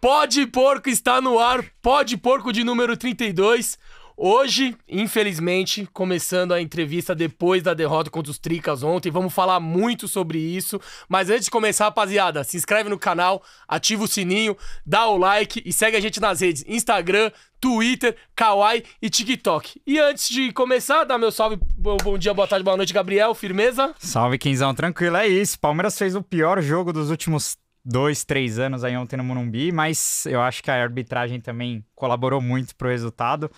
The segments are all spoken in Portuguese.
Pode Porco está no ar, Pode Porco de número 32. Hoje, infelizmente, começando a entrevista depois da derrota contra os Tricas ontem, vamos falar muito sobre isso. Mas antes de começar, rapaziada, se inscreve no canal, ativa o sininho, dá o like e segue a gente nas redes Instagram, Twitter, Kawaii e TikTok. E antes de começar, dá meu salve, bom, bom dia, boa tarde, boa noite, Gabriel, firmeza? Salve, Quinzão, tranquilo, é isso. Palmeiras fez o pior jogo dos últimos dois, três anos aí ontem no Morumbi, mas eu acho que a arbitragem também colaborou muito para o resultado.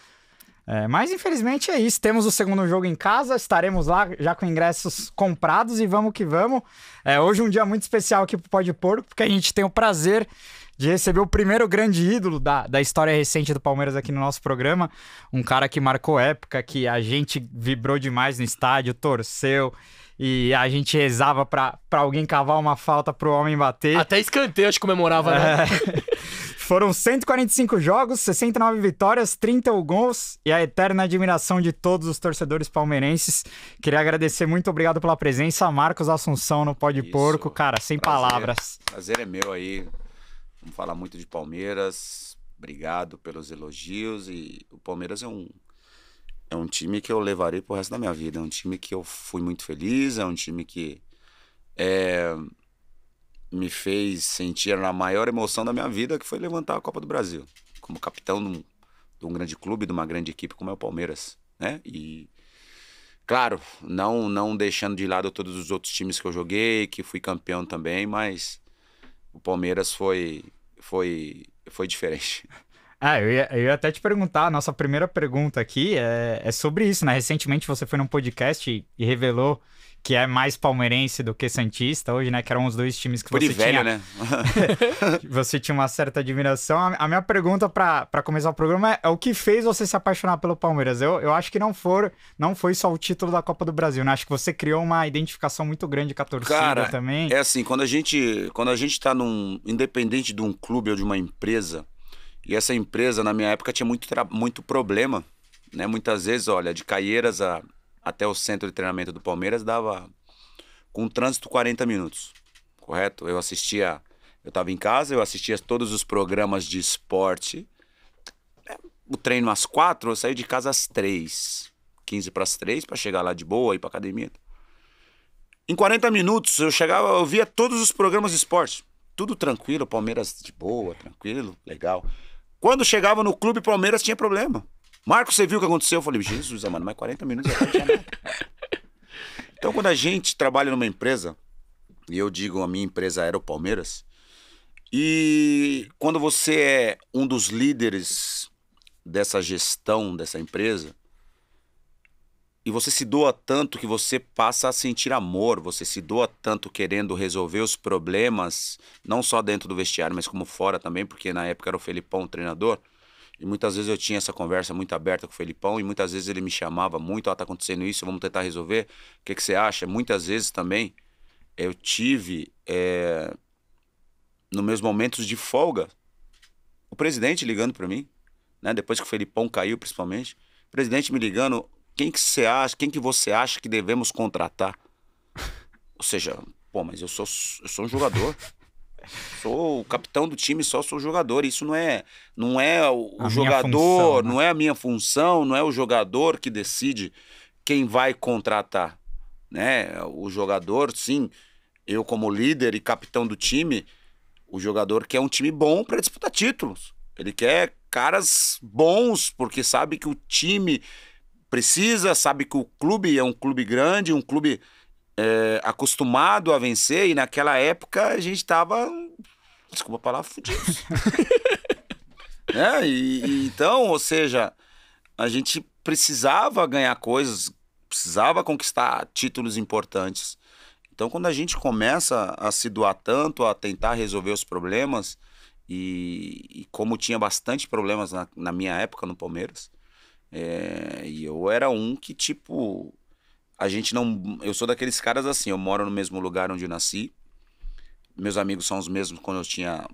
É, mas infelizmente é isso. Temos o segundo jogo em casa, estaremos lá já com ingressos comprados e vamos que vamos. É, hoje é um dia muito especial aqui para o Pode Porco, porque a gente tem o prazer de receber o primeiro grande ídolo da, da história recente do Palmeiras aqui no nosso programa. Um cara que marcou época, que a gente vibrou demais no estádio, torceu e a gente rezava pra, pra alguém cavar uma falta pro homem bater. Até escanteio, acho que comemorava, né? É... Foram 145 jogos, 69 vitórias, 30 gols e a eterna admiração de todos os torcedores palmeirenses. Queria agradecer, muito obrigado pela presença, Marcos Assunção no Pó de Isso. Porco, cara, sem Prazer. palavras. Prazer é meu aí. Vamos falar muito de Palmeiras. Obrigado pelos elogios e o Palmeiras é um é um time que eu levarei pro resto da minha vida. É um time que eu fui muito feliz, é um time que é, me fez sentir a maior emoção da minha vida, que foi levantar a Copa do Brasil. Como capitão de um, de um grande clube, de uma grande equipe como é o Palmeiras, né? E claro, não não deixando de lado todos os outros times que eu joguei, que fui campeão também, mas o Palmeiras foi foi foi diferente. Ah, eu ia, eu ia, até te perguntar, a nossa primeira pergunta aqui é, é, sobre isso, né? Recentemente você foi num podcast e revelou que é mais palmeirense do que Santista hoje, né? Que eram os dois times que Por você velho, tinha... né? você tinha uma certa admiração. A, minha pergunta para começar o programa é, é, o que fez você se apaixonar pelo Palmeiras? Eu, eu acho que não, for, não foi só o título da Copa do Brasil, né? Acho que você criou uma identificação muito grande com a torcida Cara, também. é assim, quando a gente, quando a gente tá num... Independente de um clube ou de uma empresa e essa empresa, na minha época, tinha muito, muito problema. Né? Muitas vezes, olha, de Caieiras a, até o centro de treinamento do Palmeiras dava com um trânsito 40 minutos, correto? Eu assistia, eu estava em casa, eu assistia todos os programas de esporte. Né? O treino às quatro, eu saí de casa às três. 15 para as três, para chegar lá de boa, ir para academia. Em 40 minutos eu chegava, eu via todos os programas de esporte. Tudo tranquilo, Palmeiras de boa, tranquilo, legal. Quando chegava no clube Palmeiras tinha problema. Marcos, você viu o que aconteceu? Eu falei, Jesus, mano, mais 40 minutos já tinha Então, quando a gente trabalha numa empresa, e eu digo, a minha empresa era o Palmeiras, e quando você é um dos líderes dessa gestão dessa empresa, e você se doa tanto que você passa a sentir amor, você se doa tanto querendo resolver os problemas, não só dentro do vestiário, mas como fora também, porque na época era o Felipão o treinador. E muitas vezes eu tinha essa conversa muito aberta com o Felipão e muitas vezes ele me chamava muito, ó, oh, tá acontecendo isso, vamos tentar resolver. O que, que você acha? Muitas vezes também eu tive, é... nos meus momentos de folga, o presidente ligando para mim, né? Depois que o Felipão caiu, principalmente. O presidente me ligando, quem que você acha, quem que você acha que devemos contratar? Ou seja, pô, mas eu sou, eu sou um jogador. sou o capitão do time, só sou jogador. Isso não é, não é o jogador, função, né? não é a minha função, não é o jogador que decide quem vai contratar, né? O jogador, sim, eu como líder e capitão do time, o jogador quer um time bom para disputar títulos. Ele quer caras bons porque sabe que o time precisa, sabe que o clube é um clube grande, um clube é, acostumado a vencer, e naquela época a gente tava. Desculpa a palavra, fudidos né? E, e, então, ou seja, a gente precisava ganhar coisas, precisava conquistar títulos importantes. Então, quando a gente começa a se doar tanto, a tentar resolver os problemas, e, e como tinha bastante problemas na, na minha época no Palmeiras, é, e eu era um que, tipo, a gente não. Eu sou daqueles caras assim, eu moro no mesmo lugar onde eu nasci. Meus amigos são os mesmos quando eu tinha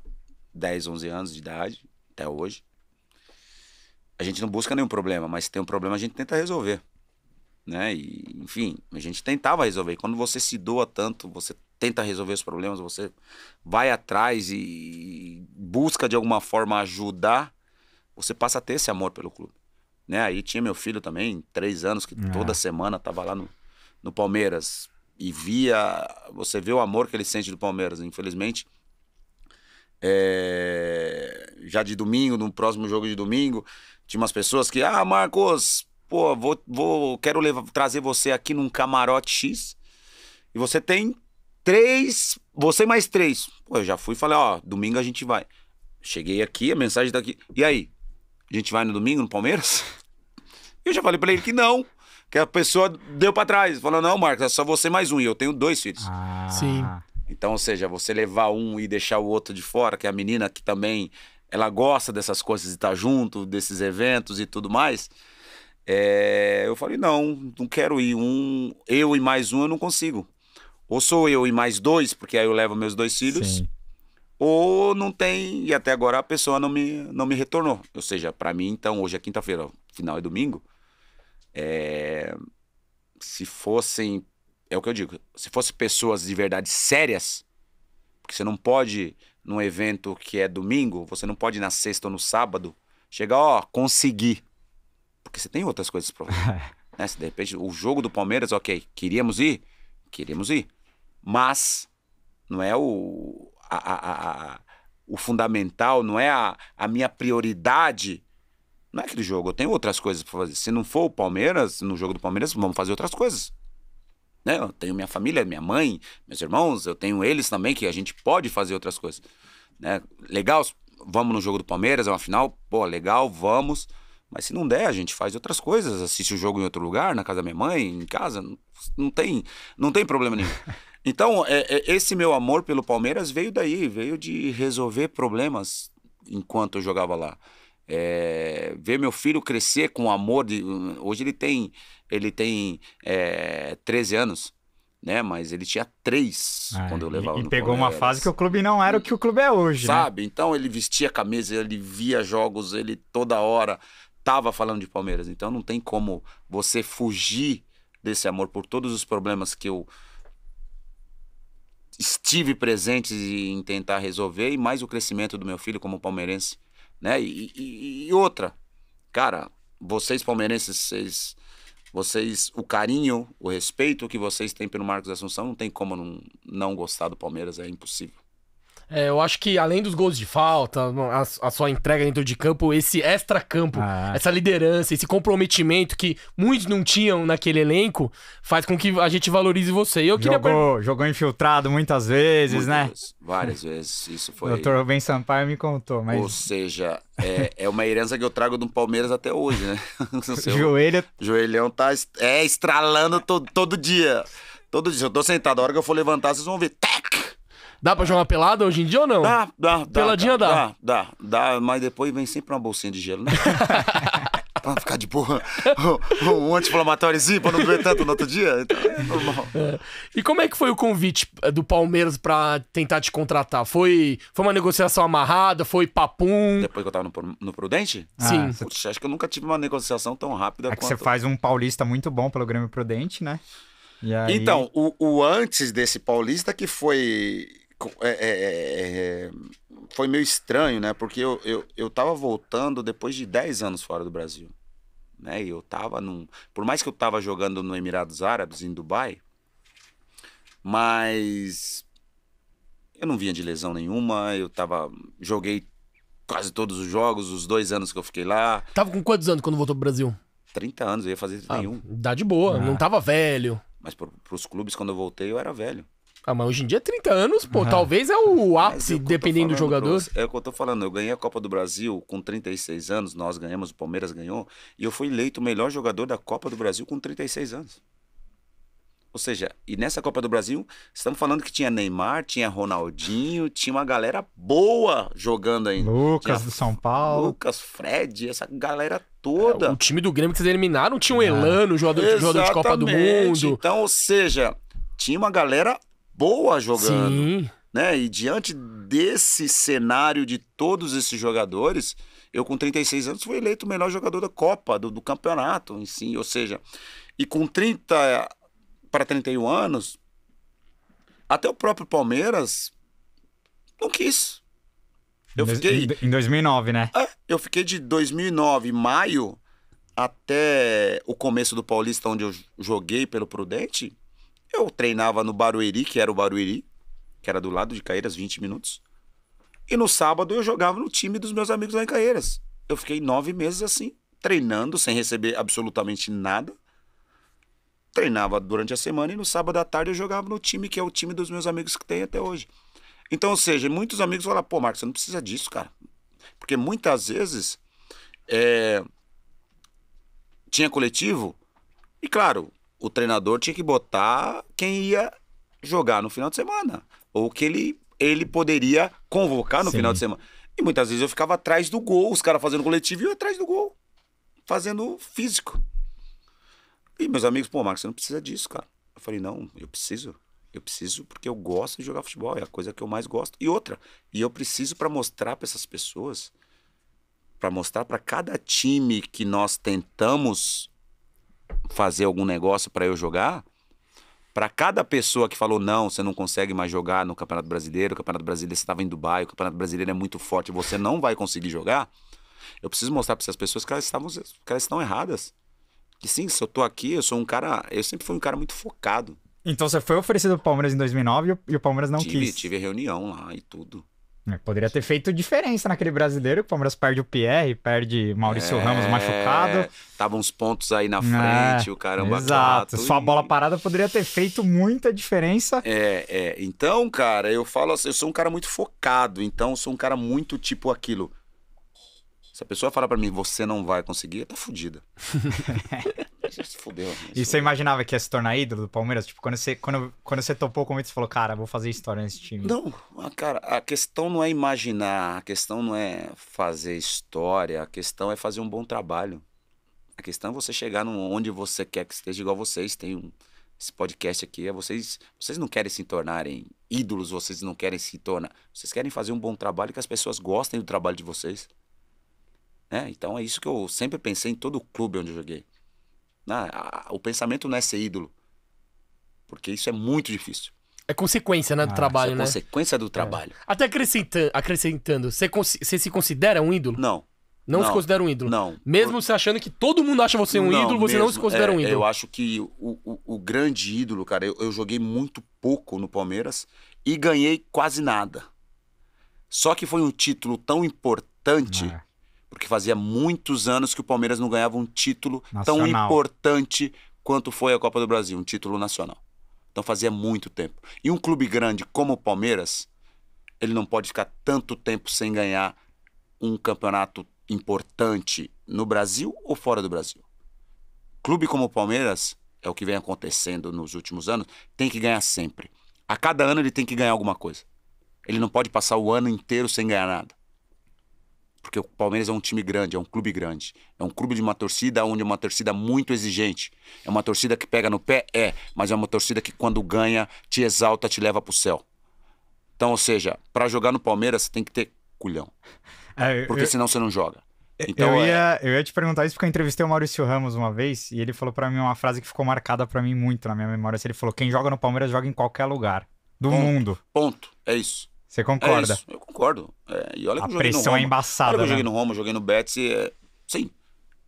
10, 11 anos de idade, até hoje. A gente não busca nenhum problema, mas se tem um problema a gente tenta resolver. Né? E, enfim, a gente tentava resolver. quando você se doa tanto, você tenta resolver os problemas, você vai atrás e busca de alguma forma ajudar, você passa a ter esse amor pelo clube. Né? Aí tinha meu filho também, três anos, que é. toda semana tava lá no, no Palmeiras. E via. Você vê o amor que ele sente do Palmeiras. Infelizmente, é, já de domingo, no próximo jogo de domingo, tinha umas pessoas que, ah, Marcos, pô, vou, vou quero levar, trazer você aqui num camarote X. E você tem três, você mais três. Pô, eu já fui e falei, ó, domingo a gente vai. Cheguei aqui, a mensagem tá aqui. E aí? A gente vai no domingo no Palmeiras? Eu já falei para ele que não. Que a pessoa deu para trás, falou: não, Marcos, é só você mais um. E eu tenho dois filhos. Ah. Sim. Então, ou seja, você levar um e deixar o outro de fora, que é a menina que também ela gosta dessas coisas de estar tá junto, desses eventos e tudo mais. É... eu falei, não, não quero ir. Um, eu e mais um eu não consigo. Ou sou eu e mais dois, porque aí eu levo meus dois filhos. Sim ou não tem, e até agora a pessoa não me, não me retornou. Ou seja, para mim, então, hoje é quinta-feira, final é domingo. É, se fossem, é o que eu digo, se fossem pessoas de verdade sérias, porque você não pode, num evento que é domingo, você não pode na sexta ou no sábado, chegar, ó, consegui. Porque você tem outras coisas pra né? Se de repente o jogo do Palmeiras, ok, queríamos ir, queríamos ir. Mas não é o, a, a, a, o fundamental, não é a, a minha prioridade. Não é aquele jogo, eu tenho outras coisas para fazer. Se não for o Palmeiras, no jogo do Palmeiras, vamos fazer outras coisas. Né? Eu tenho minha família, minha mãe, meus irmãos, eu tenho eles também, que a gente pode fazer outras coisas. Né? Legal, vamos no jogo do Palmeiras, é uma final, pô, legal, vamos. Mas se não der, a gente faz outras coisas, assiste o jogo em outro lugar, na casa da minha mãe, em casa, não, não tem, não tem problema nenhum. Então, é, é, esse meu amor pelo Palmeiras veio daí, veio de resolver problemas enquanto eu jogava lá. É, ver meu filho crescer com amor. De, hoje ele tem, ele tem é, 13 anos né? Mas ele tinha três ah, quando eu levava. E, e pegou Palmeiras. uma fase que o clube não era o que o clube é hoje, né? sabe? Né? Então ele vestia a camisa, ele via jogos, ele toda hora tava falando de Palmeiras. Então não tem como você fugir desse amor por todos os problemas que eu estive presente em tentar resolver e mais o crescimento do meu filho como palmeirense, né? E, e, e outra, cara, vocês palmeirenses, vocês, vocês, o carinho, o respeito que vocês têm pelo Marcos Assunção, não tem como não, não gostar do Palmeiras, é impossível. É, eu acho que além dos gols de falta, a, a sua entrega dentro de campo, esse extra-campo, ah. essa liderança, esse comprometimento que muitos não tinham naquele elenco, faz com que a gente valorize você. E eu jogou, jogou infiltrado muitas vezes, muitas, né? Várias vezes, isso foi. O doutor Rubens Sampaio me contou, mas. Ou seja, é, é, uma herança que eu trago do Palmeiras até hoje, né? Seu... Joelho. Joelhão tá é, estralando to, todo dia. Todo dia. Eu tô sentado. A hora que eu for levantar, vocês vão ver. Tec! Dá pra jogar pelada hoje em dia ou não? Dá, dá, dá. Peladinha dá. Dá, dá, dá mas depois vem sempre uma bolsinha de gelo, né? pra ficar de boa. Um anti-inflamatóriozinho pra não doer tanto no outro dia. Então, é normal. É. E como é que foi o convite eh, do Palmeiras pra tentar te contratar? Foi, foi uma negociação amarrada? Foi papum? Depois que eu tava no, no Prudente? Ah, Sim. Você... acho que eu nunca tive uma negociação tão rápida é quanto... você faz um paulista muito bom pelo Grêmio Prudente, né? Aí... Então, o, o antes desse paulista que foi é é, é, é, foi meio estranho, né? Porque eu, eu, eu tava voltando depois de 10 anos fora do Brasil. Né? E eu tava num. Por mais que eu tava jogando no Emirados Árabes, em Dubai, mas eu não vinha de lesão nenhuma, eu tava. Joguei quase todos os jogos, os dois anos que eu fiquei lá. Tava com quantos anos quando voltou pro Brasil? 30 anos, eu ia fazer 31. Ah, dá de boa, ah. não tava velho. Mas pro, pros clubes, quando eu voltei, eu era velho. Ah, mas hoje em dia, 30 é anos, pô, uhum. talvez é o ápice, é dependendo do jogador. Você, é o que eu tô falando. Eu ganhei a Copa do Brasil com 36 anos, nós ganhamos, o Palmeiras ganhou, e eu fui eleito o melhor jogador da Copa do Brasil com 36 anos. Ou seja, e nessa Copa do Brasil, estamos falando que tinha Neymar, tinha Ronaldinho, tinha uma galera boa jogando ainda. Lucas tinha do São Paulo. Lucas, Fred, essa galera toda. É, o time do Grêmio que vocês eliminaram tinha o um Elano, jogador, jogador de Copa do Mundo. Então, ou seja, tinha uma galera boa jogando. Sim. Né? E diante desse cenário de todos esses jogadores, eu com 36 anos fui eleito o melhor jogador da Copa, do, do campeonato em si. Ou seja, e com 30 para 31 anos, até o próprio Palmeiras não quis. Eu fiquei. Em 2009, né? É, eu fiquei de 2009, maio, até o começo do Paulista, onde eu joguei pelo Prudente, eu treinava no Barueri, que era o Barueri, que era do lado de Caeiras, 20 minutos. E no sábado eu jogava no time dos meus amigos lá em Caeiras. Eu fiquei nove meses assim, treinando, sem receber absolutamente nada. Treinava durante a semana e no sábado à tarde eu jogava no time, que é o time dos meus amigos que tem até hoje. Então, ou seja, muitos amigos falam, pô, Marcos, você não precisa disso, cara. Porque muitas vezes é... tinha coletivo, e claro, o treinador tinha que botar quem ia jogar no final de semana. Ou que ele, ele poderia convocar no Sim. final de semana. E muitas vezes eu ficava atrás do gol, os caras fazendo coletivo e eu atrás do gol, fazendo físico. E meus amigos, pô, Marcos, você não precisa disso, cara. Eu falei, não, eu preciso. Eu preciso porque eu gosto de jogar futebol, é a coisa que eu mais gosto. E outra, e eu preciso para mostrar para essas pessoas, para mostrar para cada time que nós tentamos fazer algum negócio para eu jogar, para cada pessoa que falou não, você não consegue mais jogar no Campeonato Brasileiro, o Campeonato Brasileiro você estava em Dubai, o Campeonato Brasileiro é muito forte, você não vai conseguir jogar. Eu preciso mostrar para essas pessoas que elas, estavam, que elas estão erradas. Que sim, se eu tô aqui, eu sou um cara, eu sempre fui um cara muito focado. Então você foi oferecido pro Palmeiras em 2009 e o Palmeiras não tive, quis. Tive reunião lá e tudo. É, poderia ter feito diferença naquele brasileiro, que o Palmeiras perde o Pierre, perde Maurício é, Ramos machucado. Tava uns pontos aí na é, frente, é, o caramba. Exato, quatro, só a bola parada poderia ter feito muita diferença. É, é. Então, cara, eu falo assim, eu sou um cara muito focado, então sou um cara muito tipo aquilo. Se a pessoa falar para mim, você não vai conseguir, tá fudida. se fudeu. Né? E você imaginava que ia se tornar ídolo do Palmeiras? Tipo, quando você, quando, quando você topou com o você falou, cara, vou fazer história nesse time. Não, ah, cara, a questão não é imaginar, a questão não é fazer história, a questão é fazer um bom trabalho. A questão é você chegar onde você quer que esteja, igual vocês. Tem um, esse podcast aqui, é vocês, vocês não querem se tornarem ídolos, vocês não querem se tornar. Vocês querem fazer um bom trabalho e que as pessoas gostem do trabalho de vocês. Né? Então é isso que eu sempre pensei em todo o clube onde eu joguei. Né, o pensamento não é ser ídolo. Porque isso é muito difícil. É consequência, né, do ah, trabalho, é né? Consequência do é. trabalho. É. Até acrescentando, acrescentando você, você se considera um ídolo? Não. Não, não se considera um ídolo? Não. Mesmo eu... você achando que todo mundo acha você um não, ídolo, você mesmo, não se considera é, um ídolo. Eu acho que o, o, o grande ídolo, cara, eu, eu joguei muito pouco no Palmeiras e ganhei quase nada. Só que foi um título tão importante ah. Porque fazia muitos anos que o Palmeiras não ganhava um título nacional. tão importante quanto foi a Copa do Brasil, um título nacional. Então fazia muito tempo. E um clube grande como o Palmeiras, ele não pode ficar tanto tempo sem ganhar um campeonato importante no Brasil ou fora do Brasil. Clube como o Palmeiras, é o que vem acontecendo nos últimos anos, tem que ganhar sempre. A cada ano ele tem que ganhar alguma coisa. Ele não pode passar o ano inteiro sem ganhar nada porque o Palmeiras é um time grande, é um clube grande. É um clube de uma torcida onde é uma torcida muito exigente. É uma torcida que pega no pé, é, mas é uma torcida que quando ganha, te exalta, te leva pro céu. Então, ou seja, para jogar no Palmeiras, você tem que ter culhão. É, porque senão você não joga. Então, eu, é. ia, é... eu ia te perguntar isso porque eu entrevistei o Maurício Ramos uma vez e ele falou para mim uma frase que ficou marcada para mim muito na minha memória. Ele falou: quem joga no Palmeiras joga em qualquer lugar do ponto, mundo. Ponto. É isso. Você é concorda? É eu concordo. É, e olha a que eu joguei pressão no é Roma. é embaçada. Olha eu né? joguei no Roma, joguei no Betis. É... Sim.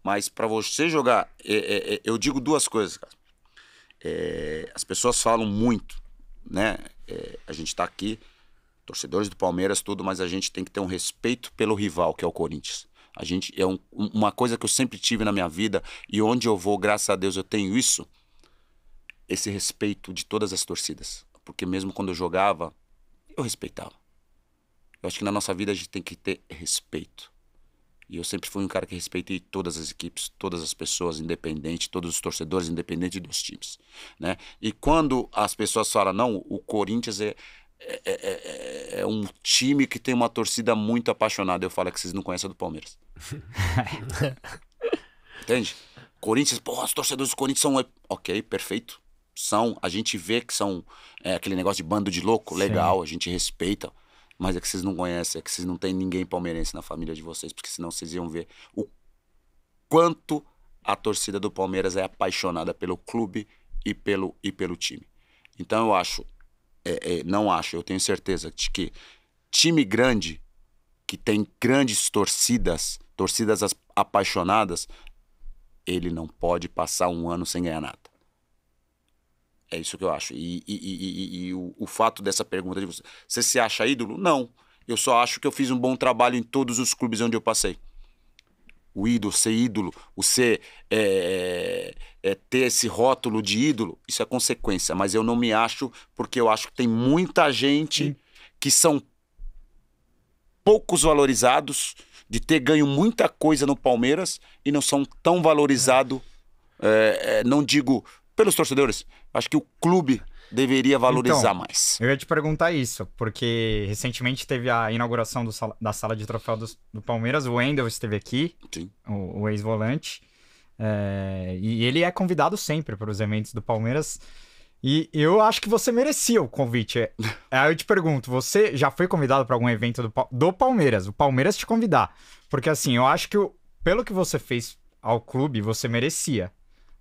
Mas para você jogar, é, é, eu digo duas coisas, cara. as pessoas falam muito, né? a gente tá aqui, torcedores do Palmeiras, tudo, mas a gente tem que ter um respeito pelo rival, que é o Corinthians. A gente é um, uma coisa que eu sempre tive na minha vida e onde eu vou, graças a Deus, eu tenho isso, esse respeito de todas as torcidas. Porque mesmo quando eu jogava, eu respeitava. Eu acho que na nossa vida a gente tem que ter respeito. E eu sempre fui um cara que respeitei todas as equipes, todas as pessoas, independente, todos os torcedores, independente dos times. Né? E quando as pessoas falam, não, o Corinthians é, é, é, é, um time que tem uma torcida muito apaixonada. Eu falo que vocês não conhecem a do Palmeiras. Entende? Corinthians, porra, os torcedores do Corinthians são. Ok, perfeito são, a gente vê que são é, aquele negócio de bando de louco, Sim. legal, a gente respeita. Mas é que vocês não conhecem, é que vocês não tem ninguém palmeirense na família de vocês, porque senão vocês iam ver o quanto a torcida do Palmeiras é apaixonada pelo clube e pelo, e pelo time. Então eu acho, é, é, não acho, eu tenho certeza de que time grande, que tem grandes torcidas, torcidas apaixonadas, ele não pode passar um ano sem ganhar nada. É isso que eu acho. E, e, e, e o, o, fato dessa pergunta de você, você se acha ídolo? Não. Eu só acho que eu fiz um bom trabalho em todos os clubes onde eu passei. O ídolo, ser ídolo, o ser é, é, é ter esse rótulo de ídolo, isso é consequência. Mas eu não me acho, porque eu acho que tem muita gente que são poucos valorizados, de ter ganho muita coisa no Palmeiras e não são tão valorizados. É, é, não digo pelos torcedores. Acho que o clube deveria valorizar então, mais. Eu ia te perguntar isso, porque recentemente teve a inauguração do, da sala de troféu do, do Palmeiras, o Wendel esteve aqui, Sim. o, o ex-volante, é, e ele é convidado sempre para os eventos do Palmeiras. E eu acho que você merecia o convite. Aí é, eu te pergunto, você já foi convidado para algum evento do, do Palmeiras? O Palmeiras te convidar? Porque assim, eu acho que pelo que você fez ao clube, você merecia.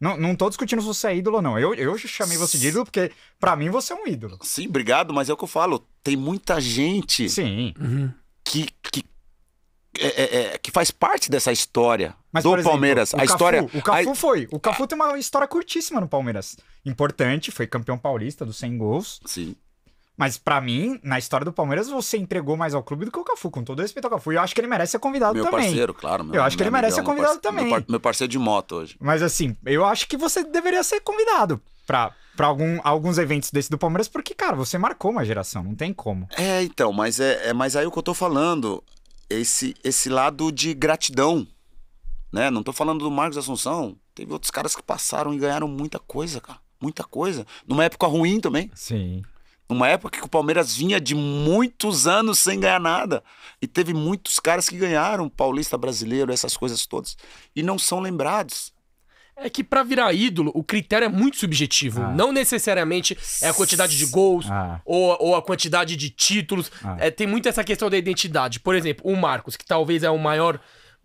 Não, não tô discutindo se você é ídolo ou não. Eu, eu chamei você de ídolo porque, para mim, você é um ídolo. Sim, obrigado, mas é o que eu falo. Tem muita gente. Sim. Uhum. Que, que é, é, é, que faz parte dessa história Mas, do exemplo, Palmeiras. a Cafu, história. O Cafu a... foi. O Cafu a... tem uma história curtíssima no Palmeiras. Importante, foi campeão paulista dos 100 gols. Sim. Mas para mim, na história do Palmeiras, você entregou mais ao clube do que o Cafu, com todo respeito ao Cafu. E eu acho que ele merece ser convidado meu também. Meu parceiro, claro. Meu, eu acho que ele merece ser convidado também. Meu, meu, parceiro de moto hoje. Mas assim, eu acho que você deveria ser convidado pra, pra algum, alguns eventos desse do Palmeiras, porque, cara, você marcou uma geração, não tem como. É, então, mas é, é mas aí o que eu tô falando, esse, esse lado de gratidão, né? Não tô falando do Marcos Assunção, teve outros caras que passaram e ganharam muita coisa, cara. Muita coisa. Numa época ruim também. Sim. Uma época que o Palmeiras vinha de muitos anos sem ganhar nada. E teve muitos caras que ganharam, paulista brasileiro, essas coisas todas, e não são lembrados. É que para virar ídolo, o critério é muito subjetivo. Ah. Não necessariamente é a quantidade de gols ah. ou, ou, a quantidade de títulos. Ah. É, tem muito essa questão da identidade. Por exemplo, o Marcos, que talvez é o maior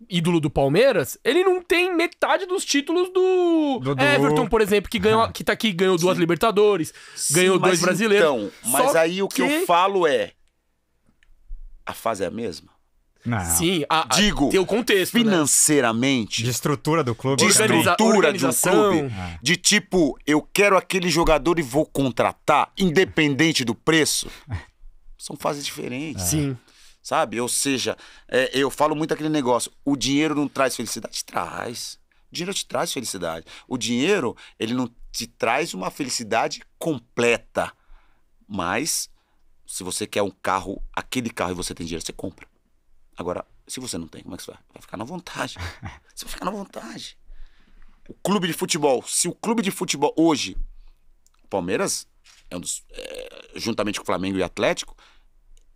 ídolo do Palmeiras, ele não tem metade dos títulos do, do Everton, por exemplo, que ganhou, ah. que tá aqui, ganhou duas Sim. Libertadores, Sim, ganhou dois brasileiros. Então, mas aí o que, que eu falo é a fase é a mesma? Não. Sim, a, a, digo. Tem o contexto. Né? Financeiramente. Né? De estrutura do clube. De estrutura de um clube. É. De tipo, eu quero aquele jogador e vou contratar, independente do preço. É. São fases diferentes. É. Sim sabe? Ou seja, é, eu falo muito aquele negócio: o dinheiro não traz felicidade? Traz. O dinheiro te traz felicidade. O dinheiro, ele não te traz uma felicidade completa. Mas, se você quer um carro, aquele carro e você tem dinheiro, você compra. Agora, se você não tem, como é que você vai? Vai ficar na vontade. Você vai ficar na vontade. O clube de futebol. Se o clube de futebol hoje, Palmeiras, é um dos, é, juntamente com o Flamengo e Atlético,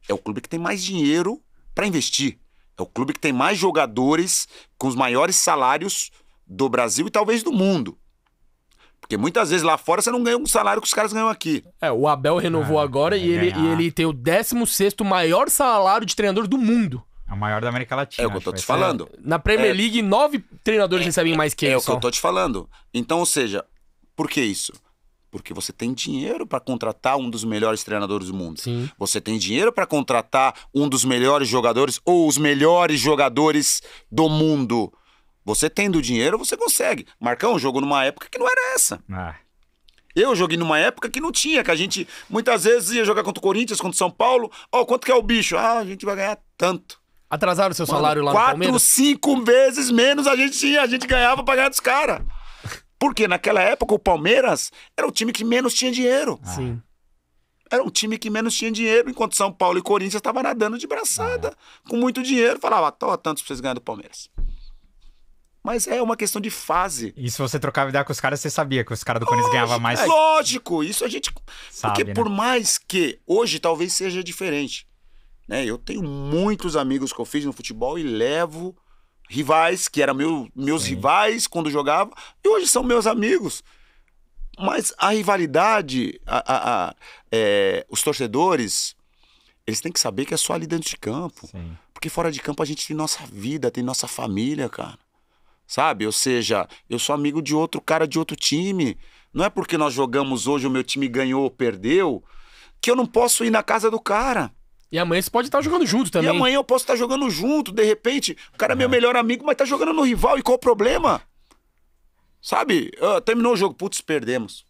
é o clube que tem mais dinheiro para investir. É o clube que tem mais jogadores com os maiores salários do Brasil e talvez do mundo. Porque muitas vezes lá fora você não ganha um salário que os caras ganham aqui. É, o Abel renovou ah, agora e ele, e ele, tem o 16 maior salário de treinador do mundo. É o maior da América Latina. É o que eu tô te falando. É... Na Premier é. League, nove treinadores é... recebem mais que ele. É, é o que eu tô te falando. Então, ou seja, por que isso? Porque você tem dinheiro para contratar um dos melhores treinadores do mundo. Sim. Você tem dinheiro para contratar um dos melhores jogadores ou os melhores jogadores do mundo. Você tendo dinheiro, você consegue. Marcão jogou numa época que não era essa. Ah. Eu joguei numa época que não tinha, que a gente muitas vezes ia jogar contra o Corinthians, contra o São Paulo. Ó, oh, quanto que é o bicho? Ah, a gente vai ganhar tanto. Atrasaram o seu Mano, salário lá quatro, no Palmeiras? Quatro, cinco vezes menos a gente tinha. A gente ganhava pra ganhar dos caras. Porque naquela época o Palmeiras era o time que menos tinha dinheiro. Ah. Sim. Era um time que menos tinha dinheiro, enquanto São Paulo e Corinthians estavam nadando de braçada, é. com muito dinheiro. Falava, ah, toma tantos pra vocês ganharem do Palmeiras. Mas é uma questão de fase. E se você trocava ideia com os caras, você sabia que os caras do Corinthians ganhavam mais? É lógico, isso a gente. Sabe, Porque né? por mais que hoje talvez seja diferente. Né? Eu tenho muitos amigos que eu fiz no futebol e levo rivais, que eram meu, meus Sim. rivais quando jogava, e hoje são meus amigos. Mas a rivalidade, a, a, a é, os torcedores, eles têm que saber que é só ali dentro de campo. Sim. Porque fora de campo a gente tem nossa vida, tem nossa família, cara. Sabe? Ou seja, eu sou amigo de outro cara de outro time. Não é porque nós jogamos hoje, o meu time ganhou ou perdeu, que eu não posso ir na casa do cara. E amanhã você pode estar tá jogando junto também. E amanhã eu posso estar tá jogando junto, de repente. O cara é meu melhor amigo, mas tá jogando no rival. E qual o problema? Sabe? Uh, terminou o jogo, putz, perdemos.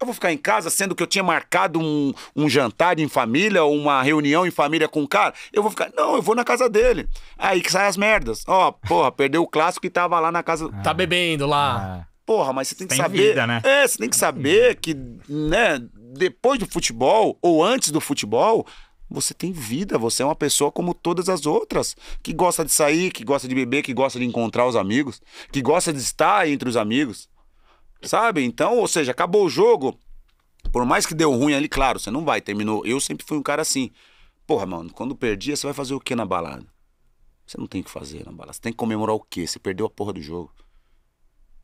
Eu vou ficar em casa, sendo que eu tinha marcado um, um jantar em família, uma reunião em família com o um cara. Eu vou ficar. Não, eu vou na casa dele. Aí que saem as merdas. Ó, oh, porra, perdeu o clássico e tava lá na casa. Ah, tá bebendo lá. Ah. Porra, mas você tem que tem saber. Vida, né? É, você tem que saber uhum. que, né, depois do futebol ou antes do futebol, você tem vida, você é uma pessoa como todas as outras, que gosta de sair, que gosta de beber, que gosta de encontrar os amigos, que gosta de estar entre os amigos. Sabe? Então, ou seja, acabou o jogo. Por mais que deu ruim ali, claro, você não vai, terminou. Eu sempre fui um cara assim. Porra, mano, quando perdia, você vai fazer o que na balada? Você não tem o que fazer na balada. Você tem que comemorar o quê? Você perdeu a porra do jogo.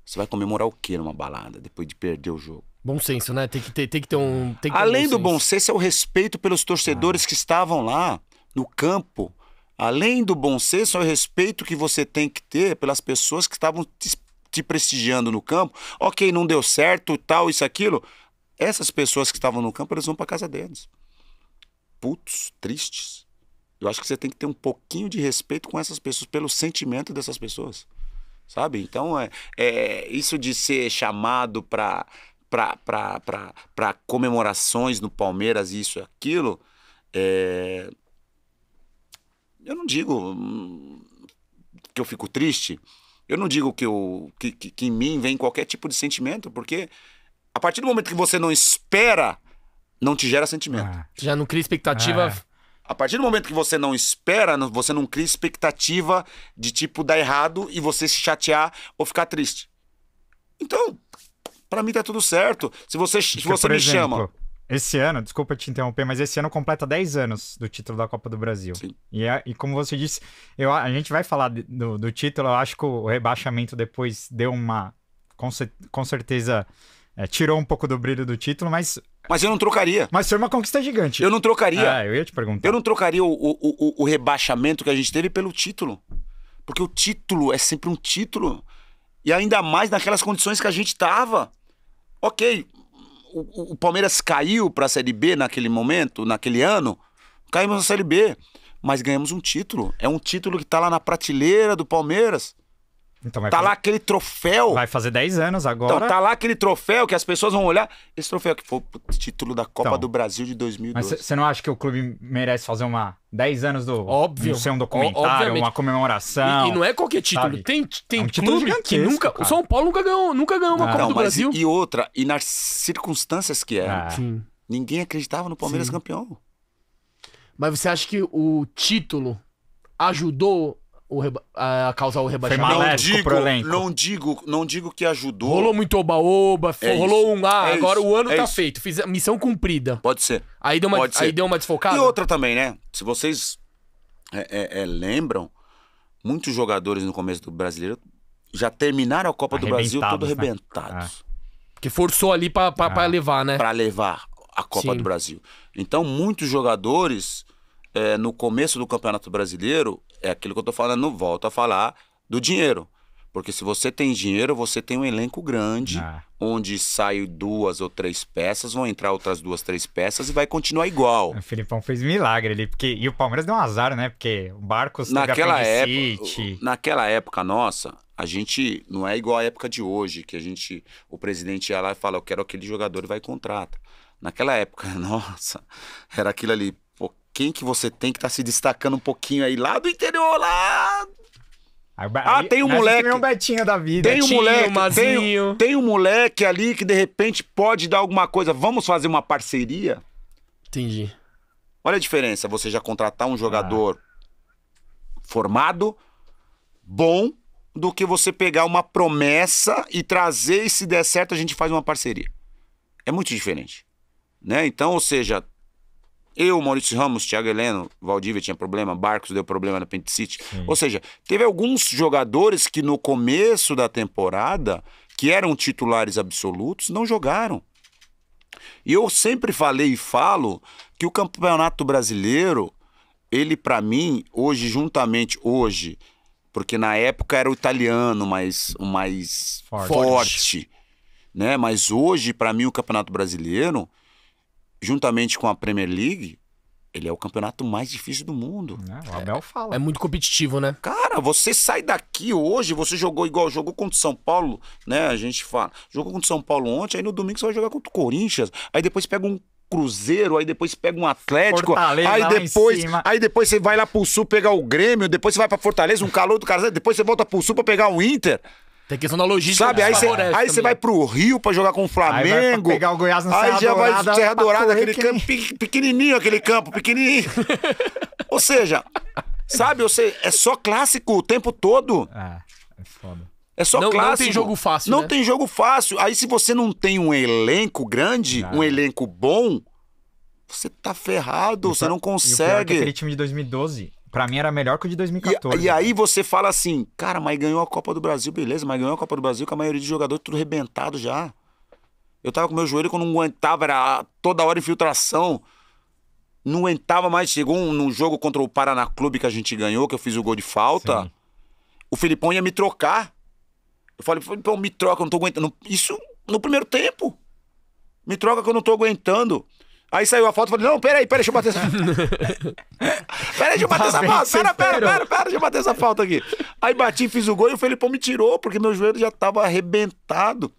Você vai comemorar o quê numa balada depois de perder o jogo? Bom senso, né? Tem que ter, tem que ter um. Que ter Além um bom do bom senso, é o respeito pelos torcedores ah. que estavam lá no campo. Além do bom senso, é o respeito que você tem que ter pelas pessoas que estavam te, te prestigiando no campo. Ok, não deu certo, tal, isso, aquilo. Essas pessoas que estavam no campo, eles vão para casa deles. Putos, tristes. Eu acho que você tem que ter um pouquinho de respeito com essas pessoas, pelo sentimento dessas pessoas. Sabe? Então, é, é isso de ser chamado para para comemorações no Palmeiras, isso e aquilo, é... eu não digo que eu fico triste, eu não digo que, eu, que, que, que em mim vem qualquer tipo de sentimento, porque a partir do momento que você não espera, não te gera sentimento. Ah, já não cria expectativa. Ah. A partir do momento que você não espera, você não cria expectativa de tipo dar errado e você se chatear ou ficar triste. Então, para mim tá tudo certo. Se você, é se você me exemplo, chama. Esse ano, desculpa te interromper, mas esse ano completa 10 anos do título da Copa do Brasil. Sim. E, é, e como você disse, eu, a gente vai falar do, do título, eu acho que o rebaixamento depois deu uma. Com, com certeza é, tirou um pouco do brilho do título, mas. Mas eu não trocaria. Mas foi uma conquista gigante. Eu não trocaria. Ah, eu ia te perguntar. Eu não trocaria o, o, o, o rebaixamento que a gente teve pelo título. Porque o título é sempre um título. E ainda mais naquelas condições que a gente estava ok, o, o Palmeiras caiu para a Série B naquele momento, naquele ano, caímos na Série B, mas ganhamos um título. É um título que está lá na prateleira do Palmeiras. Então tá fazer... lá aquele troféu. Vai fazer 10 anos agora. Então, tá lá aquele troféu que as pessoas vão olhar. Esse troféu que foi o título da Copa então, do Brasil de 2012. Mas você não acha que o clube merece fazer uma 10 anos do. Óbvio. ser um documentário, Obviamente. uma comemoração. E, e, não é qualquer título. Sabe? Tem, tem é um título clube que nunca. Cara. O São Paulo nunca ganhou, nunca ganhou uma não, Copa não, do Brasil. E, e, outra, e nas circunstâncias que eram. É. Ninguém acreditava no Palmeiras Sim. campeão. Mas você acha que o título ajudou o reba... a causar o rebaixamento. Não digo, não digo, não digo que ajudou. Rolou muito oba-oba, é rolou isso. um ah, é agora isso. o ano é tá isso. feito, fiz a missão cumprida. Pode ser. Aí deu uma, Pode aí deu uma desfocada. E outra também, né? Se vocês é, é, é, lembram, muitos jogadores no começo do Brasileiro já terminaram a Copa do Brasil todo arrebentados. Né? Ah. Que forçou ali para ah. levar, né? Para levar a Copa Sim. do Brasil. Então, muitos jogadores no começo do Campeonato Brasileiro é aquilo que eu tô falando, não volto a falar do dinheiro. Porque se você tem dinheiro, você tem um elenco grande, ah. onde saem duas ou três peças, vão entrar outras duas, três peças e vai continuar igual. O Filipão fez milagre ali, porque e o Palmeiras deu um azar, né? Porque o Barcos naquela época, naquela época nossa, a gente não é igual à época de hoje, que a gente o presidente ia lá e fala, eu quero aquele jogador e vai e contrata. Naquela época, nossa, era aquilo ali, quem que você tem que tá se destacando um pouquinho aí lá do interior, lá ah, tem um moleque. Tem um Betinho da vida. Tem um Betinho, moleque. Mazinho. Tem, tem um moleque ali que de repente pode dar alguma coisa. Vamos fazer uma parceria? Entendi. Olha a diferença, você já contratar um jogador ah. formado, bom, do que você pegar uma promessa e trazer e se der certo a gente faz uma parceria. É muito diferente. Né? Então, ou seja, eu, Maurício Ramos, Thiago Heleno, Valdívia tinha problema, Barcos deu problema na Pente City. Sim. Ou seja, teve alguns jogadores que no começo da temporada, que eram titulares absolutos, não jogaram. E eu sempre falei e falo que o Campeonato Brasileiro, ele para mim, hoje, juntamente, hoje, porque na época era o italiano mais, o mais forte. forte né? Mas hoje, para mim, o Campeonato Brasileiro juntamente com a Premier League, ele é o campeonato mais difícil do mundo. É, o Abel é, fala. É muito competitivo, né? Cara, você sai daqui hoje, você jogou igual, jogou contra o São Paulo, né? A gente fala, jogou contra o São Paulo ontem, aí no domingo você vai jogar contra o Corinthians, aí depois pega um Cruzeiro, aí depois pega um Atlético, Fortaleza, aí depois, aí depois você vai lá pro Sul pegar o Grêmio, depois você vai para Fortaleza, um calor do cara, depois você volta pro Sul para pegar o Inter. Tem questão da logística. Sabe, aí você aí você vai pro Rio pra jogar com o Flamengo. Aí pegar o Goiás aí já vai Serra Dourada, aquele campo pequenininho, aquele campo pequenininho. Ou seja, sabe, você é só clássico o tempo todo. É, é foda. É só não, clássico. Não tem jogo fácil. Não né? tem jogo fácil. Aí se você não tem um elenco grande, um elenco bom, você tá ferrado, e você tá... não consegue. E o pior é aquele time de 2012 Pra mim era melhor que o de 2014. E, e, aí você fala assim, cara, mas ganhou a Copa do Brasil, beleza, mas ganhou a Copa do Brasil com a maioria de jogadores tudo rebentado já. Eu tava com meu joelho que eu não aguentava, era toda hora infiltração. Não aguentava mais. Chegou um, jogo contra o Paraná Clube que a gente ganhou, que eu fiz o gol de falta. Sim. O Filipão ia me trocar. Eu falei, Filipão, me troca, eu não tô aguentando. Isso no primeiro tempo. Me troca que eu não tô aguentando. Aí saiu a foto e falei, não, peraí, peraí, deixa eu bater essa Peraí, deixa eu bater tá essa falta. Pera, pera, pera, pera, deixa eu bater essa falta aqui. Aí bati, fiz o gol e o Felipão me tirou, porque meu joelho já tava arrebentado.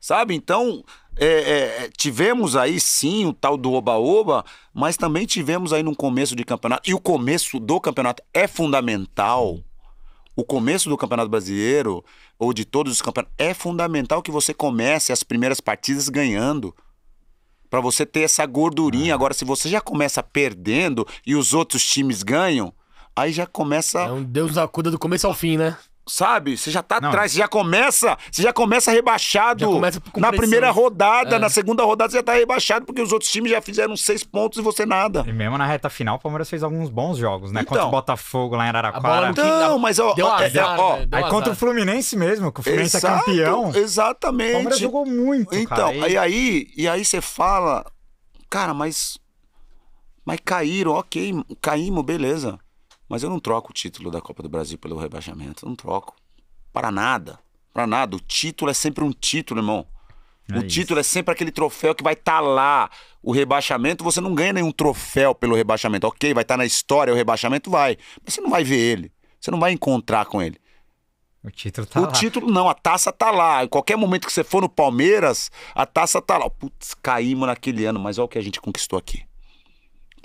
Sabe? Então, é, é, é, tivemos aí sim o tal do oba-oba, mas também tivemos aí no começo de campeonato. E o começo do campeonato é fundamental. O começo do Campeonato Brasileiro, ou de todos os campeonatos, é fundamental que você comece as primeiras partidas ganhando para você ter essa gordurinha. É. Agora, se você já começa perdendo e os outros times ganham, aí já começa. É um Deus acuda do começo ao fim, né? Sabe? Você já tá não. atrás, você já começa, você já começa rebaixado. Já começa na primeira rodada, é. na segunda rodada você já tá rebaixado, porque os outros times já fizeram seis pontos e você nada. E mesmo na reta final, o Palmeiras fez alguns bons jogos, né? Então, contra o então. Botafogo lá em Araraquara. não então, mas ó, deu azar, é, é, né? ó, né? deu aí contra o Fluminense mesmo, que o Fluminense é Exato, é campeão. Exatamente. O Palmeiras jogou muito. Então, cara, e... aí, e aí você fala, cara, mas. Mas caíram, ok, caímos, beleza. Mas eu não troco o título da Copa do Brasil pelo rebaixamento. Eu não troco. Para nada. Para nada. O título é sempre um título, irmão. É o isso. título é sempre aquele troféu que vai estar tá lá. O rebaixamento, você não ganha nenhum troféu pelo rebaixamento. Ok, vai estar tá na história o rebaixamento, vai. Mas você não vai ver ele. Você não vai encontrar com ele. O título tá o lá. O título não, a taça tá lá. Em qualquer momento que você for no Palmeiras, a taça tá lá. Putz, caímos naquele ano, mas olha o que a gente conquistou aqui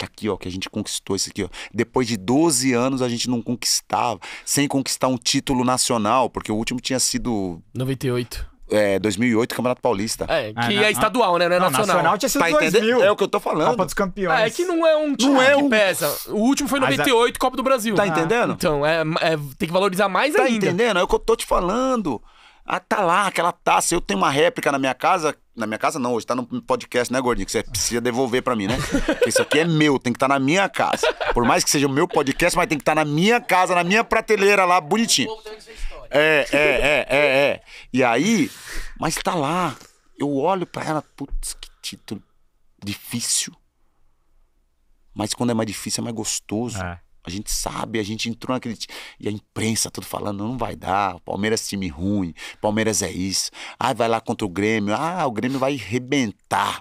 que tá aqui, ó, que a gente conquistou isso aqui, ó. Depois de 12 anos a gente não conquistava, sem conquistar um título nacional, porque o último tinha sido 98. É, 2008, Campeonato Paulista. É, ah, que ah, é estadual, né? Não é não, nacional. nacional tinha sido tá 2000. É o que eu tô falando. Copa dos Campeões. É, é que não é um título não é um... pesa. O último foi 98, Mas, Copa do Brasil. Tá ah. entendendo? Então, é, é, tem que valorizar mais tá ainda. Tá entendendo? É o que eu tô te falando. Ah, tá lá, aquela taça. Eu tenho uma réplica na minha casa. Na minha casa não, hoje tá no podcast, né, Gordinho? Que você precisa devolver para mim, né? Porque isso aqui é meu, tem que estar tá na minha casa. Por mais que seja o meu podcast, mas tem que estar tá na minha casa, na minha prateleira lá, bonitinho. É, é, é, é, é. E aí, mas tá lá. Eu olho para ela, putz, que título difícil. Mas quando é mais difícil, é mais gostoso. É. A gente sabe, a gente entrou naquele. E a imprensa tudo falando, não vai dar, Palmeiras é time ruim, Palmeiras é isso. Ah, vai lá contra o Grêmio, ah, o Grêmio vai rebentar.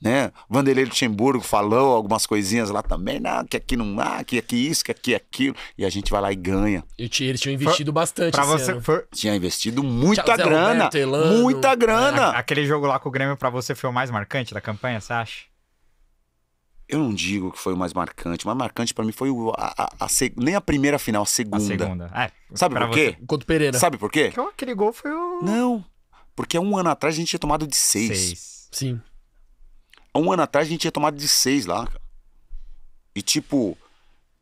Né? Vanderlei Luxemburgo falou algumas coisinhas lá também, não, ah, que aqui não há, que aqui isso, que aqui aquilo, e a gente vai lá e ganha. E eles tinham investido for, bastante pra você, for... Tinha investido muita Tchau, grana, Roberto, Elano, muita grana. É. Aquele jogo lá com o Grêmio para você foi o mais marcante da campanha, você acha? eu não digo que foi o mais marcante. O mais marcante para mim foi o, a, a, a, nem a primeira final, a segunda. A segunda. É, Sabe por quê? Você. Contra o Pereira. Sabe por quê? Porque aquele gol foi o. Não. Porque um ano atrás a gente tinha tomado de seis. Seis. Sim. Um ano atrás a gente tinha tomado de seis lá, cara. E tipo,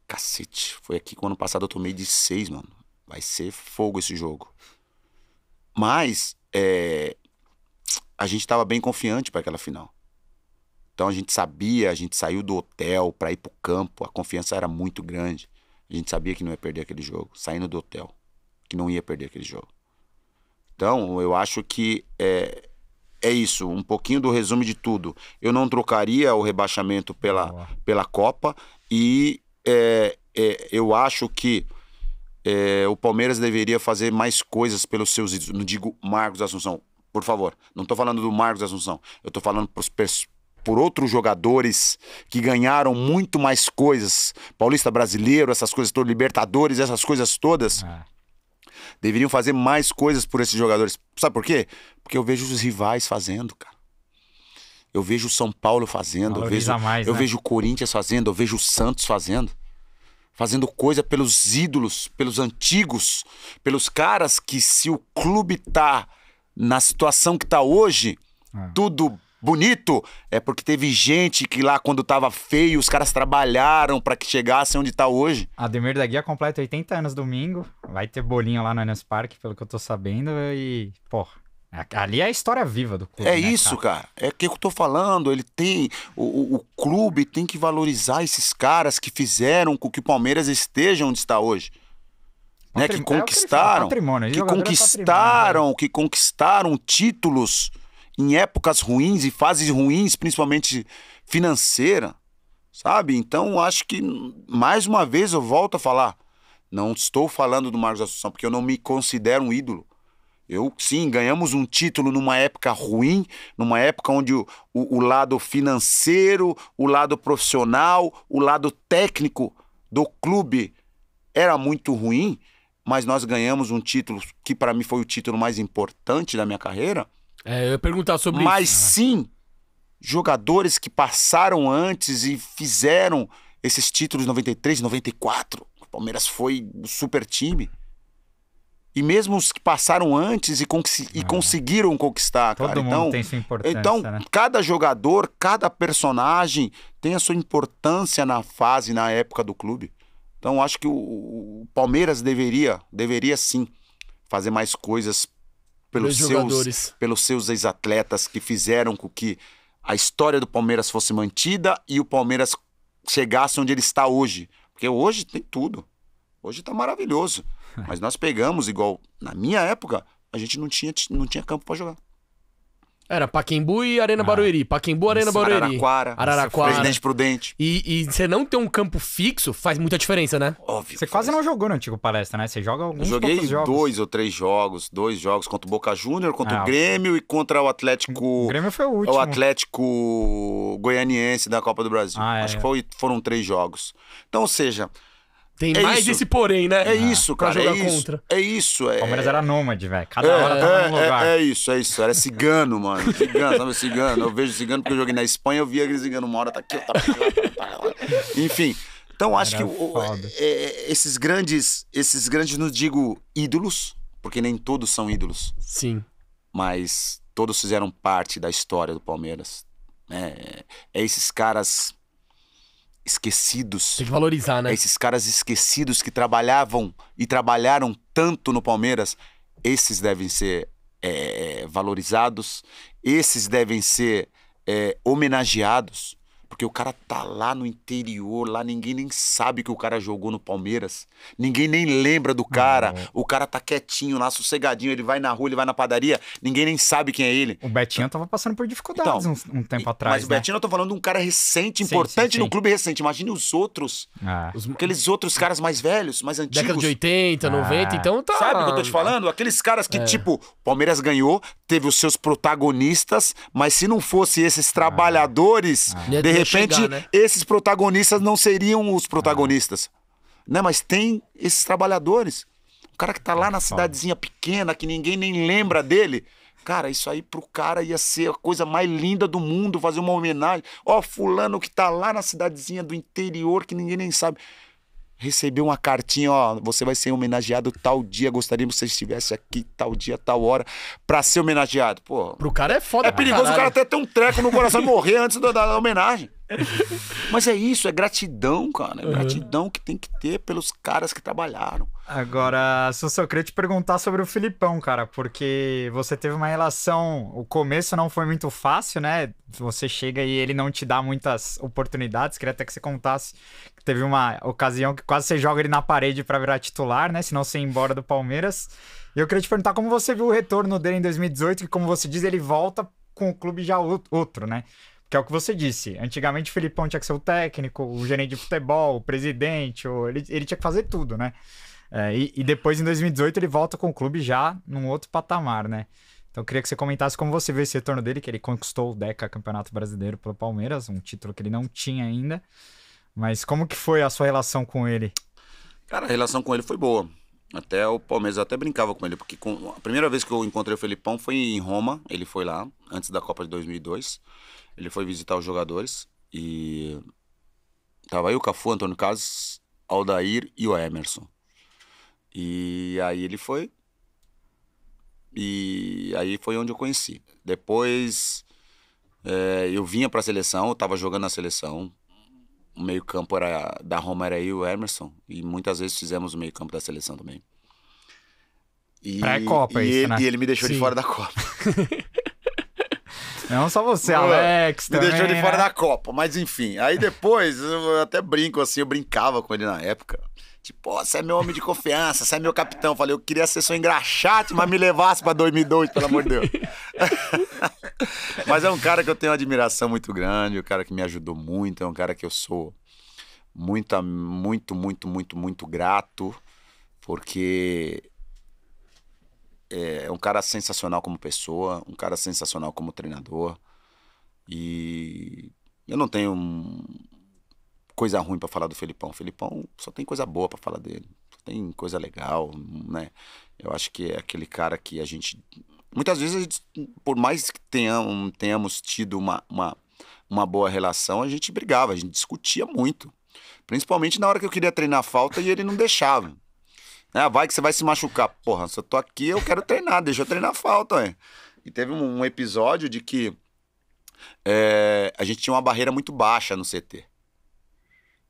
cacete, foi aqui que o ano passado eu tomei de seis, mano. Vai ser fogo esse jogo. Mas, é, a gente tava bem confiante para aquela final. Então a gente sabia, a gente saiu do hotel para ir para o campo, a confiança era muito grande. A gente sabia que não ia perder aquele jogo, saindo do hotel, que não ia perder aquele jogo. Então eu acho que é, é isso, um pouquinho do resumo de tudo. Eu não trocaria o rebaixamento pela, pela Copa e é, é, eu acho que é, o Palmeiras deveria fazer mais coisas pelos seus ídolos. Não digo Marcos Assunção, por favor. Não estou falando do Marcos Assunção. Eu estou falando pros, por outros jogadores que ganharam muito mais coisas, Paulista Brasileiro, essas coisas todas, Libertadores, essas coisas todas. É. Deveriam fazer mais coisas por esses jogadores. Sabe por quê? Porque eu vejo os rivais fazendo, cara. Eu vejo o São Paulo fazendo, Valoriza eu vejo, mais, eu né? vejo o Corinthians fazendo, eu vejo o Santos fazendo. Fazendo coisa pelos ídolos, pelos antigos, pelos caras que se o clube tá na situação que tá hoje, é. tudo bonito, é porque teve gente que lá quando tava feio, os caras trabalharam para que chegasse onde tá hoje. A Demir da Guia completa 80 anos domingo, vai ter bolinha lá no Anas Park, pelo que eu tô sabendo, e, porra, ali é a história viva do clube. É né, isso, cara? cara. É, é o que eu tô falando, ele tem o, o, clube tem que valorizar esses caras que fizeram com que o Palmeiras esteja onde está hoje. Patrim... Né, que é conquistaram, é que, fala, que conquistaram, é que conquistaram títulos em épocas ruins e fases ruins, principalmente financeira, sabe? Então acho que mais uma vez eu volto a falar. Não estou falando do Marcos Assunção porque eu não me considero um ídolo. Eu sim, ganhamos um título numa época ruim, numa época onde o, o, o lado financeiro, o lado profissional, o lado técnico do clube era muito ruim, mas nós ganhamos um título que para mim foi o título mais importante da minha carreira. É, eu ia perguntar sobre Mas isso. sim, jogadores que passaram antes e fizeram esses títulos 93, 94. O Palmeiras foi um super time. E mesmo os que passaram antes e, e é. conseguiram conquistar, Todo cara. Mundo então, tem sua importância, então né? cada jogador, cada personagem tem a sua importância na fase, na época do clube. Então acho que o, o Palmeiras deveria, deveria sim fazer mais coisas pelos seus, pelos seus ex-atletas que fizeram com que a história do Palmeiras fosse mantida e o Palmeiras chegasse onde ele está hoje. Porque hoje tem tudo. Hoje está maravilhoso. Mas nós pegamos, igual na minha época, a gente não tinha, não tinha campo para jogar. Era Paquembu e Arena ah. Barueri. Paquembu, Arena Isso, Barueri. Araraquara. Araraquara. Presidente Prudente. E, e você não ter um campo fixo faz muita diferença, né? Óbvio. Você quase não jogou no antigo palestra, né? Você joga alguns jogos. joguei dois ou três jogos. Dois jogos contra o Boca Júnior, contra ah, o Grêmio e contra o Atlético... O Grêmio foi o último. O Atlético Goianiense da Copa do Brasil. Ah, é. Acho que foi, foram três jogos. Então, ou seja... Tem é mais isso. esse porém, né? É isso, cara. Pra jogar é isso, contra. É isso. É... Palmeiras era nômade, velho. Cada é, hora tava é, num é, lugar. É, é isso, é isso. Era cigano, mano. Cigano, sabe? Cigano. Eu vejo cigano porque eu joguei na Espanha, eu via aquele cigano uma hora tá aqui, tá, tá, tá, tá Enfim. Então, acho que o, é, é, esses grandes, esses grandes, não digo ídolos, porque nem todos são ídolos. Sim. Mas todos fizeram parte da história do Palmeiras. Né? É, é esses caras esquecidos. Tem que valorizar, né? Esses caras esquecidos que trabalhavam e trabalharam tanto no Palmeiras, esses devem ser é, é valorizados, esses devem ser é, homenageados. Porque o cara tá lá no interior, lá ninguém nem sabe que o cara jogou no Palmeiras. Ninguém nem lembra do cara. O cara tá quietinho lá, sossegadinho, ele vai na rua, ele vai na padaria, ninguém nem sabe quem é ele. O Betinho tava passando por dificuldades então, um, um, tempo atrás. Mas né? o Betinho, eu tô falando de um cara recente, importante sim, sim, sim. no clube recente. Imagine os outros. Ah. Os... Aqueles outros caras mais velhos, mais antigos. Década de 80, 90, ah. então tá. Sabe o que eu tô te falando? Aqueles caras que, é. tipo, Palmeiras ganhou, teve os seus protagonistas, mas se não fosse esses trabalhadores, ah. de repente repente, chegar, né? esses protagonistas não seriam os protagonistas. É. Né? Mas tem esses trabalhadores. O cara que tá lá é na cidadezinha pequena, que ninguém nem lembra dele. Cara, isso aí pro cara ia ser a coisa mais linda do mundo, fazer uma homenagem. Ó, fulano que tá lá na cidadezinha do interior, que ninguém nem sabe. Recebeu uma cartinha, ó, você vai ser homenageado tal dia, gostaríamos que você estivesse aqui tal dia, tal hora, pra ser homenageado. Pô. Pro cara é foda, É perigoso caralho. o cara até ter um treco no coração e morrer antes da, da homenagem. Mas é isso, é gratidão, cara. É uhum. gratidão que tem que ter pelos caras que trabalharam. Agora, só eu queria te perguntar sobre o Filipão, cara, porque você teve uma relação. O começo não foi muito fácil, né? Você chega e ele não te dá muitas oportunidades. Queria até que você contasse que teve uma ocasião que quase você joga ele na parede para virar titular, né? Senão você ia embora do Palmeiras. E eu queria te perguntar como você viu o retorno dele em 2018, que, como você diz, ele volta com o clube já outro, né? Que é o que você disse. Antigamente o Filipão tinha que ser o técnico, o gerente de futebol, o presidente, ou ele, ele tinha que fazer tudo, né? É, e, e, depois, em 2018, ele volta com o clube já num outro patamar, né? Então eu queria que você comentasse como você vê esse retorno dele, que ele conquistou o DECA Campeonato Brasileiro pelo Palmeiras, um título que ele não tinha ainda. Mas como que foi a sua relação com ele? Cara, a relação com ele foi boa. Até o Palmeiras até brincava com ele, porque com, a primeira vez que eu encontrei o Felipão foi em Roma, ele foi lá, antes da Copa de 2002. Ele foi visitar os jogadores e tava aí o Cafu, Antônio Casas, Aldair e o Emerson. E aí ele foi. E aí foi onde eu conheci. Depois é, eu vinha para a seleção, eu tava jogando na seleção. O meio-campo era da Roma era aí e o Emerson. E muitas vezes fizemos o meio-campo da seleção também. E, Pré-Copa, e, isso, ele, né? e ele me deixou Sim. de fora da Copa. Não só você, Alex. Me também, deixou de fora né? da Copa, mas enfim. Aí depois, eu até brinco assim, eu brincava com ele na época. Tipo, oh, você é meu homem de confiança, você é meu capitão. Eu falei, eu queria ser seu engraxate, mas me levasse pra 2002, pelo amor de Deus. mas é um cara que eu tenho uma admiração muito grande, um cara que me ajudou muito, é um cara que eu sou muito, muito, muito, muito, muito grato, porque é, é um cara sensacional como pessoa, um cara sensacional como treinador. E eu não tenho coisa ruim para falar do Felipão. O Felipão só tem coisa boa para falar dele. Só tem coisa legal, né? Eu acho que é aquele cara que a gente muitas vezes gente, por mais que tenham, tenhamos tido uma, uma, uma boa relação, a gente brigava, a gente discutia muito. Principalmente na hora que eu queria treinar a falta e ele não deixava né? Vai que você vai se machucar. Porra, se eu tô aqui, eu quero treinar, deixa eu treinar falta, hein? E teve um, um episódio de que é, a gente tinha uma barreira muito baixa no CT.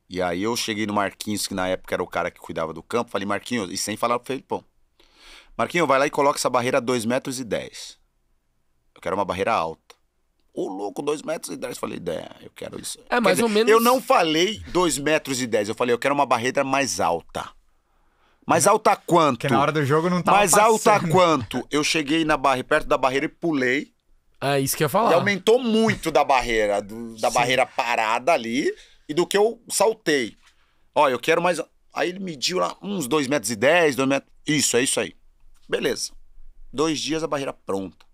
E aí eu cheguei no Marquinhos, que na época era o cara que cuidava do campo, falei, Marquinhos, e sem falar pro Felipão. Marquinhos, vai lá e coloca essa barreira a 2 metros e 10. Eu quero uma barreira alta. Ô, louco, 2 metros e 10. Falei, ideia, eu quero isso. É, Quer mais dizer, ou menos. Eu não falei 2 metros e 10, eu falei, eu quero uma barreira mais alta. Mas alta quanto? Porque na hora do jogo não tava Mais passando. alta quanto? Eu cheguei na barre perto da barreira e pulei. É isso que eu ia falar. E aumentou muito da barreira, do, da Sim. barreira parada ali e do que eu saltei. Olha, eu quero mais. Aí ele mediu lá uns 2 metros e 10, 2 metros. Isso, é isso aí. Beleza. Dois dias a barreira pronta.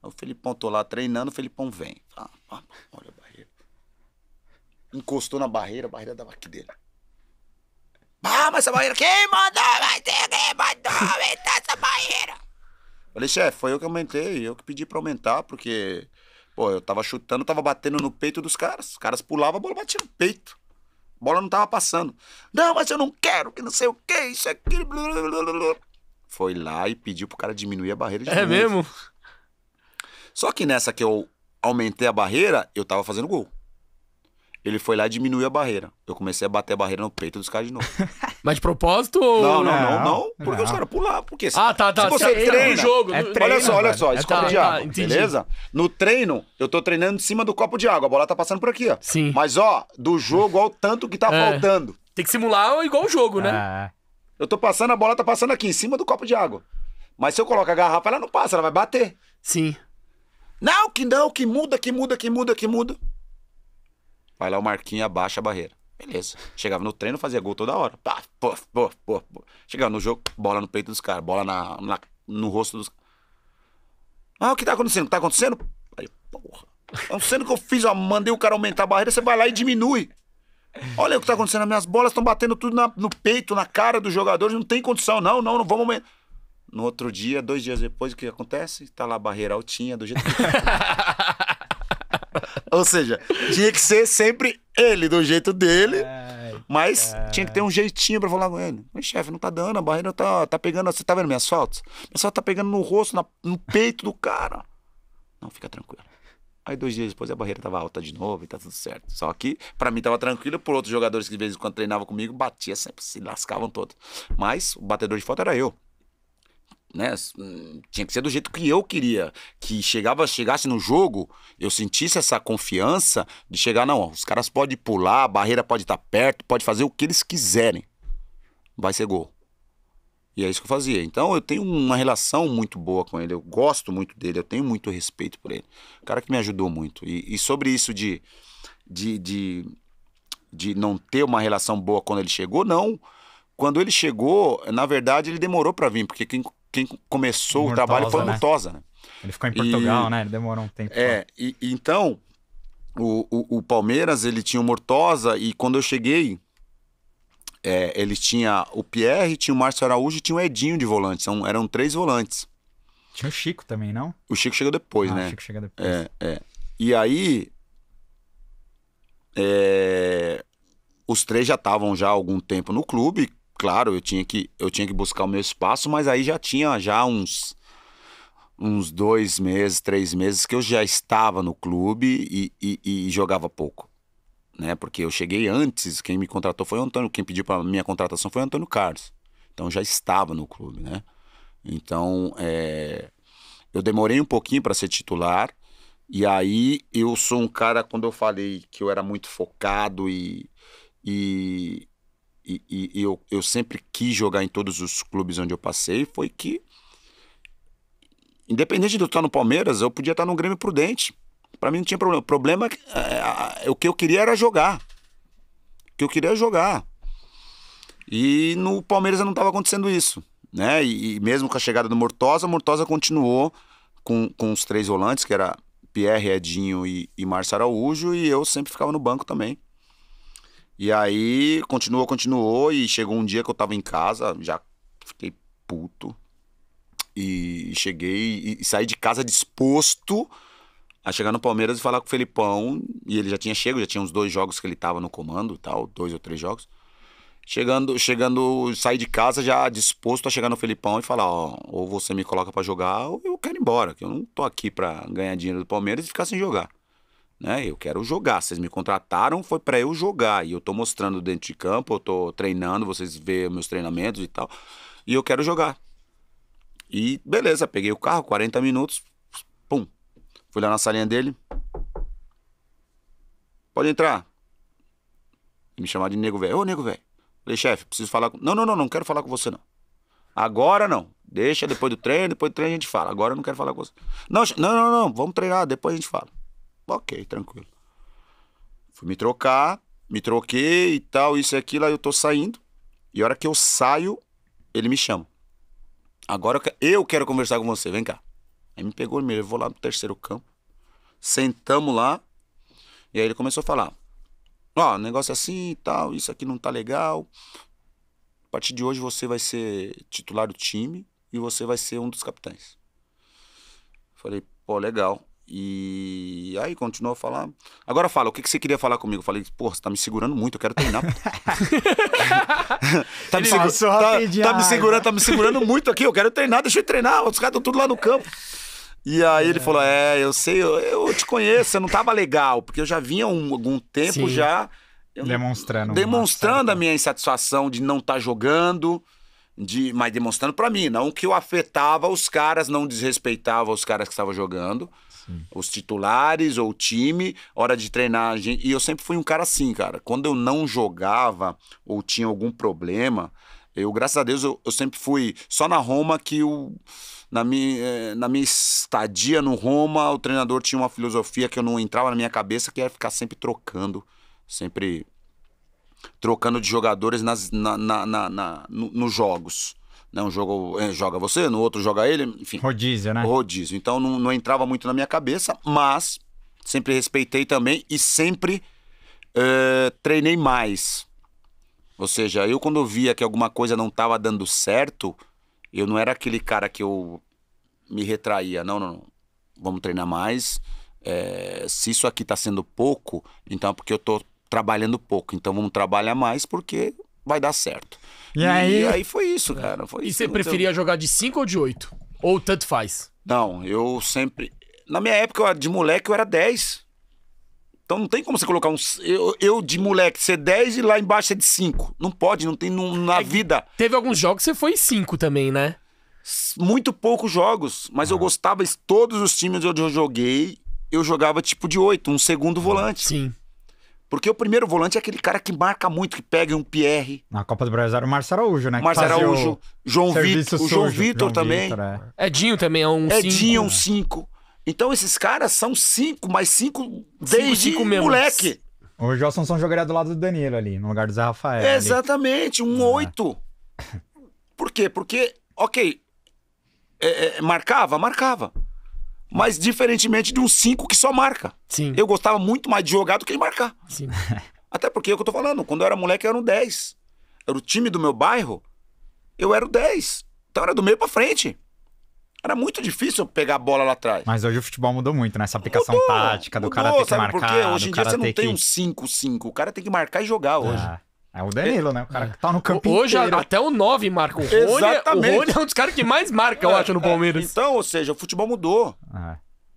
O Felipão tô lá treinando, o Felipão vem. Ah, olha a barreira. Encostou na barreira, a barreira dava aqui dele. Ah, mas essa banheira, quem mandou? Vai ter quem mandou aumentar essa banheira? Falei, chefe, foi eu que aumentei, eu que pedi pra aumentar, porque, pô, eu tava chutando, tava batendo no peito dos caras. Os caras pulavam, a bola batia no peito. A bola não tava passando. Não, mas eu não quero, que não sei o que, isso aqui. Foi lá e pediu pro cara diminuir a barreira de É mesmo? Só que nessa que eu aumentei a barreira, eu tava fazendo gol. Ele foi lá e diminuiu a barreira. Eu comecei a bater a barreira no peito dos caras de novo. Mas de propósito ou... Não, não, não, não. Porque não. os caras pularam. Porque se, ah, tá, tá. Se tipo, tá. você é, treina... jogo. É né? treino, olha só, olha só. É, tá, de água, tá, beleza? No treino, eu tô treinando em cima do copo de água. A bola tá passando por aqui, ó. Sim. Mas, ó, do jogo, olha o tanto que tá é. faltando. Tem que simular igual o jogo, né? É. Eu tô passando, a bola tá passando aqui, em cima do copo de água. Mas se eu coloco a garrafa, ela não passa, ela vai bater. Sim. Não, que não, que muda, que muda, que muda, que muda. Vai lá o Marquinhos abaixa a barreira. Beleza. Chegava no treino, fazia gol toda hora. Pá, puf, pô, pô, Chegava no jogo, bola no peito dos caras, bola na, na, no rosto dos Ah, o que tá acontecendo? O que tá acontecendo? Aí, porra. Tá não sendo que eu fiz, ó, mandei o cara aumentar a barreira, você vai lá e diminui. Olha o que tá acontecendo, as minhas bolas estão batendo tudo na, no peito, na cara dos jogadores, não tem condição, não, não, não vamos aumentar. No outro dia, dois dias depois, o que acontece? Tá lá a barreira altinha, do jeito que. Ou seja, tinha que ser sempre ele, do jeito dele. Ai, mas ai. tinha que ter um jeitinho pra falar com ele. Mas, chefe, não tá dando, a barreira tá, tá pegando. Você tá vendo minhas fotos? Minha foto tá pegando no rosto, na, no peito do cara. Não, fica tranquilo. Aí dois dias depois a barreira tava alta de novo e tá tudo certo. Só que para mim tava tranquilo, por outros jogadores que de vez em quando treinavam comigo, batia sempre, se lascavam todos. Mas o batedor de foto era eu né? Tinha que ser do jeito que eu queria. Que chegava, chegasse no jogo, eu sentisse essa confiança de chegar, não, os caras podem pular, a barreira pode estar perto, pode fazer o que eles quiserem. Vai ser gol. E é isso que eu fazia. Então eu tenho uma relação muito boa com ele, eu gosto muito dele, eu tenho muito respeito por ele. O cara que me ajudou muito. E, e sobre isso de, de, de, de não ter uma relação boa quando ele chegou, não quando ele chegou, na verdade, ele demorou para vir, porque quem, quem começou o trabalho foi o né? Mortosa, né? né? Ele ficou em Portugal, e, né? Ele demorou um tempo. É, e, então, o, o, o, Palmeiras, ele tinha o Mortosa e quando eu cheguei, é, ele tinha o Pierre, tinha o Márcio Araújo e tinha o Edinho de volante. São, eram três volantes. Tinha o Chico também, não? O Chico chegou depois, ah, né? O Chico chega depois. É, é. E aí, é, os três já estavam já há algum tempo no clube, claro, eu tinha que, eu tinha que buscar o meu espaço, mas aí já tinha já uns uns dois meses, três meses que eu já estava no clube e, e, e jogava pouco, né? Porque eu cheguei antes, quem me contratou foi o Antônio, quem pediu para minha contratação foi o Antônio Carlos, então já estava no clube, né? Então é... eu demorei um pouquinho para ser titular e aí eu sou um cara quando eu falei que eu era muito focado e, e e, e, eu, eu sempre quis jogar em todos os clubes onde eu passei foi que, independente de eu estar no Palmeiras, eu podia estar no Grêmio Prudente. Para mim não tinha problema. O problema, é é, é, é, o que eu queria era jogar. O que eu queria era jogar. E no Palmeiras não estava acontecendo isso. Né? E, e, mesmo com a chegada do Mortosa, Mortosa continuou com, com os três volantes, que era Pierre, Edinho e, e Márcio Araújo, e eu sempre ficava no banco também. E aí continuou, continuou. E chegou um dia que eu tava em casa, já fiquei puto. E cheguei e saí de casa disposto a chegar no Palmeiras e falar com o Felipão. E ele já tinha chego, já tinha uns dois jogos que ele tava no comando tal, dois ou três jogos. Chegando, chegando, saí de casa já disposto a chegar no Felipão e falar, ó, ou você me coloca para jogar, ou eu quero ir embora, que eu não tô aqui para ganhar dinheiro do Palmeiras e ficar sem jogar né? Eu quero jogar. Vocês me contrataram, foi para eu jogar. E eu tô mostrando dentro de campo, eu tô treinando, vocês vêem meus treinamentos e tal. E eu quero jogar. E beleza, peguei o carro, 40 minutos, pum. Fui lá na salinha dele. Pode entrar. Me chamar de nego velho. Ô, nego velho. Falei, chefe, preciso falar com. Não, não, não, não quero falar com você, não. Agora não. Deixa depois do treino, depois do treino a gente fala. Agora eu não quero falar com você. Não, não, não, não, vamos treinar, depois a gente fala. Ok, tranquilo. Fui me trocar, me troquei e tal, isso e aquilo, aí eu tô saindo. E a hora que eu saio, ele me chama. Agora eu quero conversar com você, vem cá. Aí me pegou, me levou lá no terceiro campo. Sentamos lá. E aí ele começou a falar: Ó, oh, negócio assim e tal, isso aqui não tá legal. A partir de hoje você vai ser titular do time e você vai ser um dos capitães. Falei, pô, legal. E aí continuou a falar. Agora fala, o que, que você queria falar comigo? Eu falei, pô, você tá me segurando muito, eu quero treinar. tá, me tá, tá, me segurando, tá me segurando muito aqui, eu quero treinar, deixa eu treinar, os caras estão tudo lá no campo. E aí é. ele falou: É, eu sei, eu, eu te conheço, eu não tava legal, porque eu já vinha um, algum tempo Sim. já. Eu, demonstrando. Demonstrando a minha insatisfação de não estar tá jogando. De, mas demonstrando para mim, não que eu afetava os caras, não desrespeitava os caras que estavam jogando, Sim. Os titulares ou o time, hora de treinar. E eu sempre fui um cara assim, cara. Quando eu não jogava ou tinha algum problema, eu, graças a Deus, eu, eu sempre fui. Só na Roma que o. Na minha, eh, na minha estadia no Roma, o treinador tinha uma filosofia que eu não entrava na minha cabeça, que era ficar sempre trocando, sempre trocando de jogadores nas, na, na, na, na no, nos jogos. Né? Um jogo eh, joga você, no outro joga ele, enfim. Rodízio, né? Rodízio. Então não, não entrava muito na minha cabeça, mas sempre respeitei também e sempre eh, treinei mais. Ou seja, eu quando via que alguma coisa não estava dando certo, eu não era aquele cara que eu me retraía. Não, não, não. Vamos treinar mais. É, se isso aqui está sendo pouco, então é porque eu estou trabalhando pouco. Então vamos trabalhar mais porque vai dar certo. E, e aí... aí foi isso, cara. Foi e isso, você preferia jogar de 5 ou de 8? Ou tanto faz? Não, eu sempre. Na minha época, de moleque, eu era 10. Então não tem como você colocar um. Eu, eu, de moleque ser 10 e lá embaixo ser de 5. Não pode, não tem na é, vida. Teve alguns jogos que você foi em 5 também, né? Muito poucos jogos, mas ah. eu gostava, todos os times onde eu joguei, eu jogava tipo de 8, um segundo volante. Sim. Porque o primeiro volante é aquele cara que marca muito, que pega um Pierre. Na Copa do Brasil era o Márcio Araújo, né? Márcio Araújo, o João Vitor, o João Vitor também. Vitor, é. Edinho também é um 5. Edinho é um 5. Então esses caras são 5, mais 5 desde cinco mesmo. moleque. O Josson jogaria do lado do Danilo ali, no lugar do Zé Rafael. É exatamente, um 8. É. Por quê? Porque, ok, é, é, marcava, marcava. Mas diferentemente de um 5 que só marca. Sim. Eu gostava muito mais de jogar do que de marcar. Sim. Até porque é o que eu tô falando, quando eu era moleque eu era um 10. Era o time do meu bairro, eu era o 10. Então era do meio para frente. Era muito difícil pegar a bola lá atrás. Mas hoje o futebol mudou muito, né? Essa aplicação mudou, tática do mudou, cara ter que marcar. Porque hoje em dia você não tem que... um 5-5. O cara tem que marcar e jogar é. hoje. Ah. É o Danilo, né? O cara é. que tá no campo Hoje inteiro. até o 9 marca. O Rony, é- Exatamente. o Rony é um dos caras que mais marca, eu acho, no é, Palmeiras. Então, ou seja, o futebol mudou. É.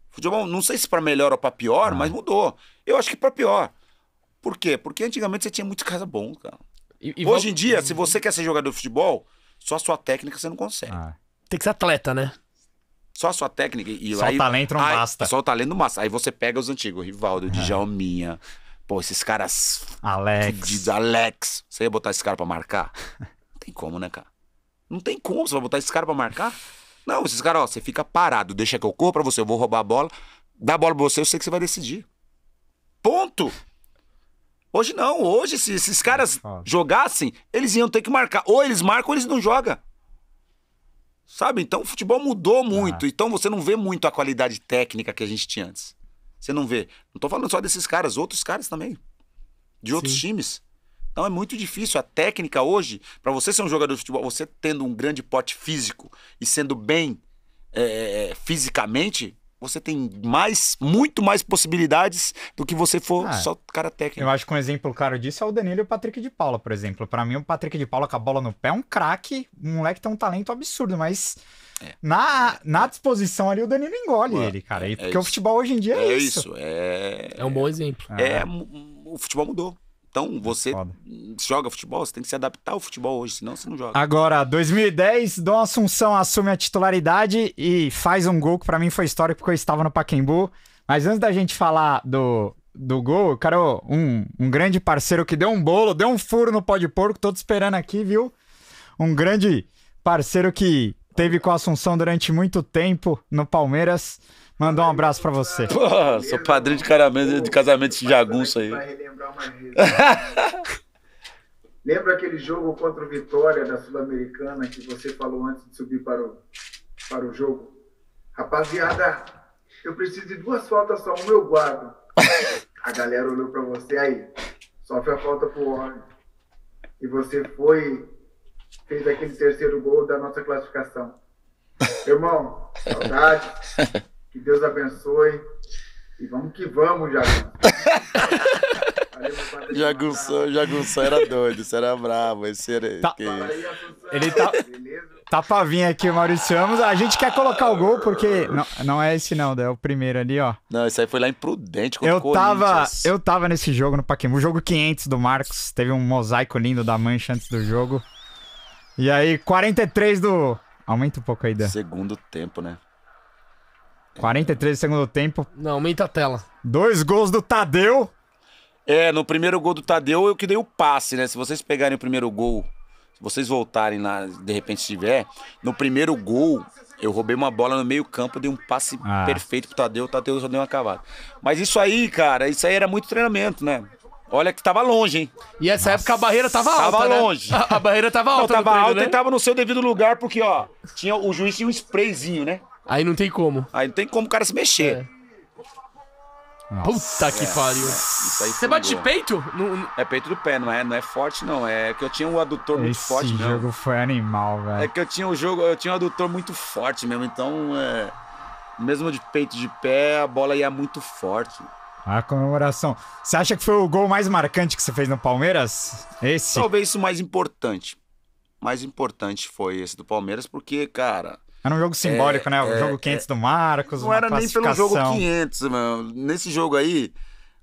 Futebol, não sei se para melhor ou para pior, é. mas mudou. Eu acho que para pior. Por quê? Porque antigamente você tinha muito casa bom, cara. E, e Hoje em dia, se você quer ser jogador de futebol, só a sua técnica você não consegue. É. Tem que ser atleta, né? Só a sua técnica. E só aí, o talento não aí, basta. Só o talento não basta. Aí você pega os antigos, Rivaldo, Djalminha... Pô, esses caras. Alex. Diz Alex. Você ia botar esse cara pra marcar? Não tem como, né, cara? Não tem como. Você vai botar esse cara pra marcar? Não, esses caras, ó, você fica parado. Deixa que eu corra pra você, eu vou roubar a bola. Dá a bola pra você, eu sei que você vai decidir. Ponto. Hoje não. Hoje, se esses caras jogassem, eles iam ter que marcar. Ou eles marcam ou eles não jogam. Sabe? Então o futebol mudou muito. Ah. Então você não vê muito a qualidade técnica que a gente tinha antes. Você não vê. Não tô falando só desses caras, outros caras também. De outros Sim. times. Então é muito difícil. A técnica hoje, para você ser um jogador de futebol, você tendo um grande pote físico e sendo bem é, é, é fisicamente, você tem mais, muito mais possibilidades do que você for ah, só cara técnico. Eu acho que um exemplo claro disso é o Danilo e o Patrick de Paula, por exemplo. Para mim, o Patrick de Paula com a bola no pé é um craque, um moleque tem um talento absurdo, mas é. Na, na disposição ali, o Danilo engole ele, cara. E, é porque isso. o futebol hoje em dia é, é isso. isso. É... é um bom exemplo. É, é. o futebol mudou. Então, é você Foda. joga futebol, você tem que se adaptar ao futebol hoje, senão você não joga. Agora, 2010, Dom Assunção assume a titularidade e faz um gol que para mim foi histórico porque eu estava no Paquembu. Mas antes da gente falar do, do gol, cara, um, um grande parceiro que deu um bolo, deu um furo no pó de porco, todo esperando aqui, viu? Um grande parceiro que teve com a Assunção durante muito tempo no Palmeiras. Mandar um abraço pra você. Pô, sou padrinho de casamento, de casamento de jagunço aí. Lembra aquele jogo contra o Vitória da Sul-Americana que você falou antes de subir para o, para o jogo? Rapaziada, eu preciso de duas faltas só, uma eu guardo. A galera olhou para você aí, sofre a falta pro homem. E você foi, fez aquele terceiro gol da nossa classificação. Irmão, saudade. Que Deus abençoe. E vamos que vamos, Jagunço. Jagunção, Jagunção era doido, você era bravo. Esse era, tá. Ele tá. Tá pra vir aqui o Maurício Ramos. A gente quer colocar o gol, porque. Não, não é esse, não, né? é o primeiro ali, ó. Não, esse aí foi lá imprudente contra eu o tava, Eu tava nesse jogo no Paquimbu, o jogo 500 do Marcos. Teve um mosaico lindo da mancha antes do jogo. E aí, 43 do. Aumenta um pouco aí, Dan. Segundo tempo, né? 43 de segundo tempo. Não, aumenta a tela. Dois gols do Tadeu. É, no primeiro gol do Tadeu eu que dei o passe, né? Se vocês pegarem o primeiro gol, se vocês voltarem lá, de repente estiver, no primeiro gol eu roubei uma bola no meio campo, dei um passe ah. perfeito pro Tadeu, o Tadeu só deu uma cavada. Mas isso aí, cara, isso aí era muito treinamento, né? Olha que tava longe, hein? E essa Nossa. época a barreira tava alta. Tava né? longe. A, a, barreira tava alta. Não, tava treino, alta né? e tava no seu devido lugar, porque, ó, tinha, o juiz tinha um sprayzinho, né? Aí não tem como. Aí não tem como o cara se mexer. É. Puta que pariu. Você bate de peito? É peito do pé, não é, não é forte, não. É que eu tinha um adutor Esse muito forte, mesmo. Esse jogo foi animal, velho. É que eu tinha o um jogo, eu tinha um adutor muito forte mesmo, então. É... mesmo de peito de pé, a bola ia muito forte. A comemoração. Você acha que foi o gol mais marcante que você fez no Palmeiras? Esse? Talvez o mais importante. Mais importante foi esse do Palmeiras, porque, cara, era um jogo simbólico, é, né? O é, jogo 500 é, do Marcos, Não era nem pelo jogo 500, mano. Nesse jogo aí,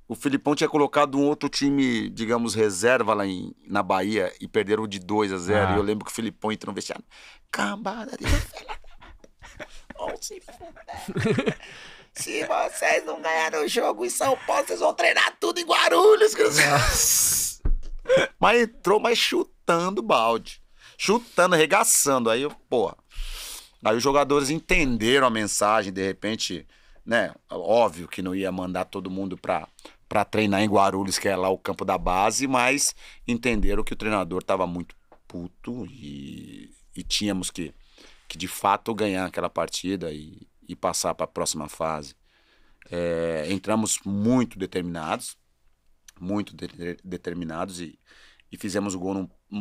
o Filipão tinha colocado um outro time, digamos, reserva lá em, na Bahia e perderam de 2 a 0. Ah. E eu lembro que o Filipão entrou no vestiário. Cambada de se Se vocês não ganharam o jogo em São Paulo, vocês vão treinar tudo em Guarulhos. Mas entrou, mas chutando balde. Chutando, arregaçando. Aí, porra. Aí os jogadores entenderam a mensagem, de repente, né? Óbvio que não ia mandar todo mundo para para treinar em Guarulhos, que é lá o campo da base, mas entenderam que o treinador tava muito puto e, e tínhamos que, que de fato ganhar aquela partida e, e passar para a próxima fase. É, entramos muito determinados, muito de, determinados e, e fizemos o gol num um,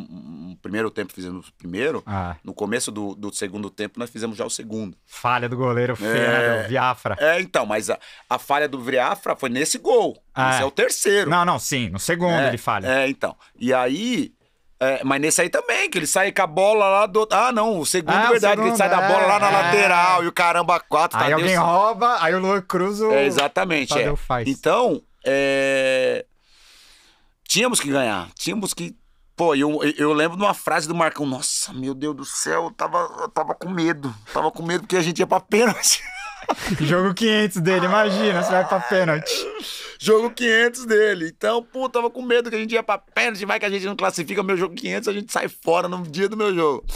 um, primeiro tempo fizemos o primeiro. Ah. No começo do, do, segundo tempo, nós fizemos já o segundo. Falha do goleiro feia, é... Né, Viafra. É, então, mas a, a falha do Viafra foi nesse gol. Ah. Esse é o é. terceiro. Não, não, sim, no segundo é, ele falha. É, então. E aí. É, mas nesse aí também, que ele sai com a bola lá do. Ah, não, o segundo, ah, verdade, o ele sai é, da bola lá na é. lateral e o caramba, quatro. Aí Tadeu... alguém rouba, aí o Luan cruza O... É, exatamente. Tadeu é. Faz. Então, tínhamos que ganhar, tínhamos que Pô, eu, eu lembro de uma frase do Marcão, nossa, meu Deus do céu, eu tava, eu tava com medo. Tava com medo porque a gente ia pra pênalti. Jogo 500 dele, imagina, você vai pra pênalti. Jogo 500 dele. Então, pô, tava com medo que a gente ia pra pênalti, vai que a gente não classifica meu jogo 500, a gente sai fora no dia do meu jogo.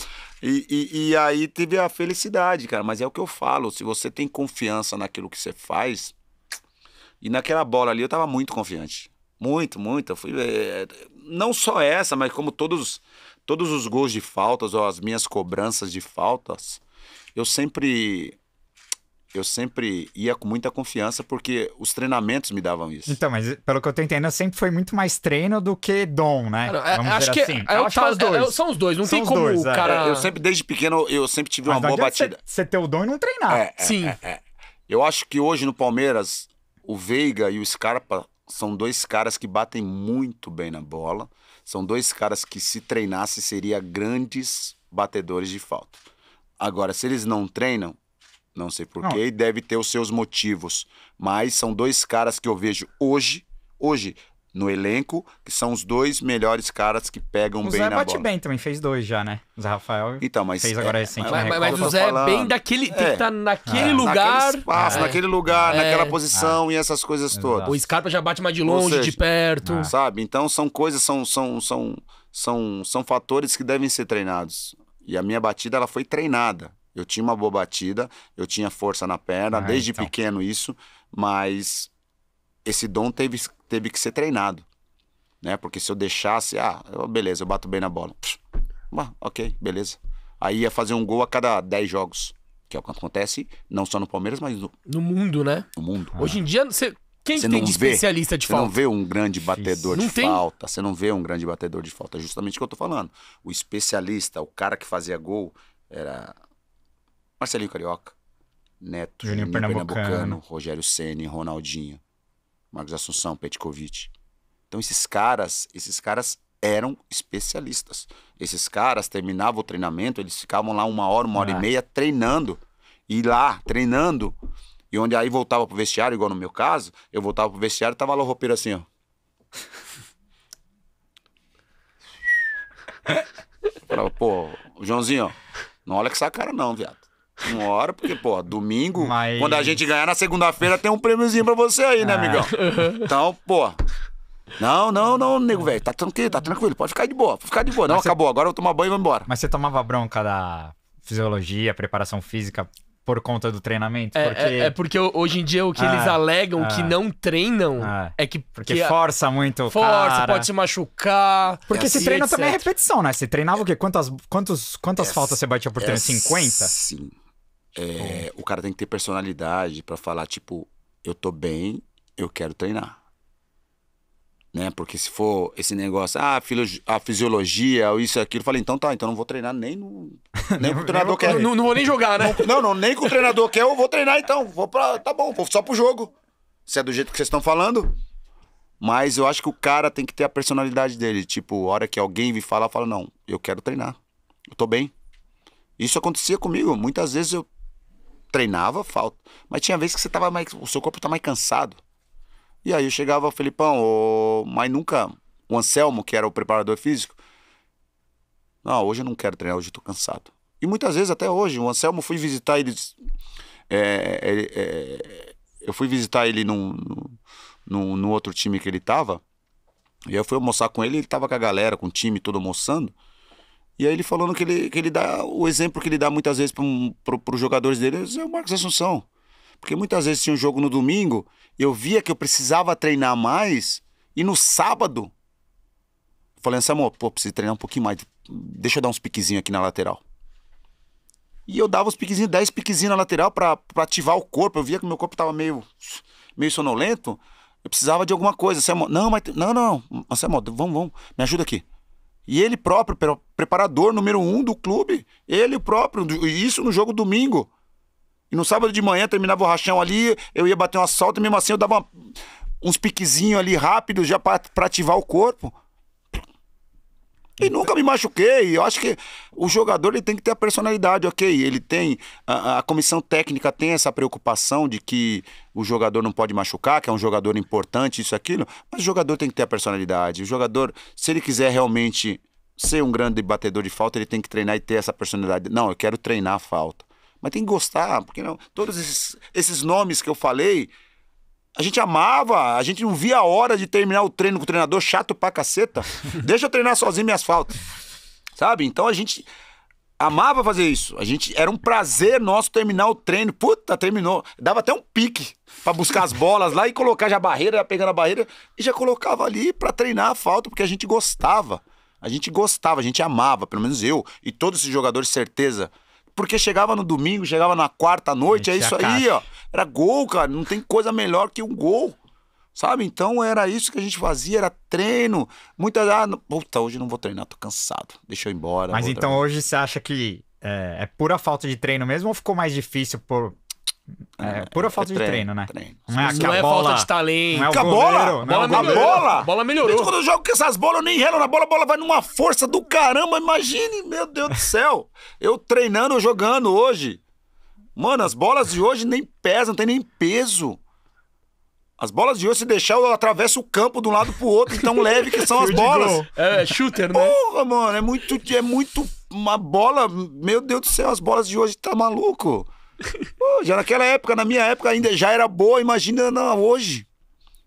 E, e, e aí teve a felicidade, cara, mas é o que eu falo, se você tem confiança naquilo que você faz, e naquela bola ali eu tava muito confiante. Muito, muito. Eu fui. Eh, não só essa, mas como todos, todos os gols de faltas ou as minhas cobranças de faltas, eu sempre eu sempre ia com muita confiança porque os treinamentos me davam isso. Então, mas pelo que eu tô entendendo, sempre foi muito mais treino do que dom, né? É, acho que assim. é é os dois. são os dois, não são tem como dois, cara. Eu sempre desde pequeno eu sempre tive mas uma boa batida. Você ter o dom e não treinar. É, Sim. Eu acho que hoje no Palmeiras o Veiga e o Scarpa são dois caras que batem muito bem na bola. São dois caras que, se treinasse, seriam grandes batedores de falta. Agora, se eles não treinam, não sei porquê, e deve ter os seus motivos. Mas são dois caras que eu vejo hoje. Hoje, no elenco, que são os dois melhores caras que pegam o bem Zé na bola. O Zé bate bem também, fez dois já, né? O Zé Rafael então, mas, fez é, agora é, Mas, mas, é mas o Zé é bem daquele, tem é. que estar tá naquele é. lugar. Naquele espaço, é. naquele lugar, é. naquela ah. posição e essas coisas Exato. todas. O Scarpa já bate mais de longe, seja, de perto. Ah. Sabe? Então são coisas, são, são, são, são, são fatores que devem ser treinados. E a minha batida, ela foi treinada. Eu tinha uma boa batida, eu tinha força na perna, ah, desde então. pequeno isso, mas esse dom teve teve que ser treinado. Né? Porque se eu deixasse, ah, beleza, eu bato bem na bola. bah, ok, beleza. Aí ia fazer um gol a cada 10 jogos. Que é o que acontece não só no Palmeiras, mas no... No mundo, né? No mundo. Ah. Hoje em dia, você... Quem você tem de vê, especialista de falta? Você não vê um grande batedor de falta. Você não vê um grande batedor de falta. É justamente o que eu tô falando. O especialista, o cara que fazia gol, era Marcelinho Carioca, Neto, Juninho Pernambucano, Pernambucano, Rogério Ceni, Ronaldinho. Marcos Assunção, Petkovic. Então esses caras, esses caras eram especialistas. Esses caras terminavam o treinamento, eles ficavam lá uma hora, uma hora ah. e meia treinando. E lá, treinando, e onde aí voltava pro vestiário, igual no meu caso, eu voltava pro vestiário e tava lá o roupeiro assim, ó. falava, pô, Joãozinho, ó, não olha com essa cara não, viado. Uma hora, porque, pô, domingo, Mas... quando a gente ganhar na segunda-feira, tem um prêmiozinho pra você aí, né, é. amigão? Então, pô. Não, não, não, nego velho. Tá tranquilo, tá tranquilo. Pode ficar de boa, pode ficar de boa. Não, Mas acabou. Você... Agora eu vou tomar banho e vou embora. Mas você tomava bronca da fisiologia, preparação física por conta do treinamento? É porque, é, é porque hoje em dia o que ah, eles alegam ah, que não treinam ah, é que. Porque que força muito o Força, cara. pode se machucar. Porque é treina etc. também é repetição, né? Você treinava o quê? Quantas, quantos, quantas é faltas você batia por treino? 50? Sim. É, o cara tem que ter personalidade para falar, tipo, eu tô bem, eu quero treinar. Né? Porque se for esse negócio, ah, a fisiologia, ou isso e aquilo, eu falei, então tá, então não vou treinar nem no. Nem o treinador quer. É. Não, não, vou nem jogar, né? Não, não, nem com o treinador quer, é, eu vou treinar então. Vou para Tá bom, vou só pro jogo. Se é do jeito que vocês estão falando. Mas eu acho que o cara tem que ter a personalidade dele. Tipo, a hora que alguém me fala, fala, não, eu quero treinar. Eu tô bem. Isso acontecia comigo. Muitas vezes eu treinava, falta. Mas tinha vezes que você tava mais. O seu corpo tá mais cansado. E aí eu chegava, Felipão, ou mas nunca. O Anselmo, que era o preparador físico. Não, hoje eu não quero treinar, hoje eu tô cansado. E muitas vezes, até hoje, o Anselmo fui visitar ele. É, é, é, eu fui visitar ele num, num, num outro time que ele tava. E eu fui almoçar com ele, ele tava com a galera, com o time todo almoçando. E aí ele falando que ele, que ele dá o exemplo que ele dá muitas vezes para um, os jogadores dele é o Marcos Assunção. Porque muitas vezes tinha um jogo no domingo, eu via que eu precisava treinar mais, e no sábado, falei, amor, pô, preciso treinar um pouquinho mais, deixa eu dar uns piquezinhos aqui na lateral. E eu dava uns piquezinhos, 10 piquezinhos na lateral para ativar o corpo, eu via que meu corpo tava meio, meio sonolento, eu precisava de alguma coisa. Samuel, não, mas, não, não, Samuel, vamos, vamos, me ajuda aqui. E ele próprio, preparador número um do clube, ele próprio, isso no jogo domingo. E no sábado de manhã terminava o rachão ali, eu ia bater um assalto, e mesmo assim eu dava uns piquezinhos ali rápidos já para ativar o corpo. E nunca me machuquei. Eu acho que o jogador ele tem que ter a personalidade, ok? Ele tem. A, a, comissão técnica tem essa preocupação de que o jogador não pode machucar, que é um jogador importante, isso aquilo. Mas o jogador tem que ter a personalidade. O jogador, se ele quiser realmente ser um grande batedor de falta, ele tem que treinar e ter essa personalidade. Não, eu quero treinar a falta. Mas tem que gostar, porque não, todos esses, esses nomes que eu falei a gente amava, a gente não via a hora de terminar o treino com o treinador chato pra caceta. Deixa eu treinar sozinho minhas faltas. Sabe? Então a gente amava fazer isso. A gente era um prazer nosso terminar o treino. Puta, terminou. Dava até um pique para buscar as bolas lá e colocar já a barreira, já pegando a barreira e já colocava ali para treinar a falta porque a gente gostava. A gente gostava, a gente amava, pelo menos eu e todos esses jogadores, certeza. Porque chegava no domingo, chegava na quarta noite, é isso aí, ó. Era gol, cara. Não tem coisa melhor que um gol. Sabe? Então era isso que a gente fazia, era treino. Muitas. Ah, não... puta, hoje não vou treinar, tô cansado. Deixa eu ir embora. Mas então treinar. hoje você acha que é, é, pura falta de treino mesmo ou ficou mais difícil por. É, é pura é falta treino, de treino, né? Treino. Não é, não a é bola, falta de talento. Não é o goleiro, a bola, é melhorou, a bola. bola melhorou. Desde quando eu jogo com essas bolas, eu nem relo na bola, a bola vai numa força do caramba. Imagine, meu Deus do céu. eu treinando, jogando hoje. Mano, as bolas de hoje nem pesam, não tem nem peso. As bolas de hoje, se deixar, eu atravesso o campo de um lado pro outro, então leve que são as bolas. É, é, shooter, né? Porra, mano, é muito, é muito. Uma bola. Meu Deus do céu, as bolas de hoje tá maluco. Pô, já naquela época, na minha época ainda já era boa, imagina não, hoje.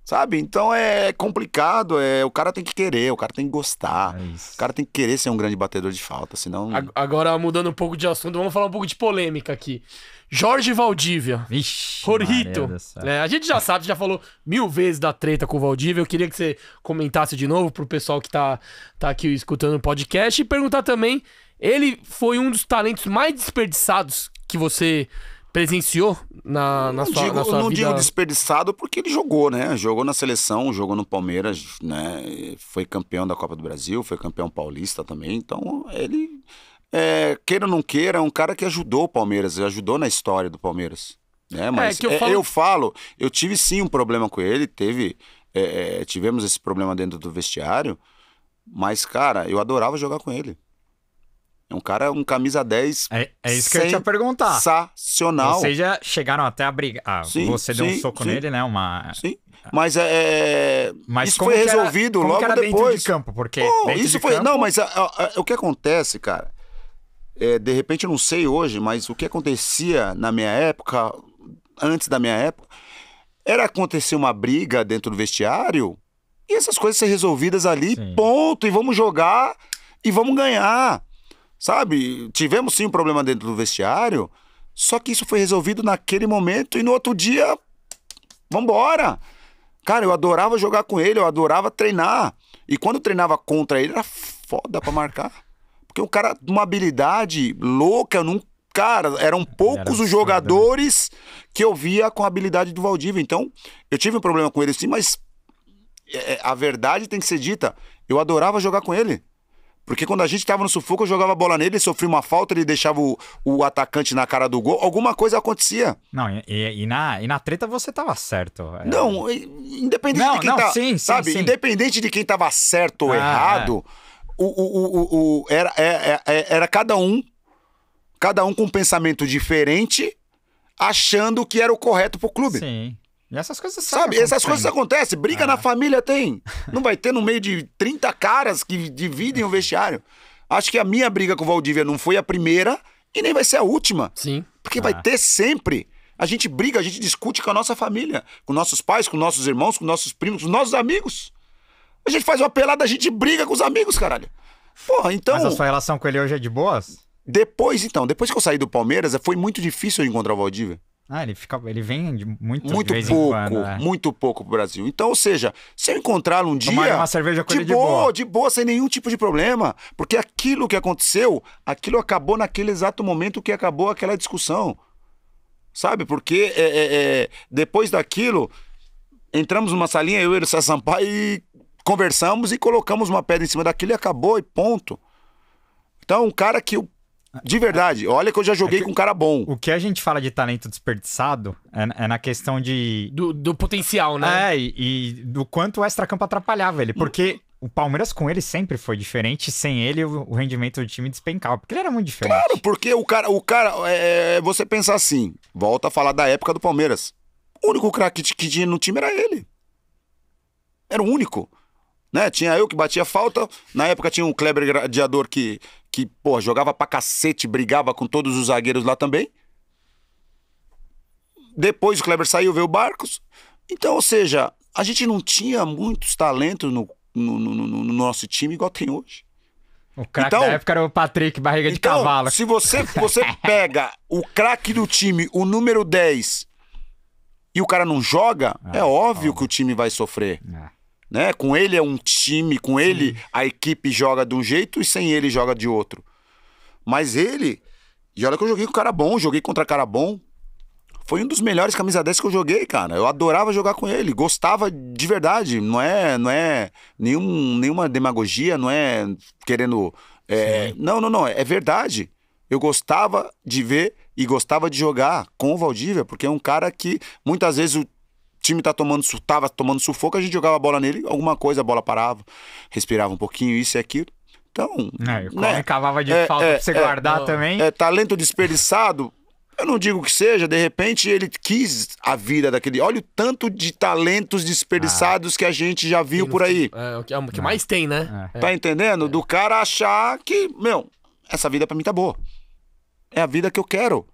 Sabe? Então é complicado. É, o cara tem que querer, o cara tem que gostar. É o cara tem que querer ser um grande batedor de falta, senão. Agora, mudando um pouco de assunto, vamos falar um pouco de polêmica aqui. Jorge Valdívia. Vixe. Jorrito. É, a gente já sabe, já falou mil vezes da treta com o Valdívia. Eu queria que você comentasse de novo pro pessoal que tá, tá aqui escutando o podcast e perguntar também. Ele foi um dos talentos mais desperdiçados que você presenciou na, na sua, digo, na sua não vida? Não digo desperdiçado porque ele jogou, né? Jogou na seleção, jogou no Palmeiras, né? Foi campeão da Copa do Brasil, foi campeão paulista também. Então, ele, é, queira ou não queira, é um cara que ajudou o Palmeiras, ajudou na história do Palmeiras. Né? É, mas é eu, falo... eu falo, eu tive sim um problema com ele, teve, é, é, tivemos esse problema dentro do vestiário, mas, cara, eu adorava jogar com ele. É um cara, um camisa 10. É, é isso que eu ia perguntar. Sensacional. Vocês já chegaram até a brigar. Ah, sim, você deu sim, um soco sim, nele, né? Uma... Sim. Mas é. é mas isso foi resolvido era, logo depois. de campo, porque. Oh, isso foi. Campo... Não, mas a, ah, a, ah, a, ah, o que acontece, cara? É, de repente eu não sei hoje, mas o que acontecia na minha época, antes da minha época, era acontecer uma briga dentro do vestiário e essas coisas ser resolvidas ali, ponto. E vamos jogar e vamos ganhar. Sabe? Tivemos sim um problema dentro do vestiário, só que isso foi resolvido naquele momento e no outro dia, vambora! Cara, eu adorava jogar com ele, eu adorava treinar. E quando treinava contra ele, era foda pra marcar. Porque o cara, uma habilidade louca, num, cara, eram poucos era os né? jogadores foda, né? que eu via com a habilidade do Valdivia Então, eu tive um problema com ele sim, mas é, é, a verdade tem que ser dita. Eu adorava jogar com ele. Porque quando a gente tava no sufoco, eu jogava a bola nele, ele sofria uma falta, ele deixava o, o atacante na cara do gol, alguma coisa acontecia. Não, e, e na, e na treta você tava certo. É... Não, independente não, de quem não, tá, sim, sabe, sim, sim. independente de quem tava certo ou ah, é. errado, é. o, o, o, o, era, era, é, é, era cada um, cada um com um pensamento diferente, achando que era o correto pro clube. Sim. E essas coisas Sabe, essas coisas acontecem. Briga na ah. família tem. Não vai ter no meio de 30 caras que dividem o vestiário. Acho que a minha briga com o Valdívia não foi a primeira e nem vai ser a última. Sim. Porque vai ah. ter sempre. A gente briga, a gente discute com a nossa família, com nossos pais, com nossos irmãos, com nossos primos, com nossos amigos. A gente faz uma pelada, a gente briga com os amigos, caralho. Porra, então. Mas a sua relação com ele hoje é de boas? Depois, então, depois que eu saí do Palmeiras, foi muito difícil eu encontrar o Valdívia. Ah, ele, fica, ele vem de muito, muito pouco, quando, é. muito pouco pro Brasil. Então, ou seja, se eu encontrar um dia uma cerveja com de, de boa, boa, de boa, sem nenhum tipo de problema, porque aquilo que aconteceu, aquilo acabou naquele exato momento que acabou aquela discussão, sabe? Porque é, é, é depois daquilo entramos numa salinha eu e o Sampaio e conversamos e colocamos uma pedra em cima daquilo e acabou e ponto. Então, um cara que eu de verdade, olha que eu já joguei é que, com um cara bom. O que a gente fala de talento desperdiçado é, é na questão de. Do, do, potencial, né? É, e, e do quanto o extra-campo atrapalhava ele. Porque o Palmeiras com ele sempre foi diferente, sem ele o, rendimento do time despencava, porque ele era muito diferente. Claro, porque o cara, o cara, é, é você pensa assim, volta a falar da época do Palmeiras. O único craque que tinha no time era ele. Era o único. Né? Tinha eu que batia falta, na época tinha um Kleber Gradiador que, que, pô, jogava pra cacete, brigava com todos os zagueiros lá também. Depois o Kleber saiu, veio o Barcos. Então, ou seja, a gente não tinha muitos talentos no, no, no, no nosso time igual tem hoje. O craque então, da época era o Patrick, barriga de então, cavalo. Se você, você pega o craque do time, o número 10, e o cara não joga, ah, é óbvio que o time vai sofrer. Ah. Né? Com ele é um time, com ele a equipe joga de um jeito e sem ele joga de outro. Mas ele, e olha que eu joguei com cara bom, joguei contra cara bom. Foi um dos melhores camisa 10 que eu joguei, cara. Eu adorava jogar com ele, gostava de verdade. Não é, não é nenhum, nenhuma demagogia, não é querendo. É, não, não, não. É verdade. Eu gostava de ver e gostava de jogar com o Valdívia, porque é um cara que muitas vezes o time tá tomando, tava tomando sufoco, a gente jogava a bola nele, alguma coisa, a bola parava, respirava um pouquinho, isso e aquilo. Então. É, né? cavava de é, falta é, pra você é, guardar é, também. É, talento desperdiçado, eu não digo que seja, de repente ele quis a vida daquele. Olha o tanto de talentos desperdiçados ah, que a gente já viu por aí. É, é, o que, mais é. tem, né? É. Tá entendendo? Do cara achar que, meu, essa vida para mim tá boa. É a vida que eu quero.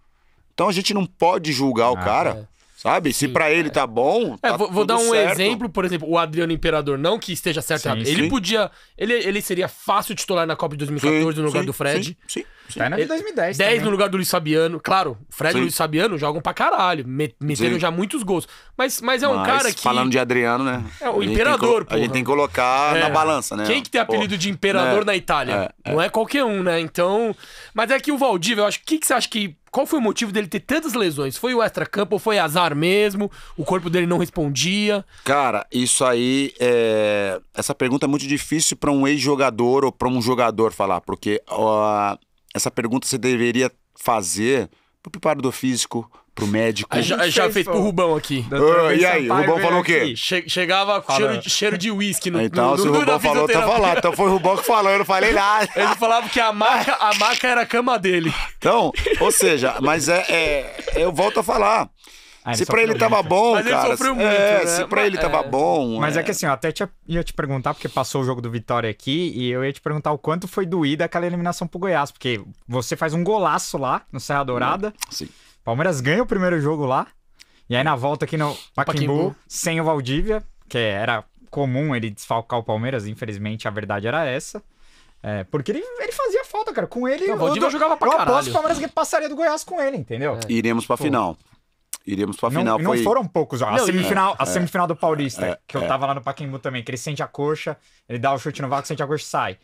Então a gente não pode julgar ah, o cara Sabe? Se para ele tá bom. É, tá vou, dar um certo. exemplo, por exemplo, o Adriano Imperador, não que esteja certo sim, Ele sim. podia. Ele, ele seria fácil titular na Copa de 2014 sim, no lugar do Fred. Sim, sim. Tá na de 2010. 10 também. no lugar do Luiz Fabiano. Claro, Fred e Luiz Fabiano jogam pra caralho, metendo já muitos gols. Mas, mas é um mas, cara que. Falando de Adriano, né? É o Imperador, pô. A gente tem que colocar é. na balança, né? Quem que tem apelido porra. de Imperador é. na Itália? É, é. Não é qualquer um, né? Então. Mas é que o Valdívia, eu acho. O que, que você acha que qual foi o motivo dele ter tantas lesões? Foi o extra-campo ou foi azar mesmo? O corpo dele não respondia? Cara, isso aí é... Essa pergunta é muito difícil para um ex-jogador ou para um jogador falar, porque ó, essa pergunta você deveria fazer para o preparador físico, pro médico. A, já, já fez pro Rubão aqui. Ah, e aí, o Rubão falou o quê? Che chegava com cheiro, cheiro de uísque no Então, no, se o Rubão falou, tá então falando. Então foi o Rubão que falou, eu não falei nada. Ele falava que a maca, a maca era a cama dele. Então, ou seja, mas é, é, é eu volto a falar. Ah, se pra ele tava bom, mas cara. Ele sofreu muito, é, né? Se pra ele tava é... bom. Mas é... é... que assim, eu até te, ia te perguntar, porque passou o jogo do Vitória aqui, e eu ia te perguntar o quanto foi doída aquela eliminação pro Goiás, porque você faz um golaço lá no Serra Dourada. Sim. Palmeiras ganha o primeiro jogo lá. E aí na volta aqui no Pacaembu, sem o Valdívia, que era comum ele desfalcar o Palmeiras, infelizmente a verdade era essa. É, porque ele, ele fazia falta, cara. Com ele, não, o Valdívia eu, jogava pra eu caralho. aposto o Palmeiras que passaria do Goiás com ele, entendeu? É. Iremos pra final. Iremos pra final. Não, foi... foram poucos. Ó. Não, a, semifinal, é, a semifinal do Paulista, é, que eu é. tava lá no Pacaembu também, que ele sente a coxa, ele dá o chute no vácuo, sente a coxa e sai.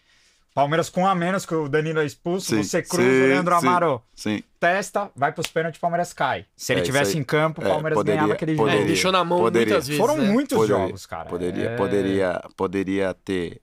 Palmeiras com a menos que o Danilo é expulso, sim, você cruza, sim, o Leandro Amaro sim, testa, vai pros pênaltis, Palmeiras cai. Se ele é, tivesse em campo, o é, Palmeiras poderia, ganhava aquele jogo. É, ele deixou na mão poderia, muitas vezes. Foram né? muitos poderia, jogos, cara. Poderia, é. poderia, poderia ter,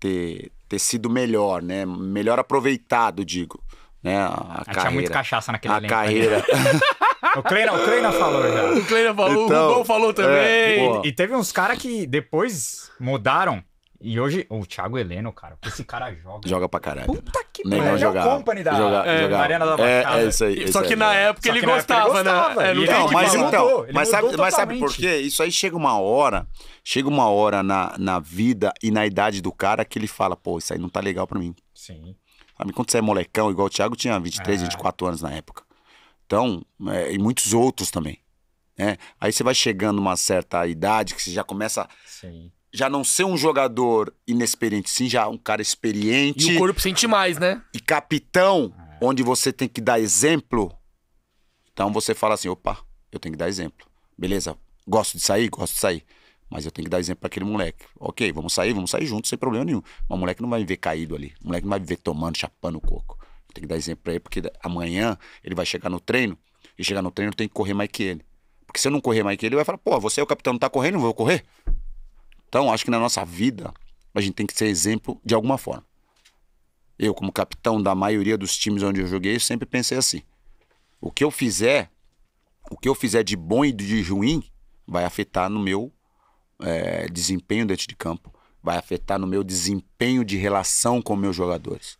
ter, ter sido melhor, né? Melhor aproveitado, digo. Né? A, a carreira, tinha muito cachaça naquele a elenco. A né? carreira. O Kleina, o Kleina falou já. O Kleina falou, então, o Rubão falou também. É, e, e, teve uns caras que depois mudaram. E hoje, o Thiago Heleno, cara, esse cara joga. Joga pra caralho. Puta que pariu. Ele é o company da, joga, é, joga. Arena da Baixada. É, é isso aí. Só isso que, aí, na, é. Época na ele gostava, né? não, não mas então, mudou, mas, sabe, mas sabe por quê? Isso aí chega uma hora, chega uma hora na, na vida e na idade do cara que ele fala, pô, isso aí não tá legal pra mim. Sim. Sabe, quando você é molecão, igual o Thiago tinha 23, é. 24 anos na época. Então, é, e muitos outros também. Né? Aí você vai chegando uma certa idade que você já começa... Sim já não ser um jogador inexperiente, sim, já um cara experiente. E o corpo sente mais, né? E capitão, é. onde você tem que dar exemplo. Então você fala assim: opa, eu tenho que dar exemplo. Beleza, gosto de sair, gosto de sair. Mas eu tenho que dar exemplo para aquele moleque. Ok, vamos sair, vamos sair juntos, sem problema nenhum. Mas o moleque não vai me ver caído ali. O moleque não vai me ver tomando, chapando o coco. Tem que dar exemplo pra ele, porque amanhã ele vai chegar no treino. E chegar no treino tem que correr mais que ele. Porque se eu não correr mais que ele, ele vai falar: pô, você é o capitão, não tá correndo, não vou correr. Então, acho que na nossa vida, a gente tem que ser exemplo de alguma forma. Eu, como capitão da maioria dos times onde eu joguei, eu sempre pensei assim: o que eu fizer, o que eu fizer de bom e de ruim, vai afetar no meu é, desempenho dentro de campo, vai afetar no meu desempenho de relação com meus jogadores.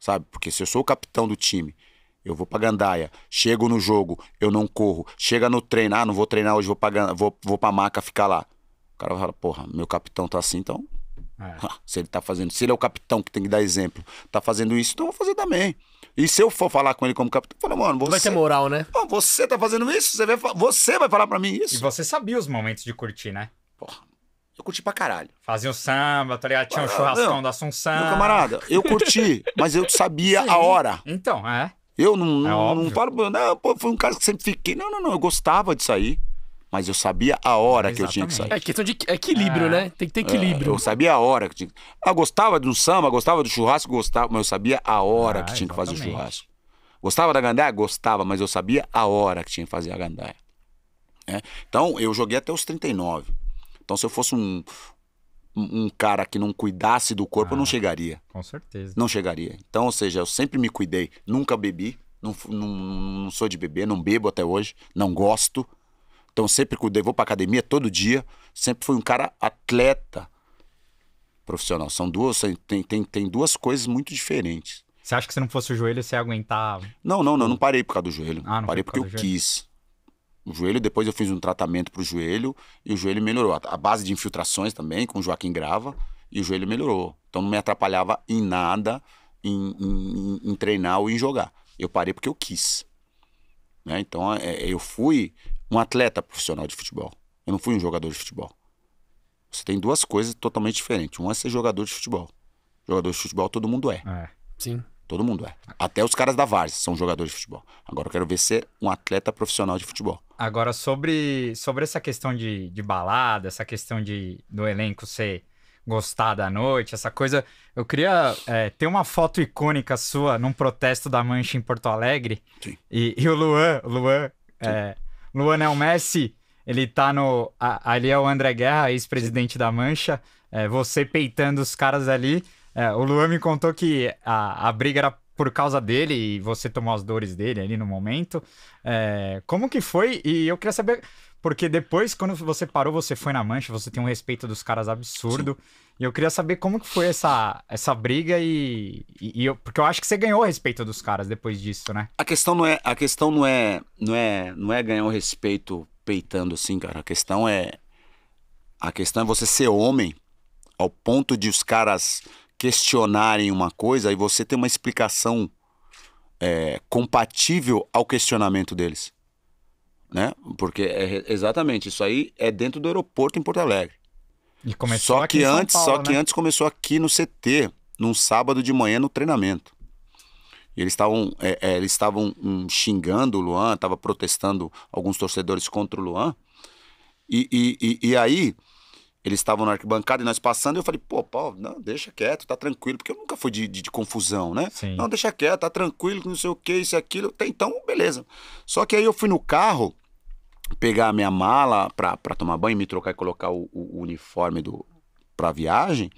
Sabe? Porque se eu sou o capitão do time, eu vou pra gandaia, chego no jogo, eu não corro, chega no treinar, ah, não vou treinar hoje, vou pra, vou, vou pra maca ficar lá cara fala, porra, meu capitão tá assim, então. É. Se ele tá fazendo, se ele é o capitão que tem que dar exemplo, tá fazendo isso, então eu vou fazer também. E se eu for falar com ele como capitão, fala, mano, você. Vai ter moral, né? Oh, você tá fazendo isso, você vai, você vai falar pra mim isso. E você sabia os momentos de curtir, né? Porra, eu curti pra caralho. Fazia o samba, tá ligado? Tinha o um ah, churrascão da Assunção. Meu camarada, eu curti, mas eu sabia Sim. a hora. Então, é. Eu não, é não, não falo, não, pô, foi um cara que sempre fiquei. Não, não, não, eu gostava de sair mas eu sabia a hora Exatamente. que eu tinha que sair. É questão de equilíbrio, é. né? Tem que ter equilíbrio. É, eu sabia a hora que tinha que. Ah, gostava do samba, gostava do churrasco, gostava, mas eu sabia a hora ah, que tinha exatamente. que fazer o churrasco. Gostava da gandaia? Gostava, mas eu sabia a hora que tinha que fazer a gandaia. É? Então, eu joguei até os 39. Então, se eu fosse um, um cara que não cuidasse do corpo, ah, eu não ah, chegaria. Com certeza. Não chegaria. Então, ou seja, eu sempre me cuidei. Nunca bebi. Não, não, não sou de beber, não bebo até hoje. Não gosto. Então sempre cuidei, vou pra academia é todo dia. Sempre fui um cara atleta profissional. São duas, tem, tem, tem duas coisas muito diferentes. Você acha que se não fosse o joelho, você aguentava? Não, não, não, não parei por causa do joelho. Ah, não parei por porque eu joelho. quis. O joelho, depois eu fiz um tratamento pro joelho e o joelho melhorou. A base de infiltrações também, com o Joaquim Grava, e o joelho melhorou. Então não me atrapalhava em nada em, em, em treinar ou em jogar. Eu parei porque eu quis. Né? Então é, é eu fui um atleta profissional de futebol. Eu não fui um jogador de futebol. Você tem duas coisas totalmente diferentes. Um é ser jogador de futebol. Jogador de futebol todo mundo é. é. Sim. Todo mundo é. Até os caras da Varsa são jogadores de futebol. Agora eu quero ver ser um atleta profissional de futebol. Agora, sobre, sobre essa questão de, de balada, essa questão de do elenco ser gostar da noite, essa coisa. Eu queria é, ter uma foto icônica sua num protesto da Mancha em Porto Alegre. Sim. E, e o Luan, o Luan é, o Messi, ele tá no. ali é o André Guerra, ex-presidente da Mancha. É, você peitando os caras ali. É, o Luan me contou que a, a briga era por causa dele e você tomou as dores dele ali no momento. É, como que foi? E eu queria saber, porque depois, quando você parou, você foi na mancha, você tem um respeito dos caras absurdo. Sim. E eu queria saber como que foi essa, essa briga e, e, e eu, porque eu acho que você ganhou o respeito dos caras depois disso, né? A questão não é a questão não é não é não é ganhar o respeito peitando assim, cara. A questão é a questão é você ser homem ao ponto de os caras questionarem uma coisa e você ter uma explicação é, compatível ao questionamento deles. Né? Porque é, exatamente isso aí é dentro do aeroporto em Porto Alegre. E começou só que antes, Paulo, só né? antes começou aqui no CT, num sábado de manhã no treinamento. E eles estavam é, é, eles estavam um, xingando o Luan, estava protestando alguns torcedores contra o Luan. E, e, e, e aí eles estavam na arquibancada e nós passando, e eu falei, pô, Paulo, não, deixa quieto, tá tranquilo, porque eu nunca fui de, de, de confusão, né? Sim. Não, deixa quieto, tá tranquilo, não sei o que, isso e aquilo. Até então, beleza. Só que aí eu fui no carro pegar a minha mala pra, pra tomar banho, me trocar e colocar o, o, o uniforme do, pra viagem.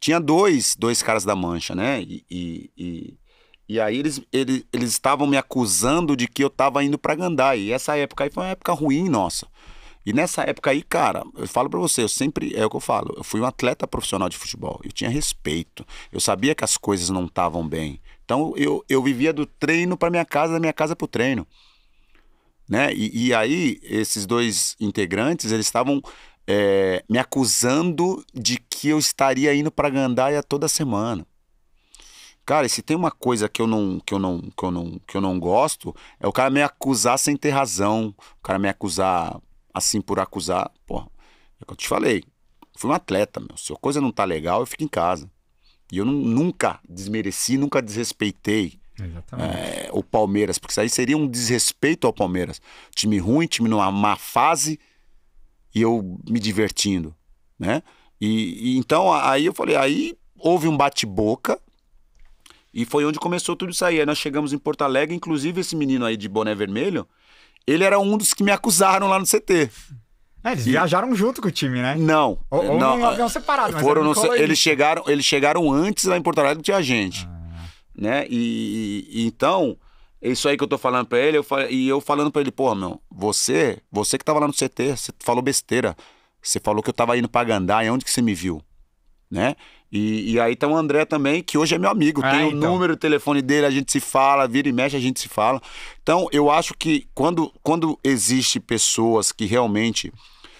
Tinha dois, dois caras da mancha, né? E, e, e, e aí eles, eles, eles estavam me acusando de que eu tava indo pra Gandai. E essa época aí foi uma época ruim, nossa e nessa época aí, cara, eu falo para você, eu sempre, é o que eu falo, eu fui um atleta profissional de futebol, eu tinha respeito, eu sabia que as coisas não estavam bem. Então eu, eu vivia do treino para minha casa, da minha casa pro treino. Né? E, e, aí, esses dois integrantes, eles estavam é, me acusando de que eu estaria indo para Gandaia toda semana. Cara, se tem uma coisa que eu não que eu não que eu não que eu não gosto, é o cara me acusar sem ter razão, o cara me acusar assim por acusar, pô, é o que eu te falei. Fui um atleta, meu. Se a coisa não tá legal, eu fico em casa. E eu não, nunca desmereci, nunca desrespeitei é, o Palmeiras, porque isso aí seria um desrespeito ao Palmeiras. Time ruim, time numa má fase e eu me divertindo, né? E, e então aí eu falei, aí houve um bate-boca e foi onde começou tudo isso aí. Aí nós chegamos em Porto Alegre, inclusive esse menino aí de boné vermelho, ele era um dos que me acusaram lá no CT. É, eles e... viajaram junto com o time, né? Não. Ou, ou não, num ah, avião separado, mas foram no, eles chegaram, eles chegaram antes lá em Porto Alegre do que a gente. Ah. Né? E, e, então, é isso aí que eu tô falando pra ele, eu fal... e eu falando pra ele, pô, meu, você, você que tava lá no CT, você falou besteira. Você falou que eu tava indo pra Gandá, e onde que você me viu? né? E, e aí tá o André também, que hoje é meu amigo. Ah, tem então. o número, o telefone dele, a gente se fala, vira e mexe, a gente se fala. Então, eu acho que quando, quando existe pessoas que realmente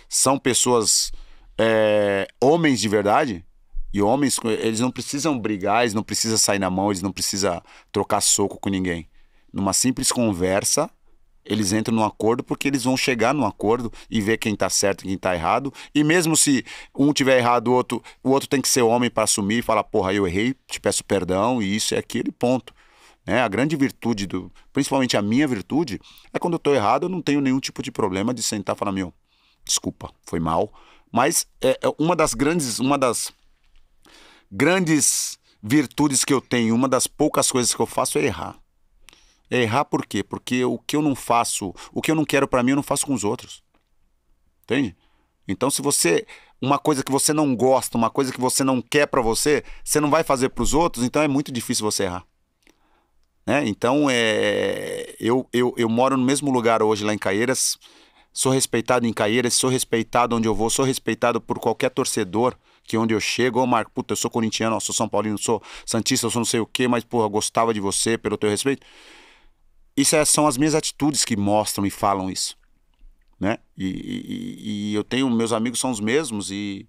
são pessoas, é, homens de verdade, e homens, eles não precisam brigar, eles não precisam sair na mão, eles não precisam trocar soco com ninguém. Numa simples conversa, eles entram num acordo porque eles vão chegar num acordo e ver quem está certo e quem está errado. E mesmo se um tiver errado, o outro, o outro tem que ser homem para assumir e falar, porra, eu errei, te peço perdão, e isso é aquele ponto. Né? A grande virtude, do, principalmente a minha virtude, é quando eu estou errado, eu não tenho nenhum tipo de problema de sentar e falar, meu, desculpa, foi mal. Mas é, é uma das grandes, uma das grandes virtudes que eu tenho, uma das poucas coisas que eu faço é errar. É errar por quê? Porque o que eu não faço, o que eu não quero para mim, eu não faço com os outros. Entende? Então, se você. Uma coisa que você não gosta, uma coisa que você não quer para você, você não vai fazer para os outros, então é muito difícil você errar. Né? Então, é, eu, eu, eu moro no mesmo lugar hoje lá em Caieiras, sou respeitado em Caieiras, sou respeitado onde eu vou, sou respeitado por qualquer torcedor que onde eu chego, ô oh, Marco, puta, eu sou corintiano, eu sou São Paulino, eu sou Santista, eu sou não sei o quê, mas, porra, gostava de você pelo teu respeito isso é, são as minhas atitudes que mostram e falam isso. Né? E, e, e eu tenho, meus amigos são os mesmos e,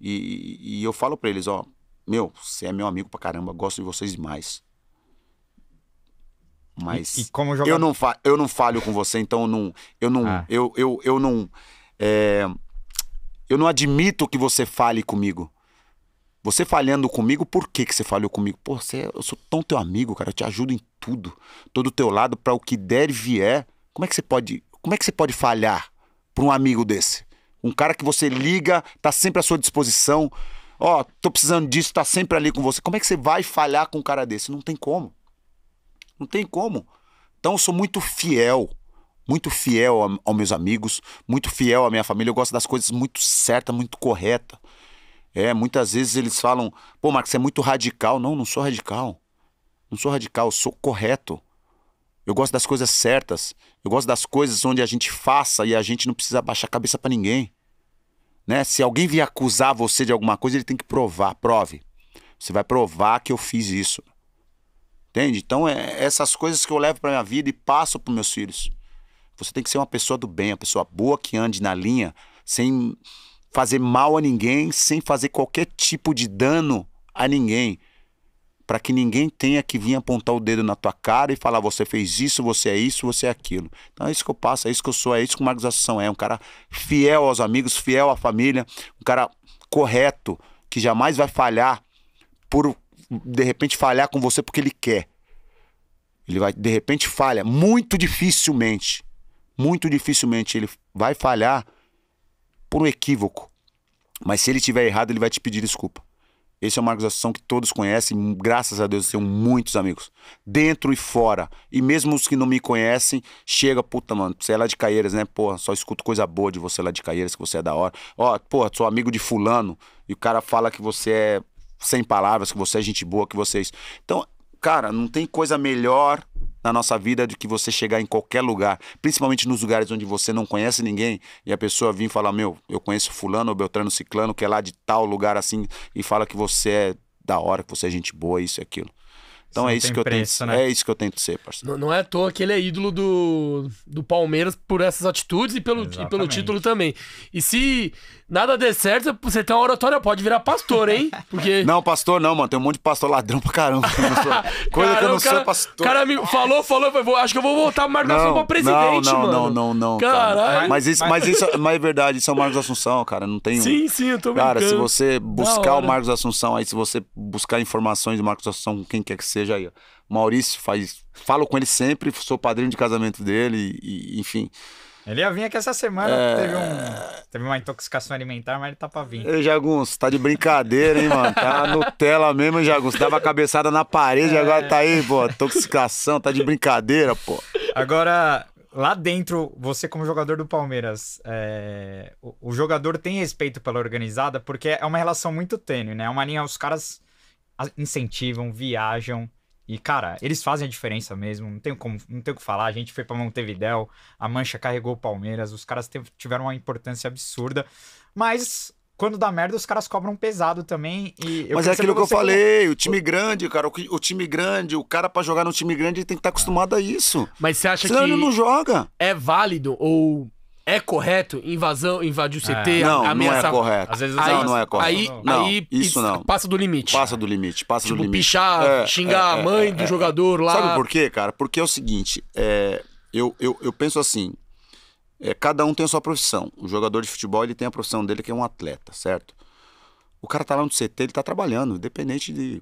e, e eu falo para eles, ó, meu, você é meu amigo pra caramba, gosto de vocês demais. Mas e, como eu, não fa eu não falho com você, então eu não. Eu não. Ah. Eu, eu, eu não. É, eu não admito que você fale comigo. Você falhando comigo, por que, que você falhou comigo? Pô, você, é, eu sou tão teu amigo, cara, eu te ajudo em tudo, todo teu lado, para o que der e vier. Como é que você pode, como é que você pode falhar para um amigo desse? Um cara que você liga, tá sempre à sua disposição. Ó, oh, tô precisando disso, tá sempre ali com você. Como é que você vai falhar com um cara desse? Não tem como. Não tem como. Então eu sou muito fiel, muito fiel aos meus amigos, muito fiel à minha família. Eu gosto das coisas muito certas, muito corretas. É, muitas vezes eles falam, pô, Marcos, você é muito radical. Não, não sou radical. Não sou radical, sou correto. Eu gosto das coisas certas. Eu gosto das coisas onde a gente faça e a gente não precisa baixar a cabeça para ninguém. Né? Se alguém vier acusar você de alguma coisa, ele tem que provar, prove. Você vai provar que eu fiz isso. Entende? Então, é essas coisas que eu levo para minha vida e passo para meus filhos. Você tem que ser uma pessoa do bem, uma pessoa boa que ande na linha, sem fazer mal a ninguém, sem fazer qualquer tipo de dano a ninguém. Para que ninguém tenha que vir apontar o dedo na tua cara e falar: você fez isso, você é isso, você é aquilo. Então é isso que eu passo, é isso que eu sou, é isso que o Marcos Assunção é. Um cara fiel aos amigos, fiel à família, um cara correto, que jamais vai falhar por, de repente, falhar com você porque ele quer. Ele vai, de repente, falha. Muito dificilmente. Muito dificilmente ele vai falhar por um equívoco. Mas se ele tiver errado, ele vai te pedir desculpa. Esse é o Marcos Assunção que todos conhecem, graças a Deus, eu tenho muitos amigos, dentro e fora. E mesmo os que não me conhecem, chega, puta, mano, você é lá de Caieiras, né? Porra, só escuto coisa boa de você lá de Caieiras, que você é da hora. Ó, porra, sou amigo de fulano, e o cara fala que você é sem palavras, que você é gente boa, que vocês. É então, cara, não tem coisa melhor na nossa vida de que você chegar em qualquer lugar, principalmente nos lugares onde você não conhece ninguém, e a pessoa vir falar: Meu, eu conheço Fulano Beltrano Ciclano, que é lá de tal lugar assim, e fala que você é da hora, que você é gente boa, isso e aquilo. Então Você é, né? é isso, que eu tenho tento, né? é isso que eu tento ser, parceiro. Não, não, é à toa que ele é ídolo do, do Palmeiras por essas atitudes e pelo, e pelo título também. E se nada der certo, você tem uma oratória, pode virar pastor, hein? Porque... Não, pastor não, mano. Tem um monte de pastor ladrão pra caramba. Coisa Caramba, que eu não cara, sou pastor. O cara me falou, falou, falou, acho que eu vou voltar o Marcos não, pra presidente, não, não, mano. Não, não, não, Caralho. Mas isso, mas... mas isso mas é verdade, isso é o Marcos Assunção, cara. Não tem. Sim, sim, eu tô brincando. Cara, se você buscar o Marcos Assunção, aí se você buscar informações do Marcos Assunção, quem quer que seja, seja aí. Maurício faz. Falo com ele sempre, sou padrinho de casamento dele, e, enfim. Ele ia vir aqui essa semana, é... teve, um, teve uma intoxicação alimentar, mas ele tá pra vir. Ei, Jagunço, tá de brincadeira, hein, mano? Tá Nutella mesmo, hein, Jagunço? Dava cabeçada na parede, é... agora tá aí, pô. Intoxicação, tá de brincadeira, pô. Agora, lá dentro, você como jogador do Palmeiras, é... o, o, jogador tem respeito pela organizada, porque é uma relação muito tênue, né? É uma linha, os caras incentivam, viajam. E, cara, eles fazem a diferença mesmo. Não tem como, não tem o que falar. A gente foi para Montevidéu, a Mancha carregou o Palmeiras, os caras tiveram uma importância absurda. Mas quando dá merda, os caras cobram pesado também. E Mas é aquilo que eu falei, o time grande, cara, o, o, time grande, o cara para jogar no time grande ele tem que estar tá acostumado a isso. Mas você acha Senão que. ele não joga. É válido ou é correto invasão, invadir o CT, é. não, ameaçar? Não, é correto. Às vezes, não, aí, não é correto. Aí, não, aí isso não. Passa do limite. Passa do limite, passa tipo, do limite. pichar, é, xingar é, a é, mãe é, do é. jogador lá. Sabe por quê, cara? Porque é o seguinte, eu, eu, eu penso assim, cada um tem a sua profissão. O jogador de futebol, ele tem a profissão dele que é um atleta, certo? O cara tá lá no CT, ele tá trabalhando, independente de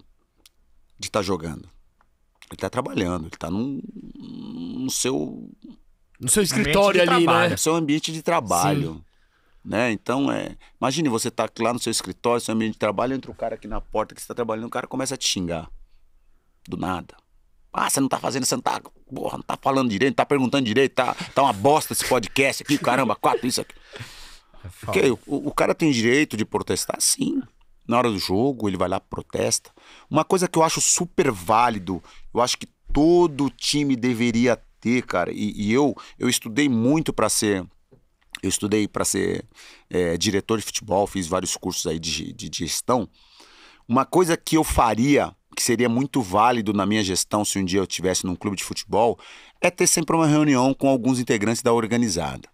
estar de tá jogando. Ele tá trabalhando, ele tá num, no seu no seu escritório ali, né? trabalho, né? Seu ambiente de trabalho. Sim. Né? Então, é... imagine você tá lá no seu escritório, seu ambiente de trabalho, entra o cara aqui na porta que você tá trabalhando, o cara começa a te xingar. Do nada. Ah, você não tá fazendo, você não tá, porra, não tá falando direito, não tá perguntando direito, tá, tá uma bosta esse podcast aqui, caramba, quatro, isso aqui. É Porque o, o cara tem direito de protestar, sim. Na hora do jogo, ele vai lá, protesta. Uma coisa que eu acho super válido, eu acho que todo time deveria ter, cara. E, e eu, eu estudei muito para ser. Eu estudei para ser é, diretor de futebol, fiz vários cursos aí de, de gestão. Uma coisa que eu faria, que seria muito válido na minha gestão se um dia eu estivesse num clube de futebol, é ter sempre uma reunião com alguns integrantes da organizada.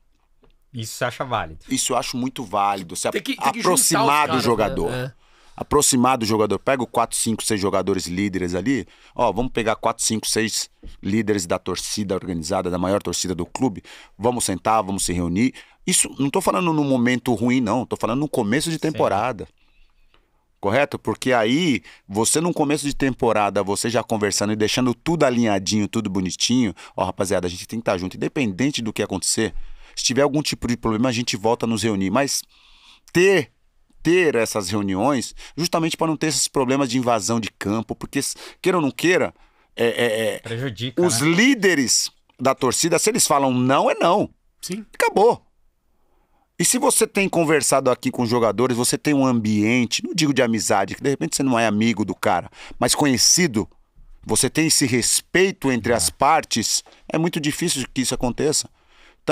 Isso você acha válido? Isso eu acho muito válido. Se tem que, tem aproximar do né? jogador. é aproximar do jogador. Pega 4, 5, 6 jogadores líderes ali. Ó, vamos pegar 4, 5, 6 líderes da torcida organizada, da maior torcida do clube. Vamos sentar, vamos se reunir. Isso não estou falando num momento ruim, não. Estou falando no começo de temporada. Sim. Correto? Porque aí, você no começo de temporada, você já conversando e deixando tudo alinhadinho, tudo bonitinho. Ó, rapaziada, a gente tem que estar tá junto, independente do que acontecer. Se tiver algum tipo de problema, a gente volta a nos reunir. Mas ter ter essas reuniões, justamente para não ter esses problemas de invasão de campo, porque, queira ou não queira, é, é, é os né? líderes da torcida, se eles falam não, é não. Sim. Acabou. E se você tem conversado aqui com os jogadores, você tem um ambiente, não digo de amizade, que de repente você não é amigo do cara, mas conhecido, você tem esse respeito entre é. as partes, é muito difícil que isso aconteça.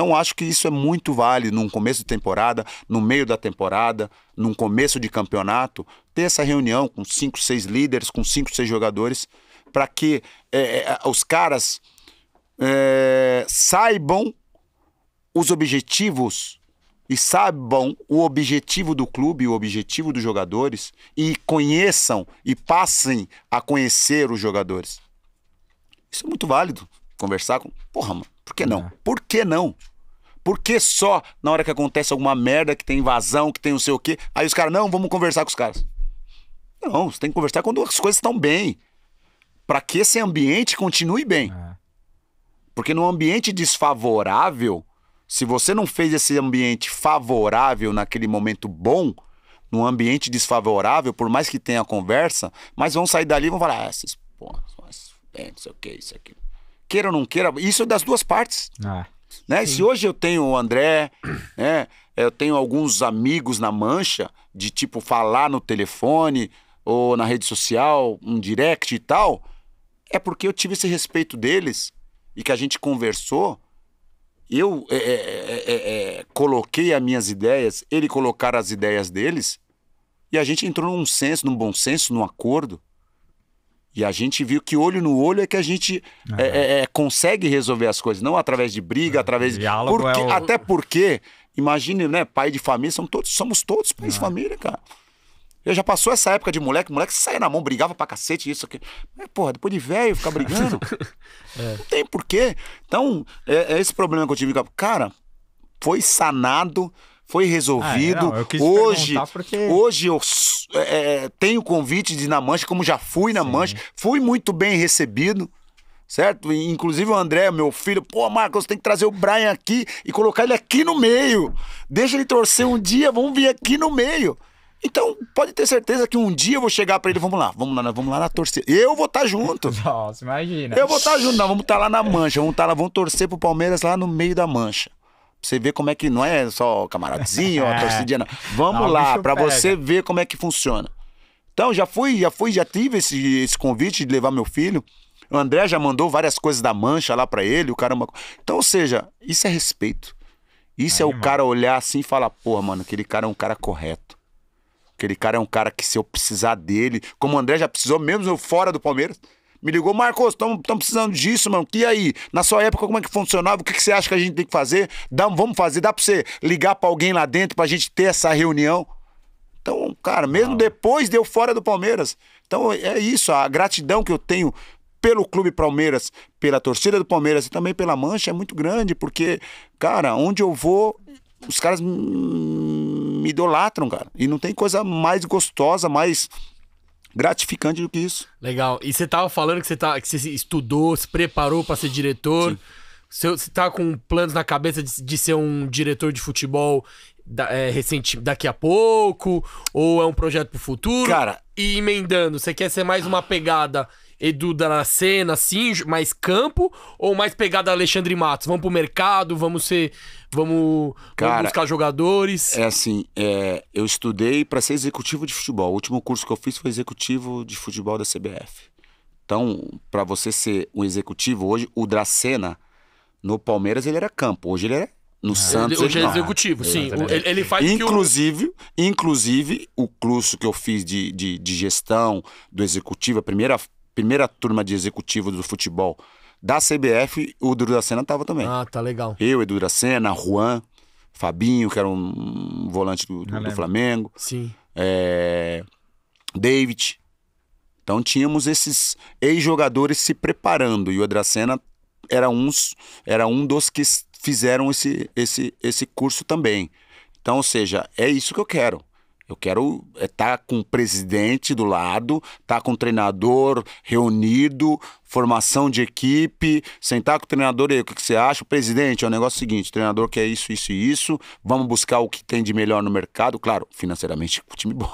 Então, acho que isso é muito válido num começo de temporada, no meio da temporada, num começo de campeonato, ter essa reunião com cinco, seis líderes, com cinco, seis jogadores, para que é, é os caras é, saibam os objetivos e saibam o objetivo do clube, o objetivo dos jogadores e conheçam e passem a conhecer os jogadores. Isso é muito válido. Conversar com. Porra, mano. Por que não? Por que não? Por que só na hora que acontece alguma merda, que tem invasão, que tem não sei o quê, aí os caras, não, vamos conversar com os caras. Não, você tem que conversar quando as coisas estão bem. Para que esse ambiente continue bem. É. Porque num ambiente desfavorável, se você não fez esse ambiente favorável naquele momento bom, num ambiente desfavorável, por mais que tenha conversa, mas vão sair dali e vão falar, ah, esses porra, é, não sei o que, isso aqui queira ou não queira, isso é das duas partes. Ah, né? Se hoje eu tenho o André, né? eu tenho alguns amigos na mancha, de tipo falar no telefone ou na rede social, um direct e tal, é porque eu tive esse respeito deles e que a gente conversou. Eu é, é, é, é, é coloquei as minhas ideias, ele colocar as ideias deles, e a gente entrou num senso, num bom senso, num acordo. E a gente viu que olho no olho é que a gente é, é, é, consegue resolver as coisas, não através de briga, é, através de. Diálogo porque, é o... Até porque, imagine, né, pai de família, somos todos, somos todos pais de família, cara. Eu já passou essa época de moleque, moleque saia na mão, brigava pra cacete, isso aqui. Mas, porra, depois de velho ficar brigando. é. Não tem porquê. Então, é, é, esse problema que eu tive. Cara, foi sanado, foi ah, resolvido. Ah, não, hoje, porque... hoje eu é, é, tenho convite de ir na Mancha, como já fui na Sim. Mancha, fui muito bem recebido. Certo? inclusive o André, meu filho, pô, Marcos, tem que trazer o Brian aqui e colocar ele aqui no meio. Deixa ele torcer um dia, vamos vir aqui no meio. Então, pode ter certeza que um dia eu vou chegar para ele, vamos lá, vamos lá, vamos lá na torcida. Eu vou estar tá junto. Nossa, imagina. Eu vou estar tá junto, não, vamos estar tá lá na mancha, vamos estar tá lá, vamos torcer pro Palmeiras lá no meio da mancha você ver como é que não é só camaradzinho, a é. torcidinha. Não. Vamos não, lá, para você ver como é que funciona. Então, já fui, já fui, já tive esse, esse convite de levar meu filho. O André já mandou várias coisas da mancha lá para ele, o caramba. Então, ou seja, isso é respeito. Isso é o mano. cara olhar assim e falar, porra, mano, aquele cara é um cara correto. Aquele cara é um cara que se eu precisar dele, como o André já precisou, mesmo eu fora do Palmeiras, me ligou, Marcos, estamos precisando disso, mano. E aí? Na sua época, como é que funcionava? O que, que você acha que a gente tem que fazer? Dá, vamos fazer? Dá para você ligar para alguém lá dentro para a gente ter essa reunião? Então, cara, mesmo depois deu fora do Palmeiras. Então é isso, a gratidão que eu tenho pelo Clube Palmeiras, pela torcida do Palmeiras e também pela Mancha é muito grande, porque, cara, onde eu vou, os caras me idolatram, cara. E não tem coisa mais gostosa, mais gratificante do que isso. Legal. E você estava falando que você, tá, que você estudou, se preparou para ser diretor. Sim. Você tá com planos na cabeça de, de, ser um diretor de futebol da, é, recente daqui a pouco? Ou é um projeto para o futuro? Cara. E emendando, você quer ser mais uma pegada Edu Danacena, assim, mais campo, ou mais pegada Alexandre Matos? Vamos pro mercado, vamos ser. Vamos, Cara, vamos buscar jogadores. É assim, é, eu estudei para ser executivo de futebol. O último curso que eu fiz foi executivo de futebol da CBF. Então, para você ser um executivo hoje, o Dracena, no Palmeiras, ele era campo. Hoje ele é no ah, Santos. Ele, hoje ele é executivo, sim. Ele, ele, faz inclusive, o... inclusive, o curso que eu fiz de, de, de gestão do executivo, a primeira primeira turma de executivo do futebol da CBF, o Edu Dracena tava também. Ah, tá legal. Eu, Edu Dracena, Juan, Fabinho, que era um volante do, do, do Flamengo. Sim. É, David. Então tínhamos esses ex-jogadores se preparando e o Dracena era, uns, era um dos que fizeram esse, esse, esse curso também. Então, ou seja, é isso que eu quero. Eu quero estar é, tá com o presidente do lado, estar tá com o treinador reunido, formação de equipe, sentar com o treinador e aí, o que, que você acha? Presidente, é o negócio seguinte, o treinador quer isso, isso e isso, vamos buscar o que tem de melhor no mercado, claro, financeiramente, time bom.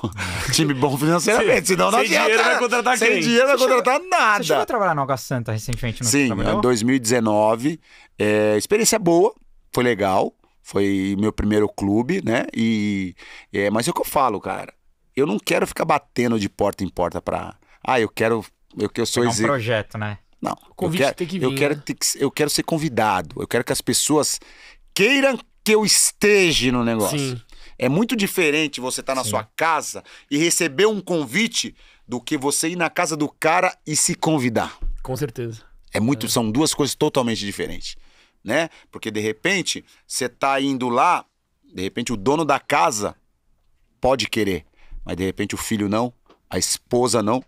time bom financeiramente, senão não adianta. Sem dinheiro vai contratar Sem dinheiro vai contratar nada. Você chegou a trabalhar no Alga Santa recentemente? Sim, em 2019, é, experiência boa, foi legal, foi meu primeiro clube, né? E é, mas é o que eu falo, cara. Eu não quero ficar batendo de porta em porta para, ah, eu quero, eu que eu sou exec... um projeto, né? Não. O convite quero, tem que vir. Eu quero, né? que, eu quero ser convidado. Eu quero que as pessoas queiram que eu esteja no negócio. Sim. É muito diferente você estar tá na Sim. sua casa e receber um convite do que você ir na casa do cara e se convidar. Com certeza. É muito, é. são duas coisas totalmente diferentes né? Porque de repente você tá indo lá, de repente o dono da casa pode querer, mas de repente o filho não, a esposa não.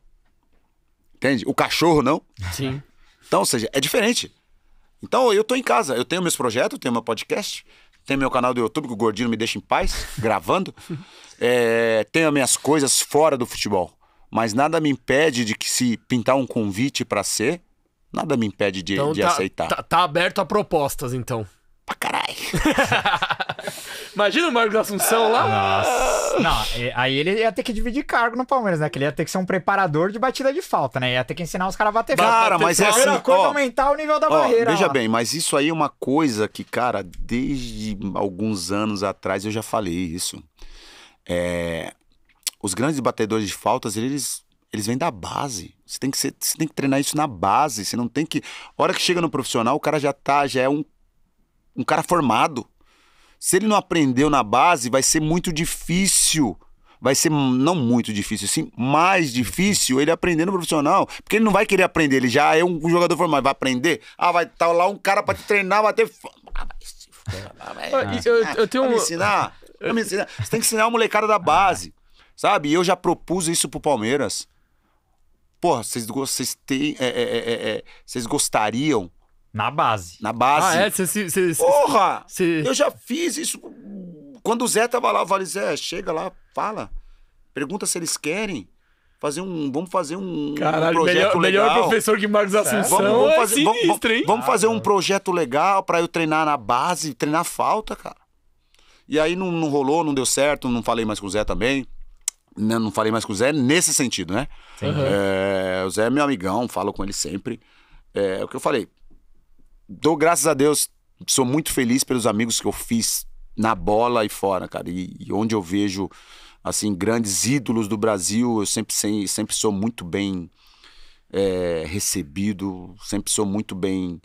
Entende? O cachorro não. Sim. Então, ou seja, é diferente. Então, eu tô em casa, eu tenho meus projetos, tenho meu podcast, tenho meu canal do YouTube, que o Gordinho me deixa em paz, gravando. É, tenho as minhas coisas fora do futebol. Mas nada me impede de que se pintar um convite para ser, Nada me impede de, então, de tá, aceitar. Tá, tá, aberto a propostas, então. Pra caralho. Imagina o Marcos Assunção lá. Nossa. Não, é, aí ele ia ter que dividir cargo no Palmeiras, né? Que ele ia ter que ser um preparador de batida de falta, né? Ia ter que ensinar os caras a bater falta. Cara, mas é assim, coisa é ó, aumentar o nível da ó, barreira. Veja bem, mas isso aí é uma coisa que, cara, desde alguns anos atrás eu já falei isso. É, os grandes batedores de faltas, eles eles vêm da base. Você tem que, ser, você tem que treinar isso na base. Você não tem que. A hora que chega no profissional, o cara já tá, já é um, um cara formado. Se ele não aprendeu na base, vai ser muito difícil. Vai ser não muito difícil, sim, mais difícil ele aprender no profissional. Porque ele não vai querer aprender, ele já é um jogador formado. Vai aprender? Ah, vai estar tá lá um cara pra te treinar, vai ter. Ah, ah eu, eu tenho... me ensinar? Você tem que ensinar o molecada da base. Sabe? Eu já propus isso pro Palmeiras. Porra, vocês, vocês, têm, é é, é, é, é, vocês gostariam. Na base. Na base. Ah, é? Cê, cê, cê, Porra! Eu já fiz isso. Quando o Zé tava lá, eu falei, Zé, chega lá, fala. Pergunta se eles querem fazer um. Vamos fazer um, Caralho, um projeto melhor, legal. Melhor professor que Marcos Assunção. Vamos, vamos, fazer, é sinistro, vamos, vamos ah, fazer um projeto legal para eu treinar na base, treinar falta, cara. E aí não, não rolou, não deu certo, não falei mais com o Zé também. Não, né, não falei mais com o Zé nesse sentido, né? Uhum. É, o Zé é meu amigão, falo com ele sempre. É, é o que eu falei. Dou graças a Deus, sou muito feliz pelos amigos que eu fiz na bola e fora, cara. E, e onde eu vejo, assim, grandes ídolos do Brasil, eu sempre, sempre sou muito bem é, recebido, sempre sou muito bem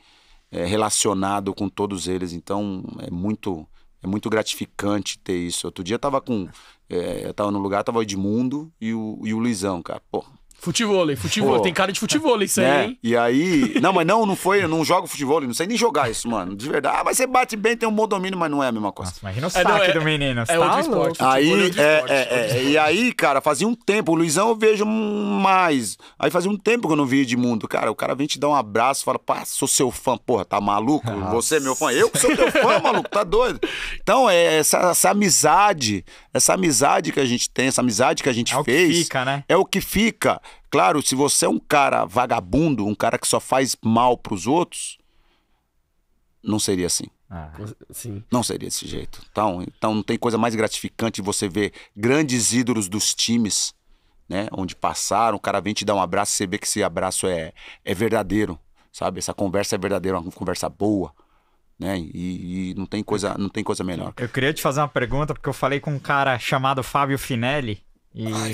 é, relacionado com todos eles. Então, é muito é muito gratificante ter isso. Outro dia eu tava com. É, eu tava num lugar, tava o Edmundo e o, e o Luizão, cara. Pô, Futevôlei, futevôlei. Pô. Tem cara de futevôlei isso né? aí, hein? E aí. Não, mas não, não foi. Eu não jogo futevôlei, não sei nem jogar isso, mano. De verdade. Ah, mas você bate bem, tem um bom domínio, mas não é a mesma coisa. Nossa, imagina o saque é, não, é, do menino. É, tá outro esporte. Aí, é outro é, esporte, é, é e aí, cara, fazia um tempo. O Luizão eu vejo mais. Aí fazia um tempo que eu não via de mundo. Cara, o cara vem te dar um abraço, fala, pá, sou seu fã. Porra, tá maluco? Nossa. Você é meu fã? Eu que sou teu fã, maluco, tá doido? Então, é essa, essa, amizade, essa amizade que a gente tem, essa amizade que a gente é fez. É o que fica, né? É o que fica. Claro, se você é um cara vagabundo, um cara que só faz mal para os outros, não seria assim. Ah. Sim. Não seria desse jeito. Então, então não tem coisa mais gratificante você ver grandes ídolos dos times, né? Onde passaram, o cara vem te dar um abraço, você vê que esse abraço é, é verdadeiro, sabe? Essa conversa é verdadeira, uma conversa boa. Né? E, e não tem coisa não tem coisa melhor. Eu queria te fazer uma pergunta, porque eu falei com um cara chamado Fábio Finelli, e Ai,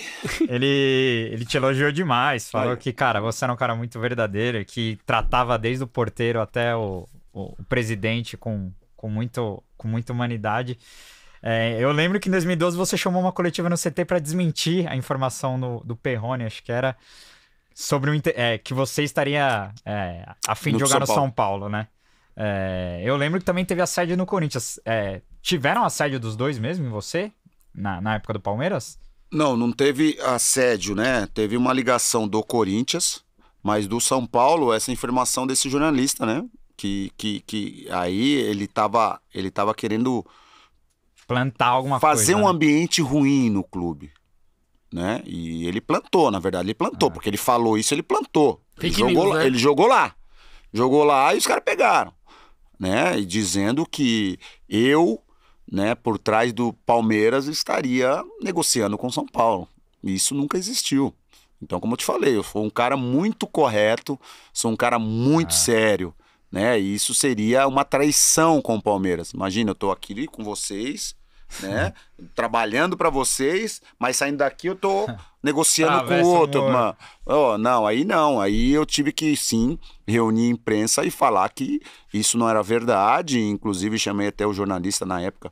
ele, ele te elogiou demais, falou Ai. que, cara, você era um cara muito verdadeiro, que tratava desde o porteiro até o, o, o presidente com, com, muito, com muita humanidade. É, eu lembro que em 2012 você chamou uma coletiva no CT para desmentir a informação no, do Perrone, acho que era sobre o, é, que você estaria é, a fim no de jogar São no Paulo. São Paulo, né? É, eu lembro que também teve assédio no Corinthians. É, tiveram assédio dos dois mesmo em você? na, na época do Palmeiras? Não, não teve assédio, né? Teve uma ligação do Corinthians, mas do São Paulo, essa informação desse jornalista, né? Que, que, que aí ele estava ele tava querendo plantar alguma fazer coisa. Fazer um né? ambiente ruim no clube. Né? E ele plantou, na verdade, ele plantou, ah. porque ele falou isso, ele plantou. Ele jogou, news, né? ele jogou lá. Jogou lá e os caras pegaram. Né? E dizendo que eu né, por trás do Palmeiras estaria negociando com São Paulo. Isso nunca existiu. Então, como eu te falei, eu sou um cara muito correto, sou um cara muito ah. sério, né? E isso seria uma traição com o Palmeiras. Imagina, eu estou aqui com vocês, né? Trabalhando para vocês, mas saindo daqui eu tô ah, negociando ah, com o outro, mano. Oh, não, aí não. Aí eu tive que sim reunir imprensa e falar que isso não era verdade. Inclusive, chamei até o jornalista na época,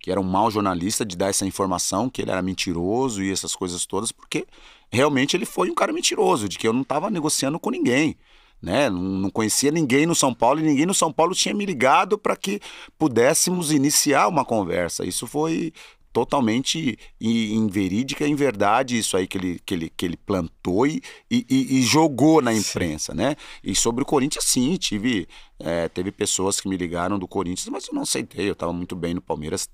que era um mau jornalista, de dar essa informação, que ele era mentiroso e essas coisas todas, porque realmente ele foi um cara mentiroso, de que eu não estava negociando com ninguém né? Não conhecia ninguém no São Paulo e ninguém no São Paulo tinha me ligado para que pudéssemos iniciar uma conversa. Isso foi totalmente em verídica, em verdade, isso aí que ele, que ele, que ele plantou e, e, e jogou na imprensa, sim. né? E sobre o Corinthians, sim, tive, é, teve pessoas que me ligaram do Corinthians, mas eu não aceitei, eu estava muito bem no Palmeiras,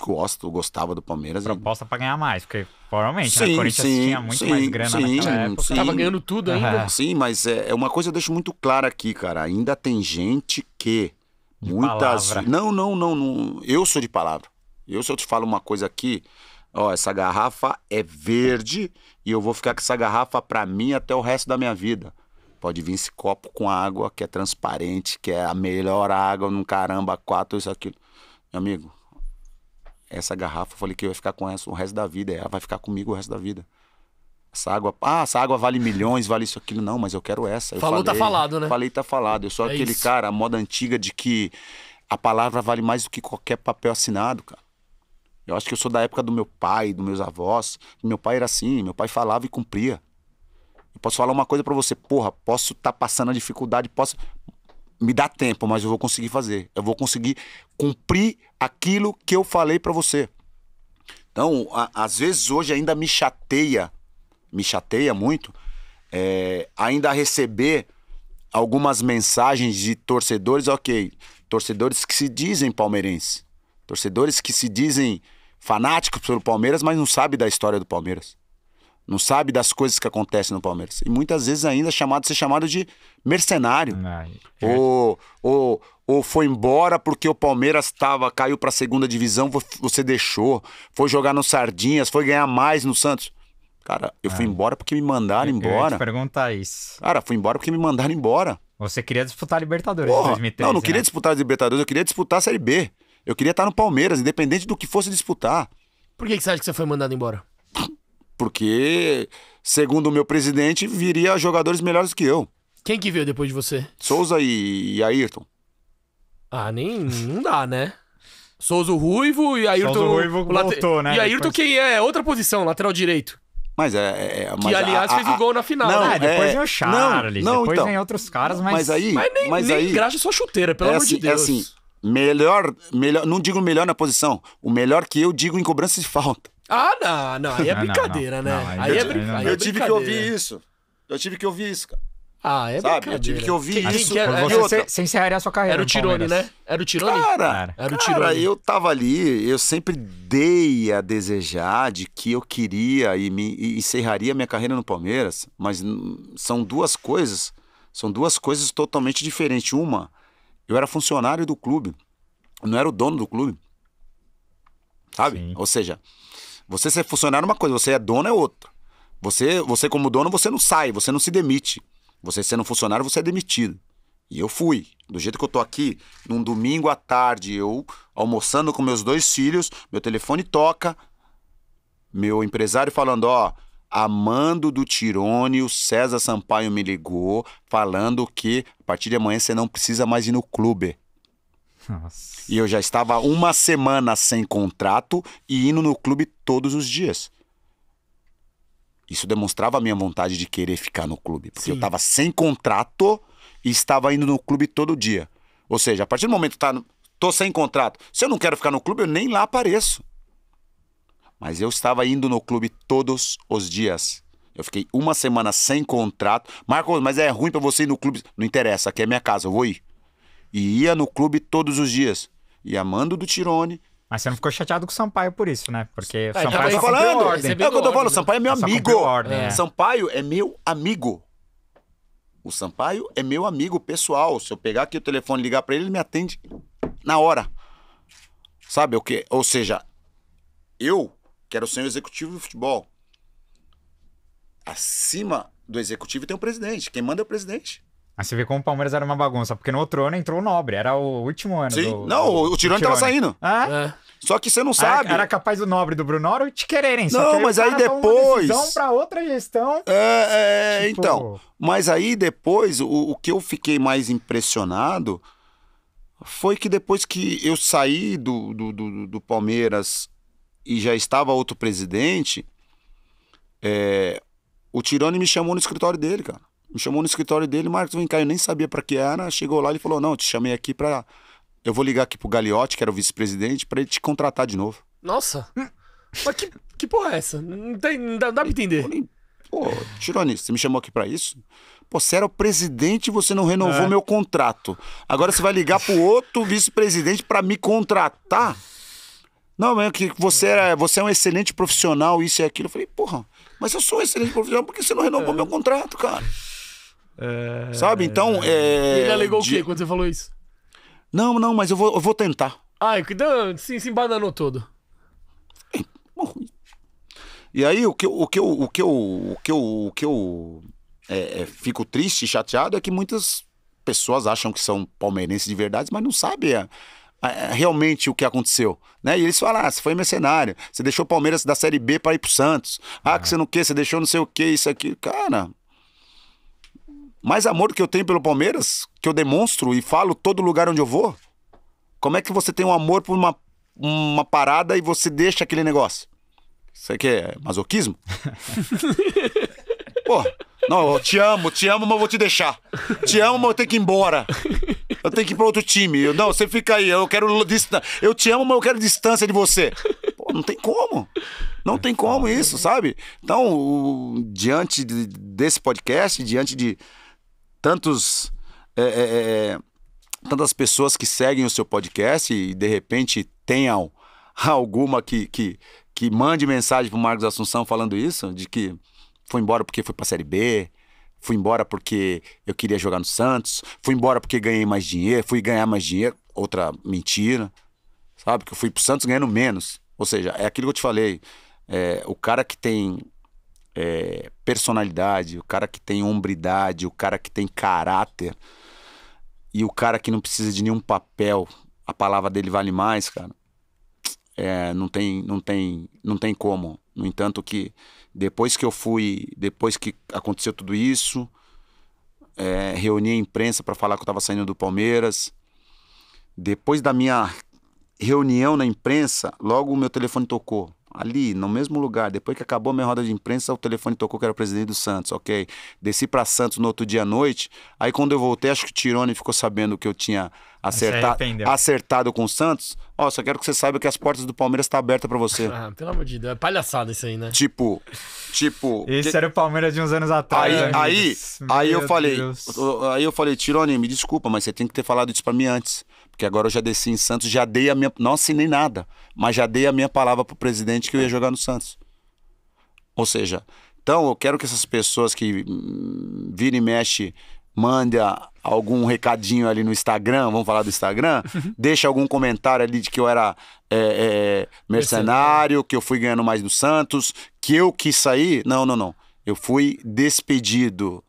gosto, gostava do Palmeiras. Proposta e... para ganhar mais, porque provavelmente né? sim, né? o Corinthians sim, tinha muito sim, mais grana sim, naquela época. Sim. Tava ganhando tudo ainda. Uhum. Sim, mas é, é uma coisa eu deixo muito clara aqui, cara. Ainda tem gente que de muitas não, não, não, não, eu sou de palavra. Eu se eu te falo uma coisa aqui, ó, essa garrafa é verde e eu vou ficar com essa garrafa para mim até o resto da minha vida. Pode vir esse copo com água que é transparente, que é a melhor água no caramba, quatro, isso, aquilo. Meu amigo, essa garrafa, eu falei que eu ia ficar com essa o resto da vida. Ela vai ficar comigo o resto da vida. Essa água, ah, essa água vale milhões, vale isso, aquilo. Não, mas eu quero essa. Eu Falou, tá falei, tá falado, né? Falei, tá falado. Eu sou é aquele isso. cara, a moda antiga de que a palavra vale mais do que qualquer papel assinado, cara. Eu acho que eu sou da época do meu pai, dos meus avós. Meu pai era assim, meu pai falava e cumpria. Eu posso falar uma coisa para você, porra, posso estar tá passando a dificuldade, posso me dá tempo, mas eu vou conseguir fazer. Eu vou conseguir cumprir aquilo que eu falei para você. Então, a, às vezes hoje ainda me chateia, me chateia muito, é, ainda receber algumas mensagens de torcedores, ok, torcedores que se dizem palmeirenses, torcedores que se dizem fanáticos pelo Palmeiras, mas não sabe da história do Palmeiras, não sabe das coisas que acontecem no Palmeiras. E muitas vezes ainda é chamado ser chamado de mercenário. Ah, é. Ou, ou, ou foi embora porque o Palmeiras estava, caiu para a segunda divisão, você deixou. Foi jogar no Sardinhas, foi ganhar mais no Santos. Cara, eu fui ah. embora porque me mandaram eu, embora. Eu perguntar isso. Cara, fui embora porque me mandaram embora. Você queria disputar a Libertadores Porra, em 2013, Não, não queria né? disputar a Libertadores, eu queria disputar a Série B. Eu queria estar no Palmeiras, independente do que fosse disputar. Por que, que você acha que você foi mandado embora? Porque, segundo o meu presidente, viria jogadores melhores que eu. Quem que veio depois de você? Souza e Ayrton. Ah, nem. Não dá, né? Souza o Ruivo e Ayrton. Souza o Ruivo o late... voltou, né? E Ayrton, depois... quem é outra posição, lateral direito. Mas é. é, é mas que, aliás, a, a, fez o gol na final. Não, né? Ah, depois é, vem o Charles, não, não, depois então, vem outros caras, mas. Mas aí. Mas nem, nem graxa sua chuteira, pelo é amor assim, de é Deus. É assim, melhor, melhor. Não digo melhor na posição. O melhor que eu digo em cobrança de falta. Ah, não, não. Aí é ah, brincadeira, né? não, né? Aí, é brincadeira. É eu tive que ouvir isso. Eu tive que ouvir isso, cara. Ah, é Sabe? Eu tive que ouvir isso. Quem, quem, você, outra... a sua carreira. Era o Tirone, né? Era o Tirone? Cara, era o Tirone. Cara, eu tava ali, eu sempre dei a desejar de que eu queria e, me, e encerraria minha carreira no Palmeiras, mas são duas coisas, são duas coisas totalmente diferentes. Uma, eu era funcionário do clube, não era o dono do clube. Sabe? Sim. Ou seja, você ser funcionário é uma coisa, você é dono é outra. Você, você como dono, você não sai, você não se demite. Você sendo um funcionário, você é demitido. E eu fui. Do jeito que eu tô aqui, num domingo à tarde, eu almoçando com meus dois filhos, meu telefone toca, meu empresário falando, ó, Amando do Tirone, o César Sampaio me ligou falando que a partir de amanhã você não precisa mais ir no clube. Nossa. E eu já estava uma semana sem contrato e indo no clube todos os dias. Isso demonstrava a minha vontade de querer ficar no clube. Porque Sim. eu estava sem contrato e estava indo no clube todo dia. Ou seja, a partir do momento que tá, tô sem contrato, se eu não quero ficar no clube, eu nem lá apareço. Mas eu estava indo no clube todos os dias. Eu fiquei uma semana sem contrato. Marcos, mas é ruim para você ir no clube. Não interessa, aqui é minha casa, eu vou ir. E ia no clube todos os dias. Ia Mando do Tirone, mas você não ficou chateado com o Sampaio por isso, né? Porque o é, tá Sampaio tá falando. Ordem. É o que eu tô falando, o né? Sampaio é meu amigo. Ordem, é. Né? Sampaio é meu amigo. O Sampaio é meu amigo pessoal. Se eu pegar aqui o telefone e ligar para ele, ele me atende na hora. Sabe o que? Ou seja, eu quero ser o executivo do futebol. Acima do executivo tem o presidente. Quem manda é o presidente. Mas você vê como o Palmeiras era uma bagunça, porque no outro ano entrou o Nobre, era o último ano. Sim, do, não, o, o né? Tirone tava saindo. Ah? É. Só que você não sabe. Era, era capaz do nobre do Brunoro te quererem. Não, que mas aí depois. Uma para outra gestão. É, é, é tipo... então. Mas aí depois, o, o que eu fiquei mais impressionado foi que depois que eu saí do, do, do, do Palmeiras e já estava outro presidente, é, o Tirone me chamou no escritório dele, cara. Me chamou no escritório dele, Marcos, vem cá, eu nem sabia para que era. Chegou lá, ele falou: Não, te chamei aqui para. Eu vou ligar aqui pro Gagliotti, que era o vice-presidente, para ele te contratar de novo. Nossa! Mas que, que porra é essa? Não, tem, não dá, não dá pra entender. Tirou pô, Tironi, você me chamou aqui para isso? Pô, você era o presidente e você não renovou é. meu contrato. Agora você vai ligar pro outro vice-presidente para me contratar? Não, mas é que você, era, você é um excelente profissional, isso e aquilo. Eu falei, porra, mas eu sou um excelente profissional porque você não renovou é. meu contrato, cara. É... Sabe? Então. É... Ele alegou de... o quê quando você falou isso? Não, não, mas eu vou, eu vou tentar. Ah, então, se, se embananou todo. E aí o que, o que, eu, o que, eu, o que eu, o que eu é, é, fico triste e chateado é que muitas pessoas acham que são palmeirenses de verdade, mas não sabem a, é, a, é, realmente o que aconteceu. Né? E eles falam: ah, você foi mercenário, você deixou o Palmeiras da Série B para ir pro Santos. Ah, ah, que você não quer, você deixou não sei o que, isso aqui. Cara, mais amor que eu tenho pelo Palmeiras, que eu demonstro e falo todo lugar onde eu vou? Como é que você tem um amor por uma, uma parada e você deixa aquele negócio? Isso aqui é masoquismo? Pô, não, eu te amo, te amo, mas eu vou te deixar. Te amo, mas eu tenho que ir embora. Eu tenho que ir para outro time. Eu, não, você fica aí, eu quero Eu te amo, mas eu quero distância de você. Pô, não tem como. Não tem como isso, sabe? Então, o, diante de, desse podcast, diante de, tantos. É é, é, é, tantas pessoas que seguem o seu podcast e de repente tenham alguma que, que, que mande mensagem para o Marcos Assunção falando isso, de que foi embora porque foi para a Série B, fui embora porque eu queria jogar no Santos, fui embora porque ganhei mais dinheiro, fui ganhar mais dinheiro, outra mentira, sabe? Que eu fui o Santos ganhando menos. Ou seja, é aquilo que eu te falei. É, o cara que tem é, personalidade, o cara que tem hombridade, o cara que tem caráter e o cara que não precisa de nenhum papel, a palavra dele vale mais, cara. É, não tem, não tem, não tem como. No entanto que depois que eu fui, depois que aconteceu tudo isso, é, reuni a imprensa para falar que eu estava saindo do Palmeiras. Depois da minha reunião na imprensa, logo o meu telefone tocou ali, no mesmo lugar. Depois que acabou a minha roda de imprensa, o telefone tocou que era o presidente do Santos, ok? Desci para Santos no outro dia à noite. Aí quando eu voltei, acho que o Tirone ficou sabendo que eu tinha acertado com o Santos. Ó, só quero que você saiba que as portas do Palmeiras estão tá abertas para você. Ah, pelo amor de Deus, é palhaçada isso aí, né? Tipo, tipo... Esse que... era o Palmeiras de uns anos atrás. Aí, amigos. aí, Meu aí eu Deus. falei, aí eu falei, Tirone, me desculpa, mas você tem que ter falado isso para mim antes. Porque agora eu já desci em Santos, já dei a minha. Não assinei nada, mas já dei a minha palavra pro presidente que eu ia jogar no Santos. Ou seja, então eu quero que essas pessoas que hum, vira e mexe mande algum recadinho ali no Instagram, vamos falar do Instagram, deixa algum comentário ali de que eu era é, é, mercenário, que eu fui ganhando mais no Santos, que eu quis sair. Não, não, não. Eu fui despedido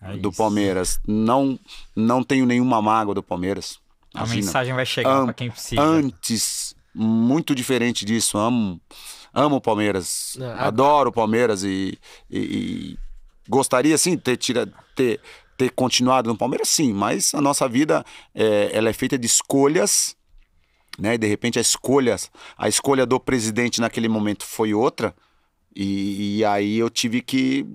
é do Palmeiras. Não, não tenho nenhuma mágoa do Palmeiras. A mensagem vai chegar um, para quem precisa. Antes, muito diferente disso. Amo, amo o Palmeiras. adoro o Palmeiras e, e, e, gostaria, sim, ter, tira, ter, ter continuado no Palmeiras, sim. Mas a nossa vida é, ela é feita de escolhas. Né? E de repente a escolha, a escolha do presidente naquele momento foi outra. e, e aí eu tive que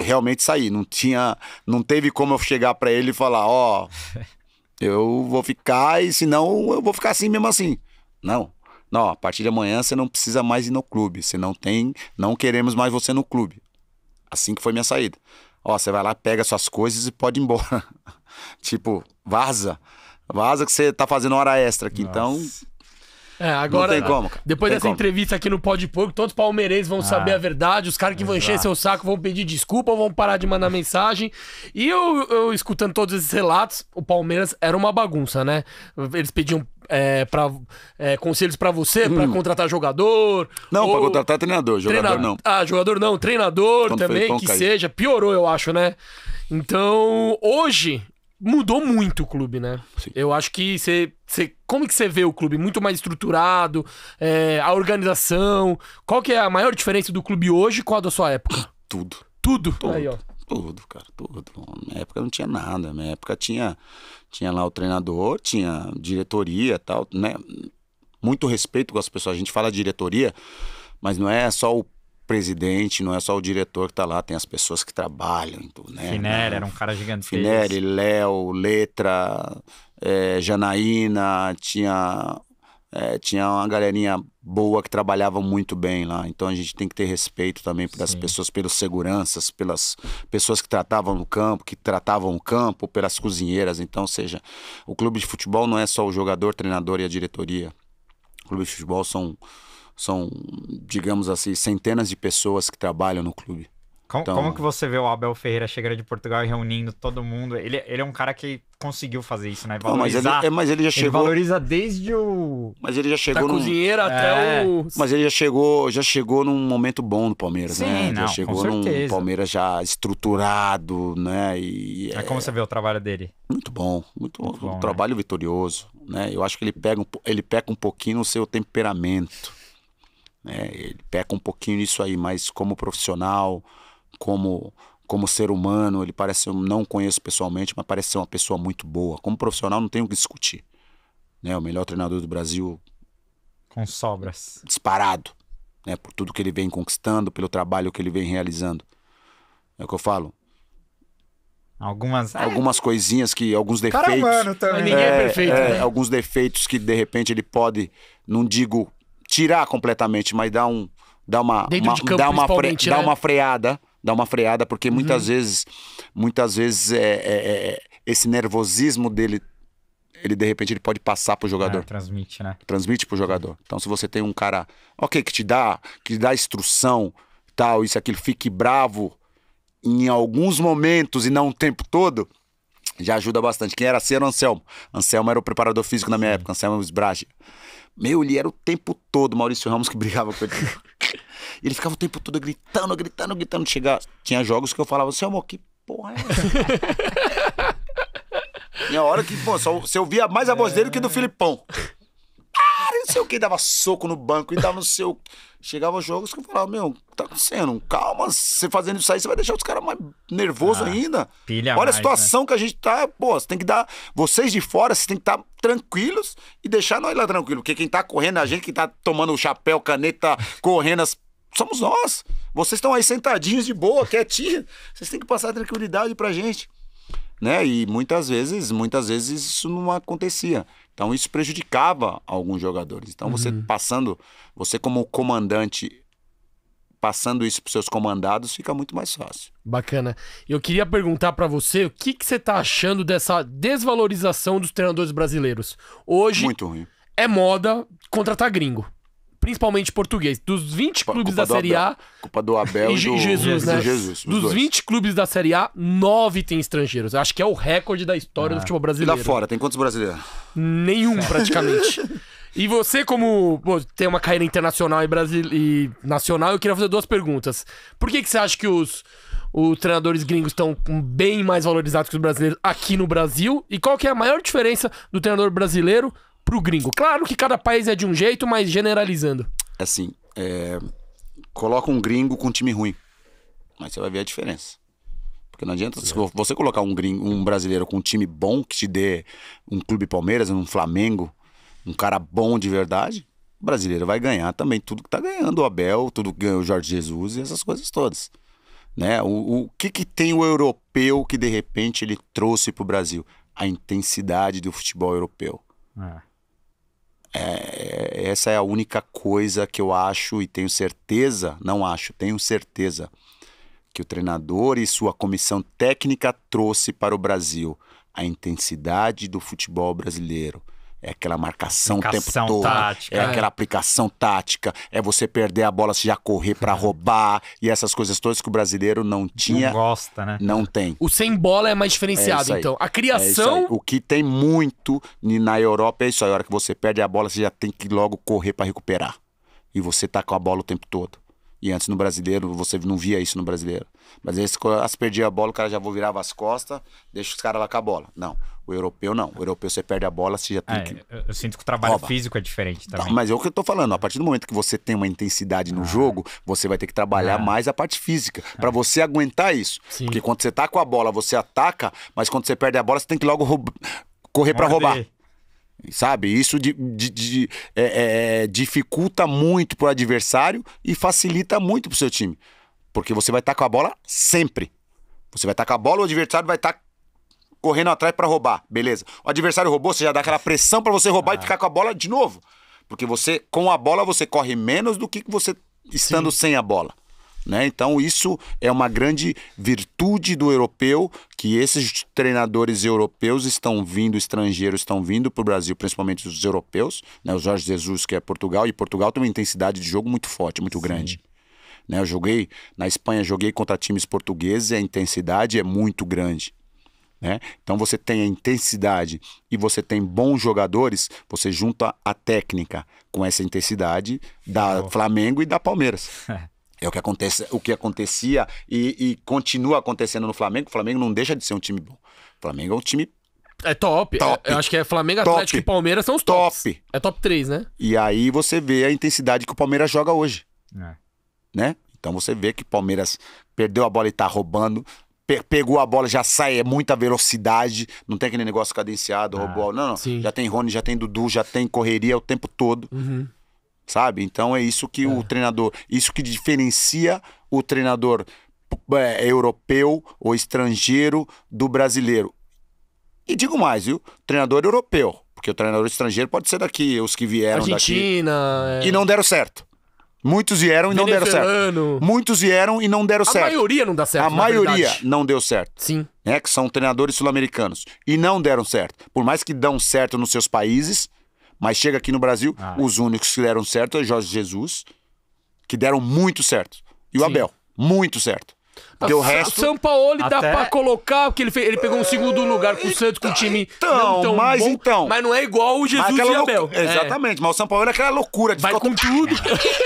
realmente sair. Não tinha, não teve como eu chegar para ele e falar, ó, oh, Eu vou ficar e se não eu vou ficar assim mesmo assim. Não. Não, a partir de amanhã você não precisa mais ir no clube. Você não tem, não queremos mais você no clube. Assim que foi minha saída. Ó, você vai lá, pega suas coisas e pode ir embora. tipo, vaza. Vaza que você tá fazendo hora extra aqui. Então, Nossa. Então, é, agora. Não tem como, cara. Depois tem dessa como. entrevista aqui no Pode Porco, todos os palmeirenses vão ah, saber a verdade. Os caras que vão encher seu saco vão pedir desculpa, vão parar de mandar mensagem. E eu, eu escutando todos esses relatos, o Palmeiras era uma bagunça, né? Eles pediam é, pra, é, conselhos para você, hum. para contratar jogador. Não, ou... para contratar treinador, jogador Treina... não. Ah, jogador não, treinador Quando também, que seja. Piorou, eu acho, né? Então, hoje, mudou muito o clube, né? Sim. Eu acho que você, você. Como que você vê o clube? Muito mais estruturado, é, a organização. Qual que é a maior diferença do clube hoje com a é da sua época? Tudo. Tudo? Tudo. Aí, ó. Tudo, cara, tudo. Na época não tinha nada. Na época tinha, tinha lá o treinador, tinha diretoria tal, né? Muito respeito com as pessoas. A gente fala diretoria, mas não é só o presidente, não é só o diretor que está lá, tem as pessoas que trabalham tudo, né? Finer, era um cara gigantesco. Finer, Léo, Letra, é, Janaína, tinha, é, tinha uma galerinha boa que trabalhava muito bem lá. Então a gente tem que ter respeito também pelas Sim. pessoas, pelos seguranças, pelas pessoas que tratavam no campo, que tratavam o campo, pelas cozinheiras. Então, seja, o clube de futebol não é só o jogador, treinador e a diretoria. O clube de futebol são são, digamos assim, centenas de pessoas que trabalham no clube. Como, então... como que você vê o Abel Ferreira chegando de Portugal e reunindo todo mundo? Ele, ele é um cara que conseguiu fazer isso, né? Valorizar. Não, mas, ele, mas ele já chegou. Ele valoriza desde o. Mas ele já chegou. Da num... cozinheira até é. o. Mas ele já chegou, já chegou num momento bom no Palmeiras, Sim, né? Não, já chegou com certeza. num Palmeiras já estruturado, né? E é... como você vê o trabalho dele? Muito bom, muito, muito bom. Um né? trabalho vitorioso, né? Eu acho que ele pega um, ele peca um pouquinho no seu temperamento. Né? Ele peca um pouquinho nisso aí, mas como profissional, como como ser humano, ele parece, eu não conheço pessoalmente, mas parece ser uma pessoa muito boa. Como profissional, não tenho o que discutir. Né? O melhor treinador do Brasil. Com sobras. Disparado. Né? Por tudo que ele vem conquistando, pelo trabalho que ele vem realizando. É o que eu falo. Algumas, é. algumas coisinhas que. Alguns defeitos. Cara também. É, ninguém é, é perfeito. É, né? Alguns defeitos que de repente ele pode. Não digo tirar completamente, mas dá um dá uma, uma dá uma fre, né? dá uma freada, dá uma freada porque uhum. muitas vezes muitas vezes é, é, é, esse nervosismo dele ele de repente ele pode passar pro jogador. Ah, transmite, né? Transmite pro jogador. Então se você tem um cara, OK, que te dá, que te dá instrução, tal, isso aquilo, fique bravo em alguns momentos e não o tempo todo, já ajuda bastante. Quem era assim o Anselmo. Anselmo era o preparador físico na minha época, Anselmo Esbrage. Meu, ele era o tempo todo Maurício Ramos que brigava com ele. ele ficava o tempo todo gritando, gritando, gritando. Chega... Tinha jogos que eu falava seu amor, que porra é essa? Tinha hora que, pô, só, você ouvia mais a voz dele que do Filipão eu não sei o que, dava soco no banco e dava não sei o que. Chegava jogos que eu falava, meu, o que tá acontecendo? Calma, você fazendo isso aí, você vai deixar os caras mais nervosos ah, ainda. Olha mais, a situação né? que a gente tá, pô, você tem que dar. Vocês de fora, vocês tem que estar tá tranquilos e deixar nós lá tranquilo. Porque quem tá correndo, é a gente que tá tomando o chapéu, caneta, correndo, as... somos nós. Vocês estão aí sentadinhos de boa, quietinhos. Vocês têm que passar tranquilidade pra gente né? E muitas vezes, muitas vezes isso não acontecia. Então isso prejudicava alguns jogadores. Então uhum. você passando, você como comandante passando isso para seus comandados fica muito mais fácil. Bacana. Eu queria perguntar para você o que, que você está achando dessa desvalorização dos treinadores brasileiros. Hoje muito ruim. é moda contratar gringo principalmente português. Dos 20 culpa, clubes culpa da Série Abel, A. Culpa do Abel e, do, Jesus, né? Jesus, dos dois. 20 clubes da Série A, 9 tem estrangeiros. acho que é o recorde da história ah. do é. futebol brasileiro. E lá fora, tem quantos brasileiros? Nenhum, praticamente. e você, como pô, tem uma carreira internacional e, Brasil, e nacional, eu queria fazer duas perguntas. Por que, que você acha que os, os treinadores gringos estão bem mais valorizados que os brasileiros aqui no Brasil? E qual que é a maior diferença do treinador brasileiro pro gringo? Claro que cada país é de um jeito, mas generalizando. Assim, é... coloca um gringo com um time ruim. Mas você vai ver a diferença. Porque não adianta você colocar um, gringo, um brasileiro com um time bom que te dê um clube Palmeiras, um Flamengo, um cara bom de verdade, o brasileiro vai ganhar também tudo que tá ganhando o Abel, tudo que ganhou o Jorge Jesus e essas coisas todas. Né? O, o que, que tem o europeu que de repente ele trouxe para o Brasil? A intensidade do futebol europeu. É. É, essa é a única coisa que eu acho e tenho certeza, não acho, tenho certeza, que o treinador e sua comissão técnica trouxe para o Brasil a intensidade do futebol brasileiro é aquela marcação o tempo tática, todo. É, é, aquela aplicação tática. É você perder a bola, se já correr para é. roubar. E essas coisas todas que o brasileiro não tinha. Não gosta, né? Não tem. O sem bola é mais diferenciado, é então. A é criação. É o que tem muito na Europa é isso aí. A hora que você perde a bola, você já tem que logo correr para recuperar. E você tá com a bola o tempo todo. E antes no brasileiro, você não via isso no brasileiro. Mas esse, ah, se perdia a bola, o cara já vou virava as costas, deixa os caras lá com a bola. Não. O europeu não. O europeu você perde a bola, você já tem é, que. Eu sinto que o trabalho Oba. físico é diferente também. Não, mas é o que eu tô falando. A partir do momento que você tem uma intensidade no ah. jogo, você vai ter que trabalhar ah. mais a parte física. Ah. para você aguentar isso. Sim. Porque quando você tá com a bola, você ataca, mas quando você perde a bola, você tem que logo correr para roubar. Sabe? Isso de, de, de, é, é, é, dificulta muito pro adversário e facilita muito pro seu time. Porque você vai estar tá com a bola sempre. Você vai estar tá com a bola, o adversário vai estar tá correndo atrás para roubar. Beleza. O adversário roubou, você já dá aquela pressão para você roubar ah. e ficar com a bola de novo. Porque você, com a bola, você corre menos do que você estando Sim. sem a bola. Né? Então, isso é uma grande virtude do europeu, que esses treinadores europeus estão vindo, estrangeiros estão vindo para o Brasil, principalmente os europeus, né? o Jorge Jesus, que é Portugal, e Portugal tem uma intensidade de jogo muito forte, muito Sim. grande. Né? Eu joguei na Espanha, joguei contra times portugueses e a intensidade é muito grande. Né? Então você tem a intensidade e você tem bons jogadores, você junta a técnica com essa intensidade da oh. Flamengo e da Palmeiras. É o que acontece, o que acontecia e, e, continua acontecendo no Flamengo. O Flamengo não deixa de ser um time bom. O Flamengo é um time é top. É, top. Eu acho que é Flamengo, top. Atlético e Palmeiras são os top. Tops. É top 3, né? E aí você vê a intensidade que o Palmeiras joga hoje. É. Né? Então você vê que o Palmeiras perdeu a bola e tá roubando. Pe pegou a bola, já sai, é muita velocidade. Não tem aquele negócio cadenciado, ah, roubou. Não, não. Sim. Já tem Rony, já tem Dudu, já tem correria o tempo todo. Uhum sabe? Então é isso que é. o treinador, isso que diferencia o treinador é, europeu ou estrangeiro do brasileiro. E digo mais, viu? Treinador europeu, porque o treinador estrangeiro pode ser daqui, os que vieram Argentina, daqui é... e não deram certo. Muitos vieram e não deram certo. Muitos vieram e não deram a certo. A maioria não dá certo. A maioria verdade. não deu certo. Sim. É, que são treinadores sul-americanos. E não deram certo. Por mais que dão certo nos seus países, mas chega aqui no Brasil, ah. É. os únicos que deram certo é Jorge Jesus, que deram muito certo. E o Sim. Abel, muito certo. Porque o resto. São Paulo Até... dá pra colocar, porque ele, fez, ele pegou um segundo lugar com o então, Santos, com o time. Então, não mas bom, então. Mas não é igual o Jesus e Abel. É. exatamente, é. mas o São Paulo era é aquela loucura de Vai ficou... com tudo.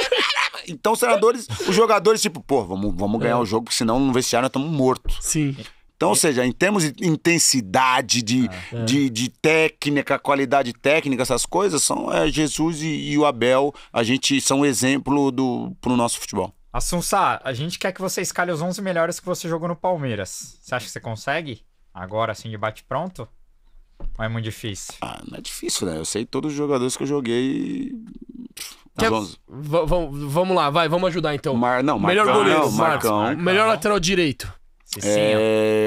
então os treinadores, os jogadores, tipo, pô, vamos, vamos ganhar é. o jogo, porque senão no vestiário nós estamos mortos. Sim. Então, ou seja, em termos de intensidade, de, ah, é. de, de, técnica, qualidade técnica, essas coisas, são é, Jesus e, e, o Abel, a gente são exemplo do, pro nosso futebol. Assunça, a gente quer que você escalhe os 11 melhores que você jogou no Palmeiras. Você acha que você consegue? Agora, assim, de bate-pronto? Ou é muito difícil? Ah, não é difícil, né? Eu sei todos os jogadores que eu joguei Vamos. lá, vai, vamos ajudar então. Mar... Não, Marcão, melhor goleiro, não, Marcão, Marcão. Melhor lateral direito. Cicinho. É,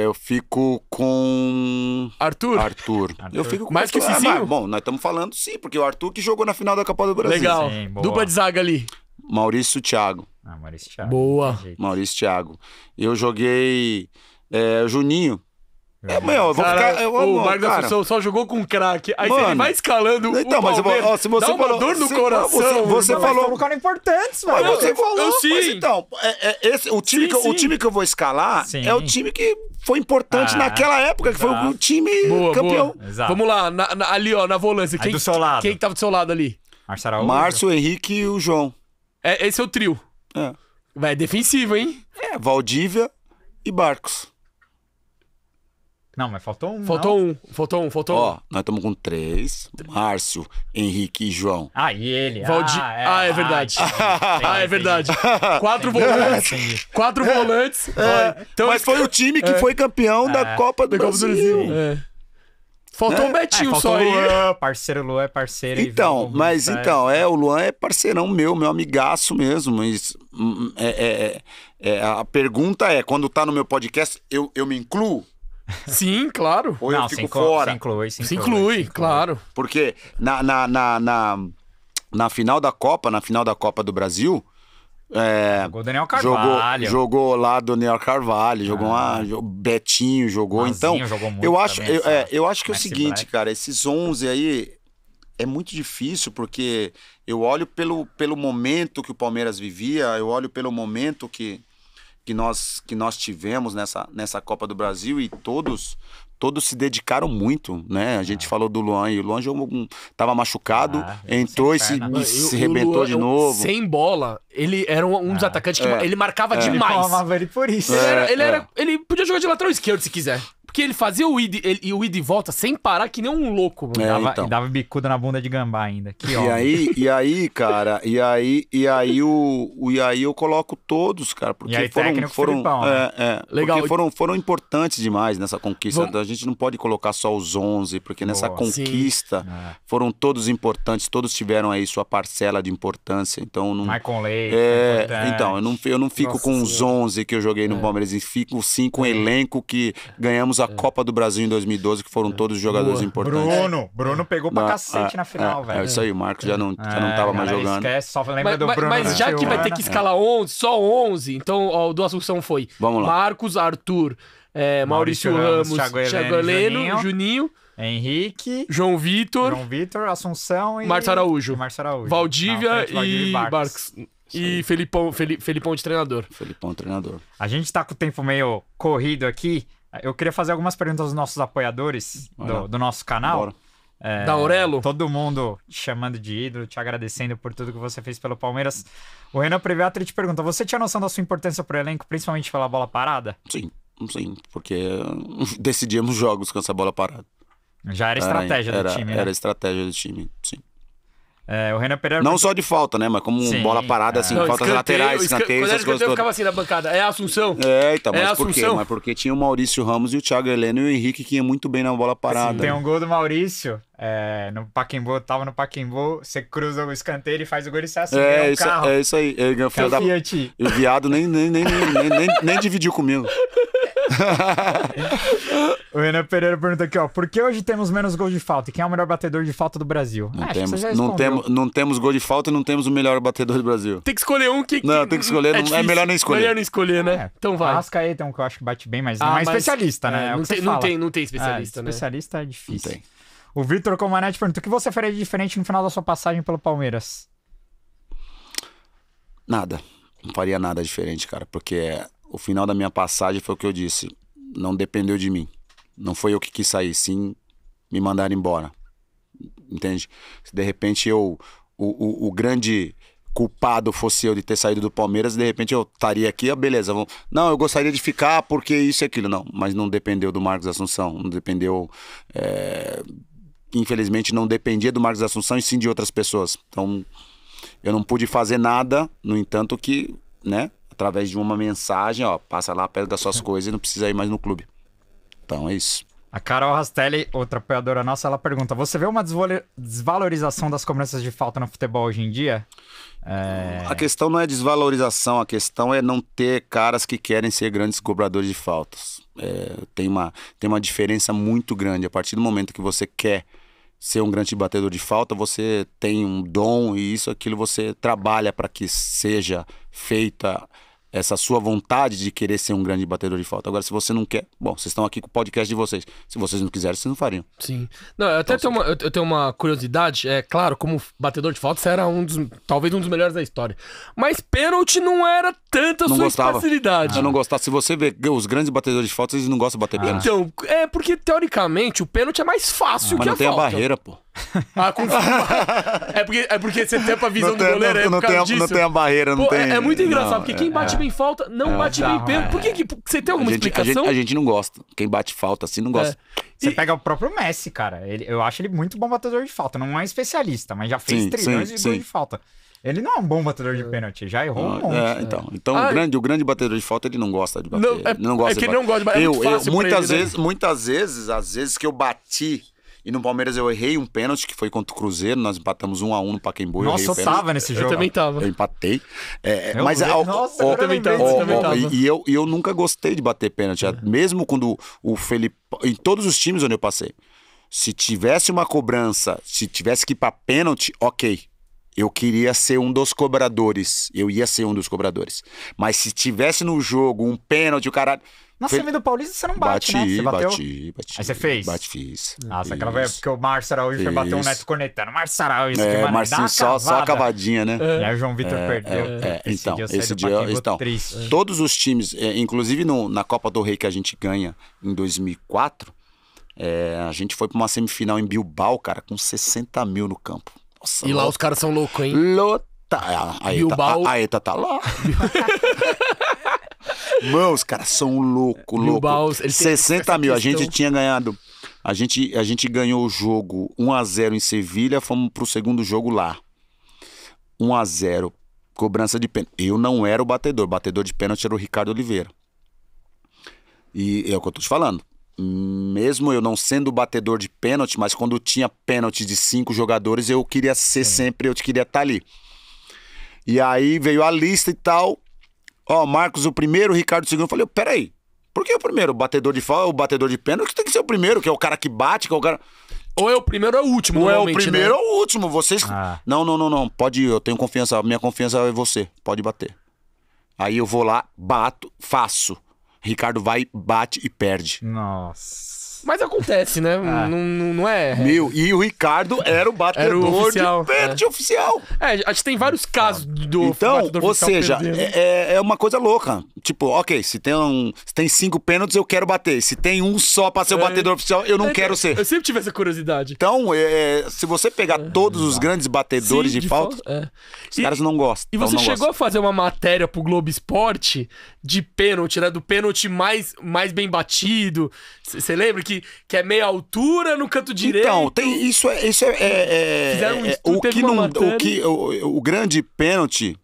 é, eu fico com. Arthur? Arthur. Arthur. Eu fico com Mais Arthur. que ah, Cicinho? Ah, mas, bom, nós estamos falando sim, porque o Arthur que jogou na final da Copa do Brasil. Legal. Sim, Dupla de zaga ali. Maurício Thiago. Ah, Maurício Thiago. Boa. Maurício Thiago. Eu joguei é, Juninho é, meu, eu vou cara, ficar. Eu, o Mário da só jogou com craque. Aí mano, ele vai escalando. Então, o mas ó, se você dá uma falou, dor no se, coração. Você, você falou. É um cara importante, mano. Mas você falou. Eu, sim. Mas então, é, é esse, o, time sim, que, sim. o time que eu vou escalar sim. é o time que foi importante ah, naquela época, que foi o time boa, campeão. Boa. Vamos lá, na, na, ali, ó, na volância. Quem, Aí do seu lado. Quem tava do seu lado ali? Márcio Márcio, Henrique e o João. É, esse é o trio. É. Vai, é defensivo, hein? É, Valdívia e Barcos. Não, mas faltou um. Faltou não. um, faltou um, faltou Ó, um. nós estamos com três. Márcio, Henrique e João. Ah, e ele. Valdir. Ah, é, ah, é verdade. Ah, ah é verdade. quatro volantes. Quatro é. volantes. É. então, mas foi o time que é. foi campeão da Copa do Brasil. Faltou o Betinho faltou só aí. Luan, parceiro Luan é parceiro. Então, mas então, é, o Luan é parceirão meu, meu amigaço mesmo. Mas, hum, hum, é, a pergunta é, quando tá no meu podcast, eu, eu me incluo? Sim, claro. Ou não, eu fico fora. Se inclui, se inclui, se inclui, claro. Porque na, na, na, na, na final da Copa, na final da Copa do Brasil, é, jogou Daniel Carvalho. Jogou, jogou lá Daniel Carvalho, ah. jogou Betinho, jogou. Mazinho então, jogou eu, acho, eu, é, eu acho que é o seguinte, Black. cara, esses 11 aí é muito difícil, porque eu olho pelo, pelo momento que o Palmeiras vivia, eu olho pelo momento que, que nós, que nós tivemos nessa, nessa Copa do Brasil e todos todos se dedicaram muito, né? A gente ah. falou do Luan e o Luan jogou, tava machucado, ah, entrou e se, e se arrebentou de é novo. Sem bola, ele era um, um dos ah. atacantes que é. ele marcava é. demais. Ele, ele por isso. É. Ele, era, ele, era, ele podia jogar de lateral esquerdo se quiser. Porque ele fazia o id, ele, o id e volta sem parar, que nem um louco. É, dava, então. dava bicuda na bunda de gambá ainda. Que e, aí, e aí, cara, e aí, e aí, o, o, e aí eu coloco todos, cara, porque aí, foram. foram Filipão, né? é, é, Legal. Porque foram, foram importantes demais nessa conquista. Então, a gente não pode colocar só os 11, porque nessa Boa, conquista sim. É. foram todos importantes, todos tiveram aí sua parcela de importância. Então, não. Michael Leite, é, é então, eu não, eu não fico Nossa, com os 11 que eu joguei no é. Palmeiras, fico sim com o um elenco que ganhamos a a Copa do Brasil em 2012, que foram é. todos jogadores Boa. importantes. Bruno, Bruno pegou pra na, cacete a, ah, na final, ah, é, velho. É isso aí, o Marcos já não, é, já não tava mais jogando. Esquece, só lembra mas, do Bruno. Mas, já que vai ter que escalar 11, só 11, então ó, o do Assunção foi Vamos lá. Marcos, Arthur, é, Maurício, Maurício, Ramos, Ramos Thiago Heleno, Juninho, Juninho Henrique, João Vitor, João Vitor, Assunção e Márcio Araújo. Araújo. Valdívia, não, e, e E Felipão, Felipão de treinador. Felipão treinador. A gente tá com o tempo meio corrido aqui. Eu queria fazer algumas perguntas aos nossos apoiadores do, do, nosso canal. É, da Aurelo. Todo mundo te chamando de ídolo, te agradecendo por tudo que você fez pelo Palmeiras. O Renan Privatri te pergunta: você tinha noção da sua importância para o elenco, principalmente pela bola parada? Sim, sim, porque decidíamos jogos com essa bola parada. Já era estratégia era, do time, era, né? Era estratégia do time, sim. É, o Renan Pereira. Não só de falta, né? Mas como Sim, bola parada, assim, é. não, faltas escanteio, laterais, escanteio, escanteio essas coisas. Eu ficava assim na bancada. É a Assunção. É, então, é mas Assunção. por quê? Mas porque tinha o Maurício Ramos e o Thiago Heleno e o Henrique que ia muito bem na bola assim, parada. Assim, tem um gol do Maurício. É, no paquimbo tava no paquimbo você cruza o escanteio e faz o gol e você é, é isso, carro. É isso aí. Eu, ganhou eu, da... o viado nem, nem, nem, nem, nem, nem dividiu comigo. o Renan Pereira pergunta aqui, ó. Por que hoje temos menos gols de falta? E quem é o melhor batedor de falta do Brasil? Não, ah, temos, não, temos, não temos gol de falta e não temos o melhor batedor do Brasil. Tem que escolher um que. Não, tem que escolher. É, não, é melhor não escolher. Melhor não escolher, né? É, então vai. aí, é um que eu acho que bate bem, mas ah, não é mas, especialista, né? É, é não, tem, não, tem, não tem especialista, é, né? Especialista é difícil. Não tem. O Vitor Comanete pergunta: o que você faria de diferente no final da sua passagem pelo Palmeiras? Nada. Não faria nada diferente, cara, porque é o final da minha passagem foi o que eu disse. Não dependeu de mim. Não foi eu que quis sair, sim me mandaram embora. Entende? Se de repente eu. O, o, o, grande culpado fosse eu de ter saído do Palmeiras, de repente eu estaria aqui, ah, beleza. Não, eu gostaria de ficar porque isso e aquilo. Não, mas não dependeu do Marcos Assunção. Não dependeu. É... Infelizmente não dependia do Marcos Assunção e sim de outras pessoas. Então eu não pude fazer nada, no entanto, que. Né? através de uma mensagem, ó, passa lá, pega suas coisas e não precisa ir mais no clube. Então é isso. A Carol Rastelli, outra apoiadora nossa, ela pergunta: Você vê uma desvalorização das cobranças de falta no futebol hoje em dia? É... A questão não é desvalorização, a questão é não ter caras que querem ser grandes cobradores de faltas. É, tem, uma, tem uma diferença muito grande. A partir do momento que você quer ser um grande batedor de falta, você tem um dom e isso, aquilo, você trabalha para que seja feita essa sua vontade de querer ser um grande batedor de falta. Agora, se você não quer, bom, vocês estão aqui com o podcast de vocês. Se vocês não quiserem, vocês não fariam. Sim. Não, eu até então, tenho, você... uma, eu tenho uma curiosidade. É claro, como batedor de falta, você era um dos, talvez um dos melhores da história. Mas pênalti não era tanta sua gostava. facilidade. Eu não gostava. Se você vê os grandes batedores de falta, eles não gostam de bater ah. pênalti. Então, é porque teoricamente o pênalti é mais fácil ah, que mas não a tem falta. a barreira, pô. Ah, é, porque, é porque você tampa a visão não do tem, goleiro. Não, é não, tem a, não, tem, a barreira, não Pô, tem. É, é muito engraçado, porque quem é, bate é. bem falta não é, bate tá, bem pênalti. Por que, que você tem alguma a gente, explicação? A gente, a gente, não gosta. Quem bate falta assim não gosta. Você e... pega o próprio Messi, cara. Ele, eu acho ele muito bom batedor de falta. Não é especialista, mas já fez sim, trilhões sim, de gols de falta. Ele não é um bom batedor de pênalti, já errou um ah, monte. É, então, então ah, o, grande, o grande batedor de falta, ele não gosta de bater. Não, é, não gosta é que ele não gosta de bater. Eu, é eu, muitas, ele, né? vezes, né? muitas vezes, às vezes que eu bati e no Palmeiras eu errei um pênalti, que foi contra o Cruzeiro. Nós empatamos um a um no Pacaembu. Nossa, eu, eu tava nesse jogo. Eu também tava. Eu empatei. É, é eu mas Nossa, o, eu também tava. E, e, eu, e eu nunca gostei de bater pênalti. É. Mesmo quando o Felipe... Em todos os times onde eu passei. Se tivesse uma cobrança, se tivesse que ir pra pênalti, ok eu queria ser um dos cobradores. Eu ia ser um dos cobradores. Mas se tivesse no jogo um pênalti, o caralho. Na Fe... semi do Paulista você não bate, bati, né? Você bateu... Bati, bati. Aí você fez? Bati, fiz. Nossa, aquela vez que o Márcio Araújo foi bater um neto cornetando. Márcio Araújo, é, que mano, Marcinho, só, só a cavadinha, né? É. E aí o João Vitor é, é perdeu. É, esse então, dia esse dia... Então, então triste. É. Todos os times, é, inclusive no, na Copa do Rei que a gente ganha em 2004, a gente foi para uma semifinal em Bilbao, cara, com 60 mil no campo. Nossa. E lá os caras são loucos, hein? Lota. Ah, a, a, Bilbao... a, a ETA tá lá. Mano, os caras são louco, louco. 60 mil. A gente tinha ganhado. A gente, a gente ganhou o jogo 1x0 em Sevilha, fomos pro segundo jogo lá. 1x0. Cobrança de pênalti. Eu não era o batedor. O batedor de pênalti era o Ricardo Oliveira. E é o que eu tô te falando mesmo eu não sendo batedor de pênalti, mas quando tinha pênalti de cinco jogadores, eu queria ser é. sempre, eu queria estar tá ali. E aí veio a lista e tal. Ó, Marcos o primeiro, Ricardo o segundo. Eu falei, peraí, por que o primeiro? O batedor de falta, o batedor de pênalti tem que ser o primeiro, que é o cara que bate, que é o cara. Ou é o primeiro ou é o último, Ou é o né? primeiro né? ou o último. Vocês. Ah. Não, não, não, não. Pode ir, eu tenho confiança. Minha confiança é você. Pode bater. Aí eu vou lá, bato, faço. Ricardo vai, bate e perde. Nossa. Mas acontece, né? Ah. Não, não, não é. Meu, e o Ricardo era o batedor era o oficial, de pênalti é. oficial. É, a gente tem vários casos do Então, ou seja, né? é, é, é, uma coisa louca. Tipo, ok, se tem, um, se tem cinco pênaltis, eu quero bater. Se tem um só pra ser o é. batedor oficial, eu não é, quero ser. Eu sempre tive essa curiosidade. Então, se você pegar todos os grandes batedores Sim, de, de, falta, falta os e, caras não gostam. E então você chegou gostam. a fazer uma matéria pro Globo Esporte de pênalti, né? Do pênalti mais, mais bem batido. Você lembra que que, que é meia altura no canto então, direito. Então, tem isso é isso é, é, é, um é, é, o que não o que o, o grande pênalti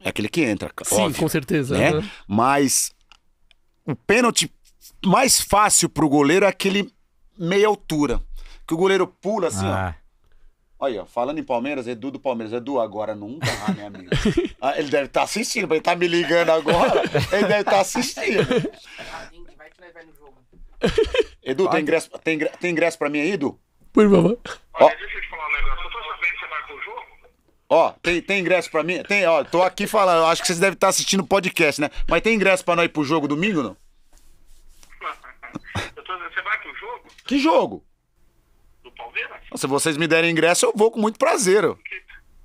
é aquele que entra, Sim, óbvio, com certeza, né? Mas o pênalti mais fácil pro goleiro é aquele meia altura, que o goleiro pula assim, ah. ó. Olha, falando em Palmeiras, Edu do Palmeiras. Edu, agora não dá, né, amigo? Ah, ele deve estar tá assistindo, ele tá me ligando agora. Ele deve estar tá assistindo. Edu, tem ingresso, tem, tem ingresso pra mim aí, Edu? Por favor. Olha, ó. deixa eu te falar um negócio. Eu tô sabendo que você vai pro jogo. Ó, tem, tem ingresso pra mim? Tem, ó, tô aqui falando. Acho que vocês devem estar assistindo o podcast, né? Mas tem ingresso pra nós ir pro jogo domingo, não? Eu tô dizendo, você vai pro jogo? Que jogo? Do Palmeiras? Se vocês me derem ingresso, eu vou com muito prazer. ó.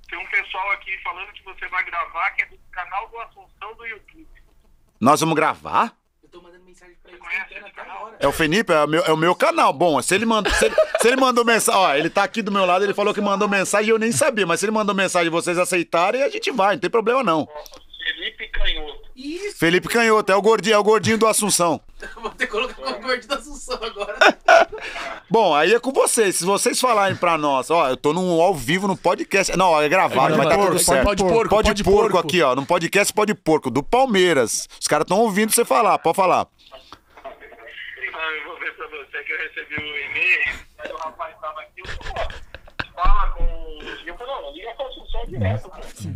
Tem um pessoal aqui falando que você vai gravar, que é do canal do Assunção do YouTube. Nós vamos gravar? Eu tô mandando mensagem pra ele. Conhece é o Felipe, é o meu, é o meu canal. Bom, se ele, manda, se, ele, se ele mandou mensagem. Ó, ele tá aqui do meu lado, ele falou que mandou mensagem e eu nem sabia. Mas se ele mandou mensagem e vocês aceitarem, a gente vai, não tem problema não. Felipe Canhoto. Isso. Felipe Canhoto, é o gordinho, é o gordinho do Assunção. Vou ter que colocar o gordinho do Assunção agora. Bom, aí é com vocês. Se vocês falarem pra nós, ó, eu tô num ao vivo no podcast. Não, é gravado, é, vai estar tá tudo certo. Pode, porco, pode, pode porco, porco aqui, ó. Num podcast pode porco, do Palmeiras. Os caras estão ouvindo você falar, pode falar que eu recebi o e-mail, aí o rapaz tava aqui, eu falei, fala com o. Eu falei, não, liga com a construção direto.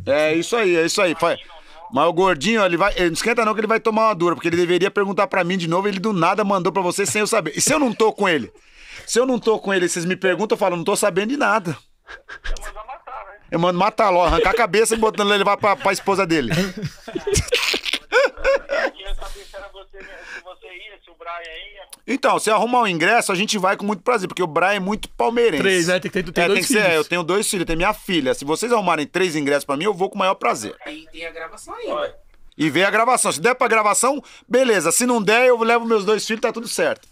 É isso aí, é isso aí. Faz... Mas o gordinho, ele vai. não esquenta não que ele vai tomar uma dura, porque ele deveria perguntar para mim de novo, ele do nada mandou para você sem eu saber. E se eu não tô com ele? Se eu não tô com ele, vocês me perguntam, eu falo, não tô sabendo de nada. Eu mando matar, né? Eu mando matar, ó, arrancar a cabeça e botando ele levar pra, pra esposa dele. Eu queria saber se era você, se você ia, então, se arrumar um ingresso, a gente vai com muito prazer, porque o Brian é muito palmeirense. Três, né? Tem que ter, tem é, dois tem que filhos. Ser, eu tenho dois filhos, tem minha filha. Se vocês arrumarem três ingressos pra mim, eu vou com o maior prazer. Aí tem a gravação aí, Olha. Né? E vem a gravação. Se der pra gravação, beleza. Se não der, eu levo meus dois filhos, tá tudo certo.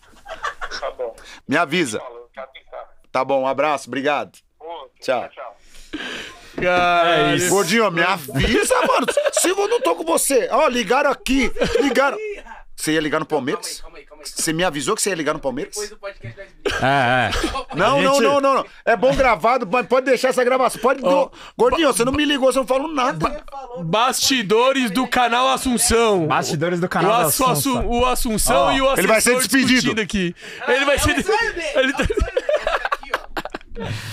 Tá bom. Me avisa. tá bom, um abraço, obrigado. tchau. tchau. É Gordinho, me avisa, mano. Se eu não tô com você. Ó, ligaram aqui. Ligaram. Você ia ligar no Palmeiras? Calma aí, calma aí. Você me avisou que você ia ligar no Palmeiras? Depois do podcast da ah, é. Não, gente... não, não, não, não. É bom gravado, pode deixar essa gravação. Pode. Oh, Gordinho, você não me ligou, você não falou nada. Ba bastidores do canal Assunção. Bastidores do canal Assunção. O Assunção, oh, e o Assunção. Ele vai ser despedido. Aqui. Ah, ele vai ah, ser. É ele tá...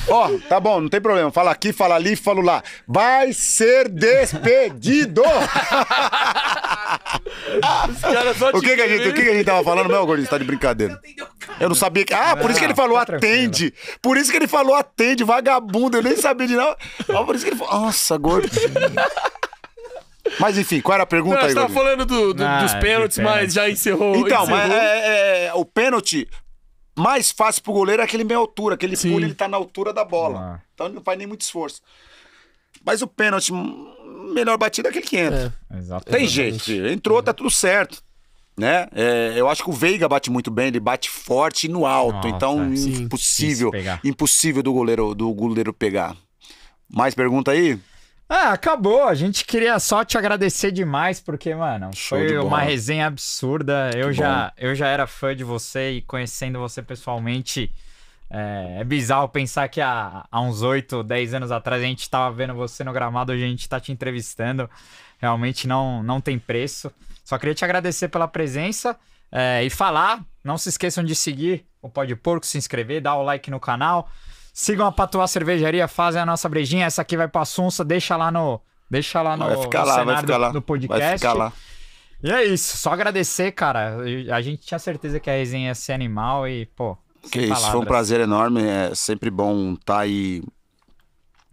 Ó, oh, tá bom, não tem problema. Fala aqui, fala ali, falo lá. Vai ser despedido! o que, que, a gente, o que, que a gente tava falando, meu gordinho? Você tá de brincadeira. Eu não sabia que. Ah, por isso que ele falou tá atende. Por isso que ele falou atende, vagabundo. Eu nem sabia de nada Ah, por isso que ele falou. Nossa, gordinho. Mas enfim, qual era a pergunta não, aí? Você tava falando do, do, ah, dos pênaltis, pênalti. mas já encerrou. Então, encerrou. mas é, é, é, o pênalti mais fácil pro goleiro é aquele meia altura, aquele Sim. pulo ele tá na altura da bola. Ah. Então ele não faz nem muito esforço. Mas o pênalti, hum, melhor batida é aquele que entra. É, Tem jeito. Entrou, é. tá tudo certo. Né? É, eu acho que o Veiga bate muito bem, ele bate forte e no alto. Nossa, então, é. sim, impossível. Impossível do goleiro, do goleiro pegar. Mais pergunta aí? Ah, acabou. A gente queria só te agradecer demais, porque, mano, Show foi uma resenha absurda. Eu já, eu já era fã de você e conhecendo você pessoalmente. É, é bizarro pensar que há, há uns 8, 10 anos atrás a gente estava vendo você no gramado, hoje a gente está te entrevistando. Realmente não, não tem preço. Só queria te agradecer pela presença é, e falar. Não se esqueçam de seguir o Pode Porco, se inscrever, dar o like no canal. Sigam a Patuá Cervejaria, fazem a nossa brejinha. Essa aqui vai pra Assunça, deixa lá no. Deixa lá no, vai ficar lá, vai ficar lá. do podcast. Vai ficar lá. E é isso, só agradecer, cara. A gente tinha certeza que a resenha ia ser animal e, pô. Que isso, palavras. foi um prazer enorme. É sempre bom estar tá aí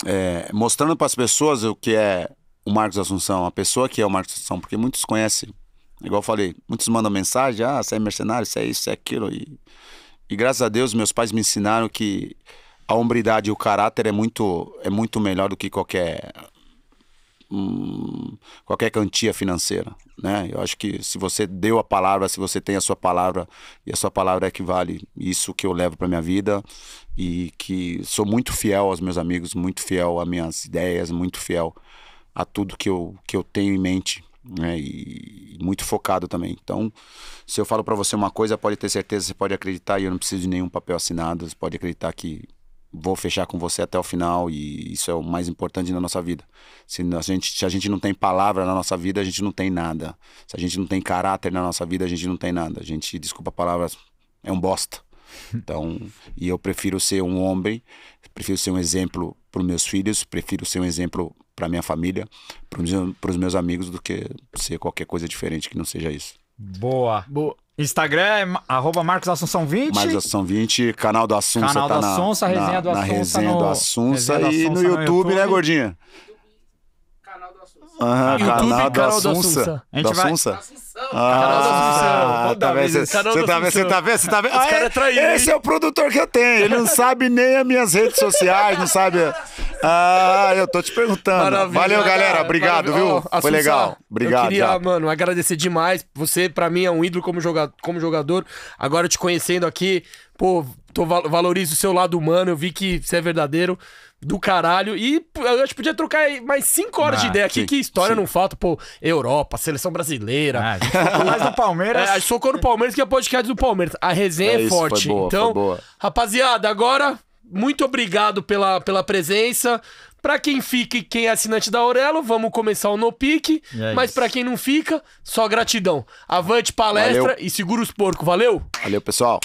é, mostrando para as pessoas o que é o Marcos Assunção, a pessoa que é o Marcos Assunção, porque muitos conhecem. Igual eu falei, muitos mandam mensagem: ah, você é mercenário, você é isso, você é aquilo. E, e graças a Deus, meus pais me ensinaram que a hombridade e o caráter é muito, é muito melhor do que qualquer hum, qualquer quantia financeira, né? Eu acho que se você deu a palavra, se você tem a sua palavra e a sua palavra equivale é isso que eu levo para minha vida e que sou muito fiel aos meus amigos, muito fiel às minhas ideias, muito fiel a tudo que eu que eu tenho em mente né, e muito focado também. Então, se eu falo para você uma coisa, pode ter certeza, você pode acreditar e eu não preciso de nenhum papel assinado, você pode acreditar que vou fechar com você até o final e isso é o mais importante na nossa vida. Se a gente, se a gente não tem palavra na nossa vida, a gente não tem nada. Se a gente não tem caráter na nossa vida, a gente não tem nada. A gente, desculpa a palavra, é um bosta. Então, e eu prefiro ser um homem, prefiro ser um exemplo para os meus filhos, prefiro ser um exemplo para minha família, para os meus amigos do que ser qualquer coisa diferente que não seja isso. Boa. Boa. Instagram é arroba Marcos Assunção 20. Marcos Assunção 20, canal do Assunção. Canal tá do na, resenha do Assunção. Na resenha do Assunção tá e, no, Assunça e no, YouTube, né, YouTube, né, gordinha? Aham, uhum, canal do Assunça. Ah, a gente vai... Assunça? Ah, tá, tá vendo? Você tá vendo? Você tá vendo? Você tá vendo? esse é o produtor que eu tenho. Ele não sabe nem as minhas redes sociais, não sabe... Ah, eu tô te perguntando. Maravilha, Valeu, galera. Obrigado, Maravilha. viu? Oh, Foi legal. Obrigado. Eu queria, já. mano, agradecer demais. Você, para mim, é um ídolo como, joga como jogador. Agora te conhecendo aqui, pô, tô, valorizo o seu lado humano. Eu vi que você é verdadeiro do caralho. E eu acho que podia trocar mais 5 horas ah, de ideia aqui, que história sim. não falta. Pô, Europa, seleção brasileira. Ah, mais do Palmeiras. É, socou no Palmeiras, que é podcast do Palmeiras. A resenha é, é isso, forte. Boa, então, rapaziada, agora muito obrigado pela, pela presença. Para quem fica e quem é assinante da Aurelo, vamos começar o No Pique. É mas para quem não fica, só gratidão. Avante palestra Valeu. e segura os porcos. Valeu? Valeu, pessoal.